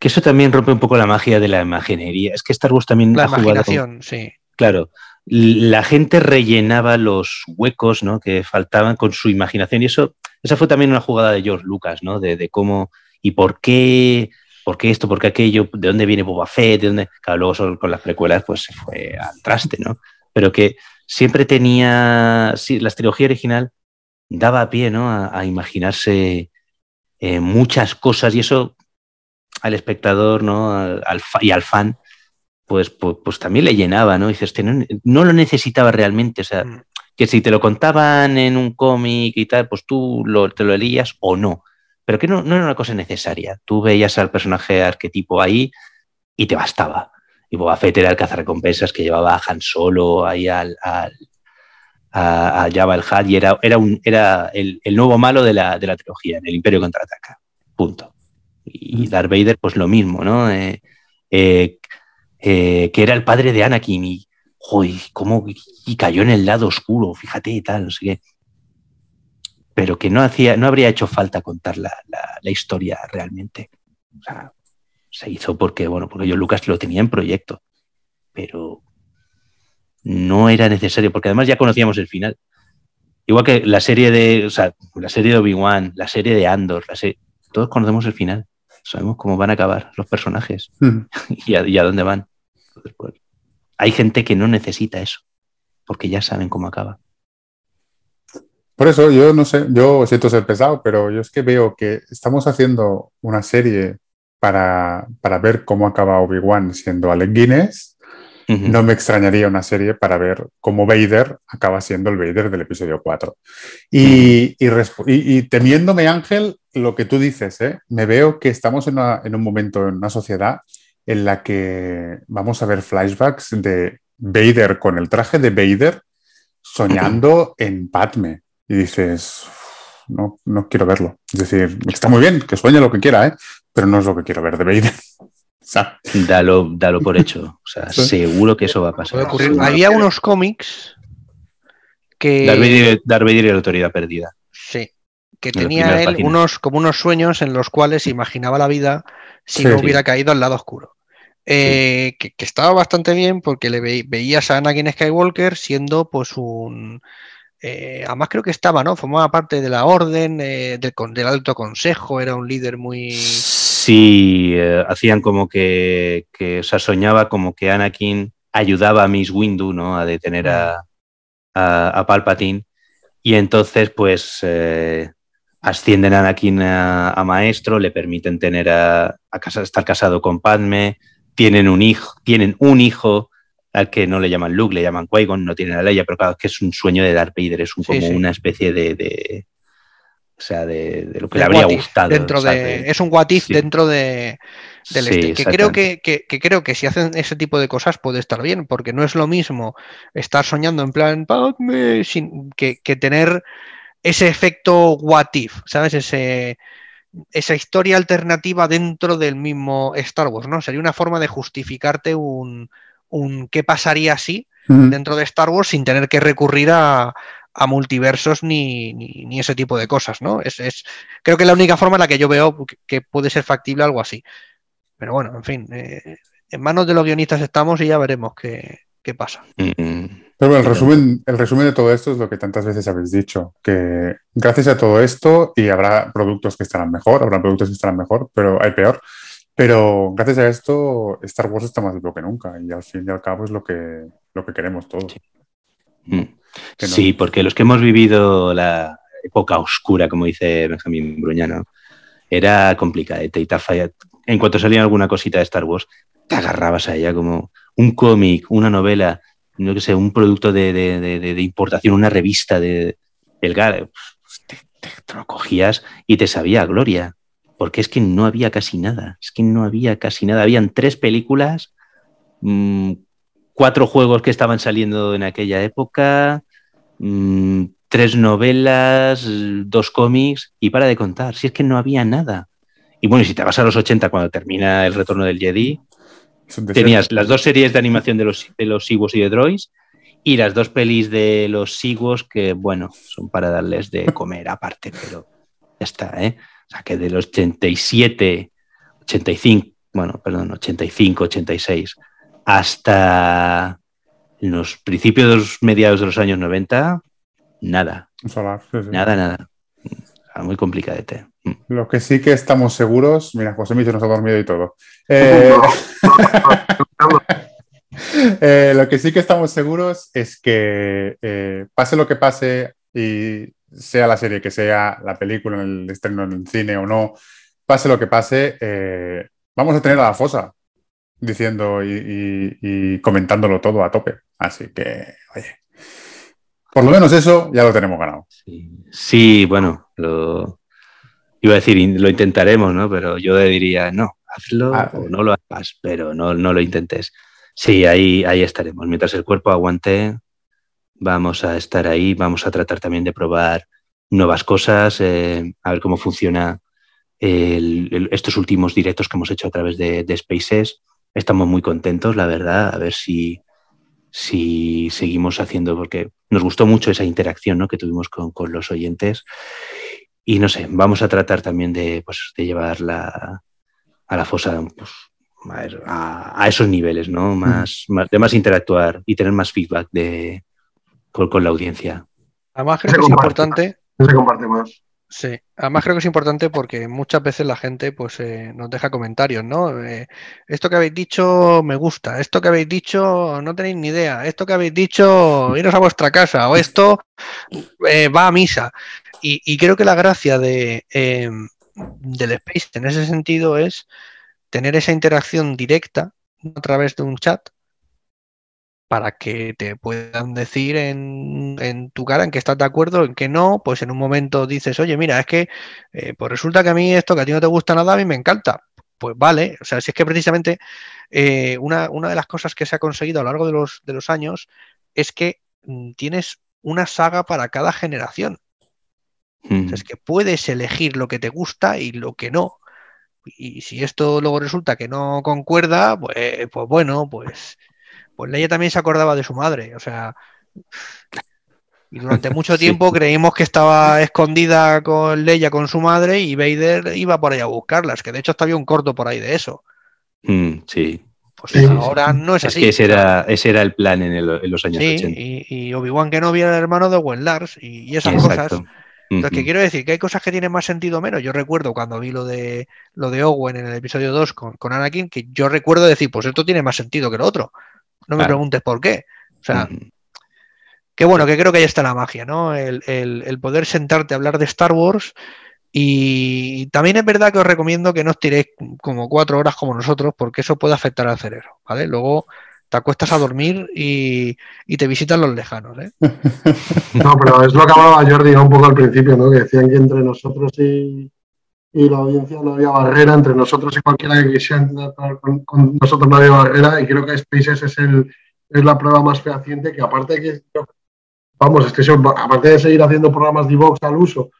Que eso también rompe un poco la magia de la imaginería. Es que Star Wars también la imaginación, sí. Claro, la gente rellenaba los huecos ¿no? que faltaban con su imaginación y eso, esa fue también una jugada de George Lucas, ¿no? De, cómo y por qué, por qué esto, por qué aquello, de dónde viene Boba Fett, de dónde, claro, luego con las precuelas pues se fue al traste, ¿no? Pero que siempre tenía, sí, la trilogía original daba pie ¿no? a, imaginarse eh, muchas cosas y eso al espectador ¿no? Al, y al fan, pues, pues, pues, también le llenaba, ¿no? dices, este no, lo necesitaba realmente, o sea, mm. que si te lo contaban en un cómic y tal, pues tú te lo leías o no, pero que no, no era una cosa necesaria, tú veías al personaje arquetipo ahí y te bastaba y Boba era el cazarrecompensas que llevaba a Han Solo ahí al, al a, a, el y era, era, un, era el, nuevo malo de la, de la trilogía, el Imperio contraataca. Punto. Y mm. Darth Vader, pues lo mismo, ¿no? Eh, eh, eh, que era el padre de Anakin y, cómo, y cayó en el lado oscuro, fíjate y tal, no Pero que no, hacía, no habría hecho falta contar la, la historia realmente. O sea, se hizo porque, bueno, porque yo Lucas lo tenía en proyecto, pero no era necesario, porque además ya conocíamos el final. Igual que la serie de, la serie de Obi-Wan, la serie de Andor, la todos conocemos el final, sabemos cómo van a acabar los personajes mm. (laughs) y, a, dónde van. Pues, hay gente que no necesita eso, porque ya saben cómo acaba. Por eso yo no sé, yo siento ser pesado, pero yo es que veo que estamos haciendo una serie para, ver cómo acaba Obi-Wan siendo Alec Guinness, no me extrañaría una serie para ver cómo Vader acaba siendo el Vader del episodio 4. Y, y, temiéndome, Ángel, lo que tú dices, ¿eh? me veo que estamos en, un momento, en una sociedad en la que vamos a ver flashbacks de Vader con el traje de Vader soñando (laughs) en Padme. Y dices, no, no quiero verlo. Es decir, está muy bien, que sueñe lo que quiera, ¿eh? pero no es lo que quiero ver de Vader. (laughs) dalo, por hecho. O sea, seguro que eso va a pasar. Había unos cómics que. Darth Vader, y la autoridad perdida. Sí. Que tenía él como unos sueños en los cuales imaginaba la vida si no hubiera caído al lado oscuro. Eh, que, estaba bastante bien porque le veía veías a Anakin Skywalker siendo pues un eh, además creo que estaba, ¿no? Formaba parte de la orden, eh, del, alto consejo, era un líder muy... Sí, eh, hacían como que, que, o sea, soñaba como que Anakin ayudaba a Miss Windu, ¿no? A detener a, a, Palpatine. Y entonces, pues, ascienden a Anakin a, maestro, le permiten tener a, casa, estar casado con Padme, tienen un hijo, tienen un hijo al que no le llaman Luke, le llaman qui no tiene la ley, pero claro, es que es un sueño de Darth Vader, es como una especie de, O sea, de, lo que le habría gustado. Dentro de, es un what dentro de, del este, que creo que, que, creo que si hacen ese tipo de cosas puede estar bien, porque no es lo mismo estar soñando en plan que, tener ese efecto what if, ¿sabes? Ese esa historia alternativa dentro del mismo Star Wars, ¿no? Sería una forma de justificarte un, un qué pasaría así dentro de Star Wars sin tener que recurrir a, multiversos ni, ese tipo de cosas, ¿no? Es, creo que es la única forma en la que yo veo que puede ser factible algo así. Pero bueno, en fin, eh, en manos de los guionistas estamos y ya veremos qué, pasa. Pero bueno, el resumen, el resumen de todo esto es lo que tantas veces habéis dicho, que gracias a todo esto, y habrá productos que estarán mejor, habrá productos que estarán mejor, pero hay peor, pero gracias a esto, Star Wars está más lo que nunca y al fin y al cabo es lo que, lo que queremos todos. Sí. Mm. porque los que hemos vivido la época oscura, como dice Benjamín Bruñano, era complicada. En cuanto salía alguna cosita de Star Wars, te agarrabas a ella como un cómic, una novela, no que sé, un producto de, importación, una revista de, del te, te, lo cogías y te sabía gloria porque es que no había casi nada, es que no había casi nada. Habían tres películas, mm, cuatro juegos que estaban saliendo en aquella época, mm, tres novelas, dos cómics y para de contar, si es que no había nada. Y bueno, si te vas a los 80 cuando termina el retorno del Jedi, tenías las dos series de animación de los, de los y de Droids y las dos pelis de los Siguos que, bueno, son para darles de comer aparte, pero ya está, ¿eh? que del 87, 85, bueno, perdón, 85, 86, hasta los principios de mediados de los años 90, nada. Nada, nada. muy complicadete. Mm. Lo que sí que estamos seguros, mira, José nos ha dormido y todo. Eh, (laughs) eh, lo que sí que estamos seguros es que eh, pase lo que pase y sea la serie que sea, la película, el estreno en el cine o no, pase lo que pase, eh, vamos a tener a la fosa diciendo y, comentándolo todo a tope. Así que, oye, por lo menos eso ya lo tenemos ganado. Sí, bueno, lo iba a decir, lo intentaremos, ¿no? Pero yo diría, no, hazlo ah, o no lo hagas, pero no, no lo intentes. Sí, ahí, ahí estaremos. Mientras el cuerpo aguante, vamos a estar ahí, vamos a tratar también de probar nuevas cosas, eh, a ver cómo funciona estos últimos directos que hemos hecho a través de, Spaces. Estamos muy contentos, la verdad, a ver si, si seguimos haciendo, porque nos gustó mucho esa interacción que tuvimos con, los oyentes. Y no sé, vamos a tratar también de, pues, de llevar a la fosa pues, a, esos niveles, ¿no? Más, más, de más interactuar y tener más feedback de, con, la audiencia. Además, creo que es importante. Se comparte más. Sí, además creo que es importante porque muchas veces la gente pues eh, nos deja comentarios, ¿no? Eh, esto que habéis dicho me gusta, esto que habéis dicho no tenéis ni idea, esto que habéis dicho iros a vuestra casa o esto eh, va a misa. Y, y, creo que la gracia de, del Space en ese sentido es tener esa interacción directa a través de un chat para que te puedan decir en, en, tu cara en que estás de acuerdo, en que no, pues en un momento dices, oye, mira, es que eh, pues resulta que a mí esto que a ti no te gusta nada, a mí me encanta. Pues vale, o sea, si es que precisamente eh, una, de las cosas que se ha conseguido a lo largo de los, de los años es que mm, tienes una saga para cada generación. es mm. que puedes elegir lo que te gusta y lo que no. Y si esto luego resulta que no concuerda, pues, pues bueno, pues pues Leia también se acordaba de su madre, o sea... Y durante (laughs) mucho tiempo creímos que estaba escondida con Leia, con su madre, y Vader iba por ahí a buscarlas, que de hecho hasta había un corto por ahí de eso. Mm, sí. Pues ahora no es, así. Que ese era, ese el plan en, los años 80. Y, Obi-Wan que no viera el hermano de Owen Lars y, esas cosas. que quiero decir que hay cosas que tienen más sentido o menos. Yo recuerdo cuando vi lo de lo de Owen en el episodio 2 con, con Anakin, que yo recuerdo decir, pues esto tiene más sentido que lo otro. No me preguntes por qué. O sea, bueno, que creo que ahí está la magia, ¿no? El, poder sentarte a hablar de Star Wars. Y también es verdad que os recomiendo que no os tiréis como cuatro horas como nosotros, porque eso puede afectar al cerebro, ¿vale? Luego te acuestas a dormir y, te visitan los lejanos, ¿eh? (laughs) No, pero es lo que hablaba Jordi un poco al principio, ¿no? Que decían que entre nosotros y, y la audiencia no había barrera entre nosotros y cualquiera que quisiera entrar con, nosotros no había barrera y creo que Spaces es, el, es la prueba más fehaciente que aparte de que vamos, es aparte de seguir haciendo programas de Vox al uso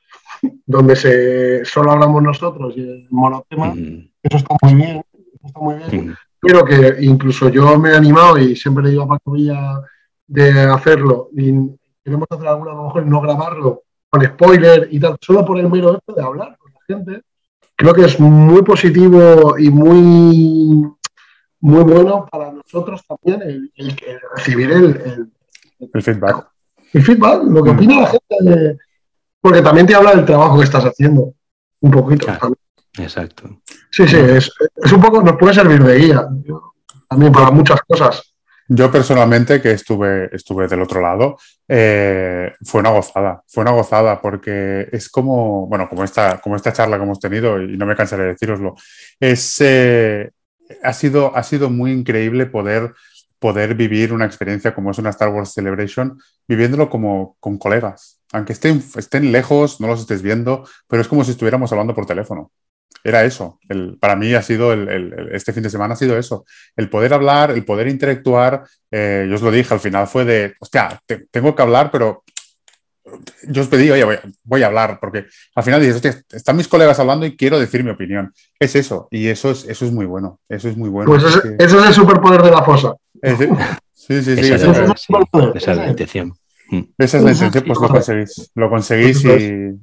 donde se, solo hablamos nosotros y el monotema, eso está muy bien, Pero que incluso yo me he animado y siempre le digo a Paco Villa de hacerlo y queremos hacer alguna, a lo mejor no grabarlo con spoiler y tal, solo por el mero de hablar gente. Creo que es muy positivo y muy, muy bueno para nosotros también el, recibir el, feedback. El feedback, lo que mm. opina la gente, porque también te habla del trabajo que estás haciendo, un poquito. Exacto. Sí, sí, mm. es, es, un poco, nos puede servir de guía también para muchas cosas. Yo personalmente, que estuve, estuve del otro lado, eh, fue una gozada, fue una gozada porque es como, bueno, como esta, como esta charla que hemos tenido, y no me cansaré de deciroslo, es, eh, ha, sido, ha sido muy increíble poder poder vivir una experiencia como es una Star Wars Celebration, viviéndolo como con colegas. Aunque estén, estén lejos, no los estés viendo, pero es como si estuviéramos hablando por teléfono era eso. El, para mí ha sido, el, este fin de semana ha sido eso. El poder hablar, el poder interactuar. Eh, yo os lo dije, al final fue de, hostia, tengo que hablar, pero yo os pedí, oye, voy, a hablar, porque al final dices, hostia, están mis colegas hablando y quiero decir mi opinión. Es eso, y eso es, eso es muy bueno. Eso es muy bueno. Pues eso es el superpoder de la fosa. sí, sí, sí. es, la, sí, Mm. Esa es la intención, pues lo conseguís. Lo conseguís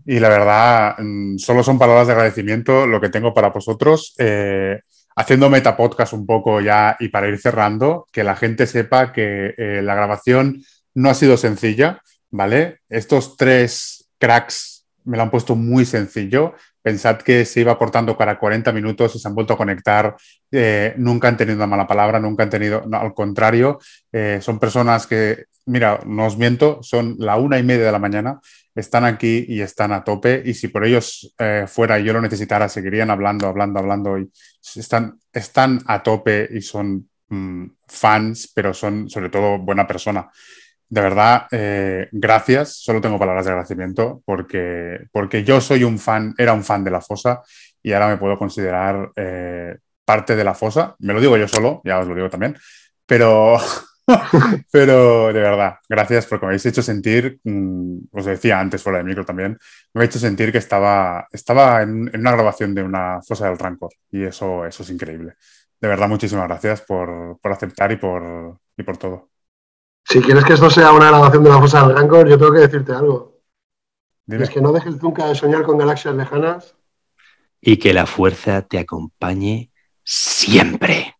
y, la verdad, mm, solo son palabras de agradecimiento lo que tengo para vosotros. Eh, haciendo metapodcast un poco ya y para ir cerrando, que la gente sepa que eh, la grabación no ha sido sencilla, ¿vale? Estos tres cracks me lo han puesto muy sencillo Pensad que se iba cortando cada 40 minutos y se han vuelto a conectar. Eh, nunca han tenido una mala palabra, nunca han tenido. al contrario, eh, son personas que, mira, no os miento, son la una y media de la mañana, están aquí y están a tope. Y si por ellos eh, fuera y yo lo necesitara, seguirían hablando, hablando, hablando. Y están, están a tope y son mm, fans, pero son sobre todo buena persona de verdad, eh, gracias. Solo tengo palabras de agradecimiento porque, porque yo soy un fan, era un fan de la fosa y ahora me puedo considerar eh, parte de la fosa. Me lo digo yo solo, ya os lo digo también, pero, (laughs) pero de verdad, gracias porque me habéis hecho sentir, mm, os decía antes fuera de micro también, me habéis hecho sentir que estaba, estaba en, una grabación de una fosa del Rancor y eso, eso es increíble. De verdad, muchísimas gracias por, por aceptar y por, y por todo. Si quieres que esto sea una grabación de la fosa del Rancor, yo tengo que decirte algo. Es que no dejes nunca de soñar con galaxias lejanas. Y que la fuerza te acompañe siempre.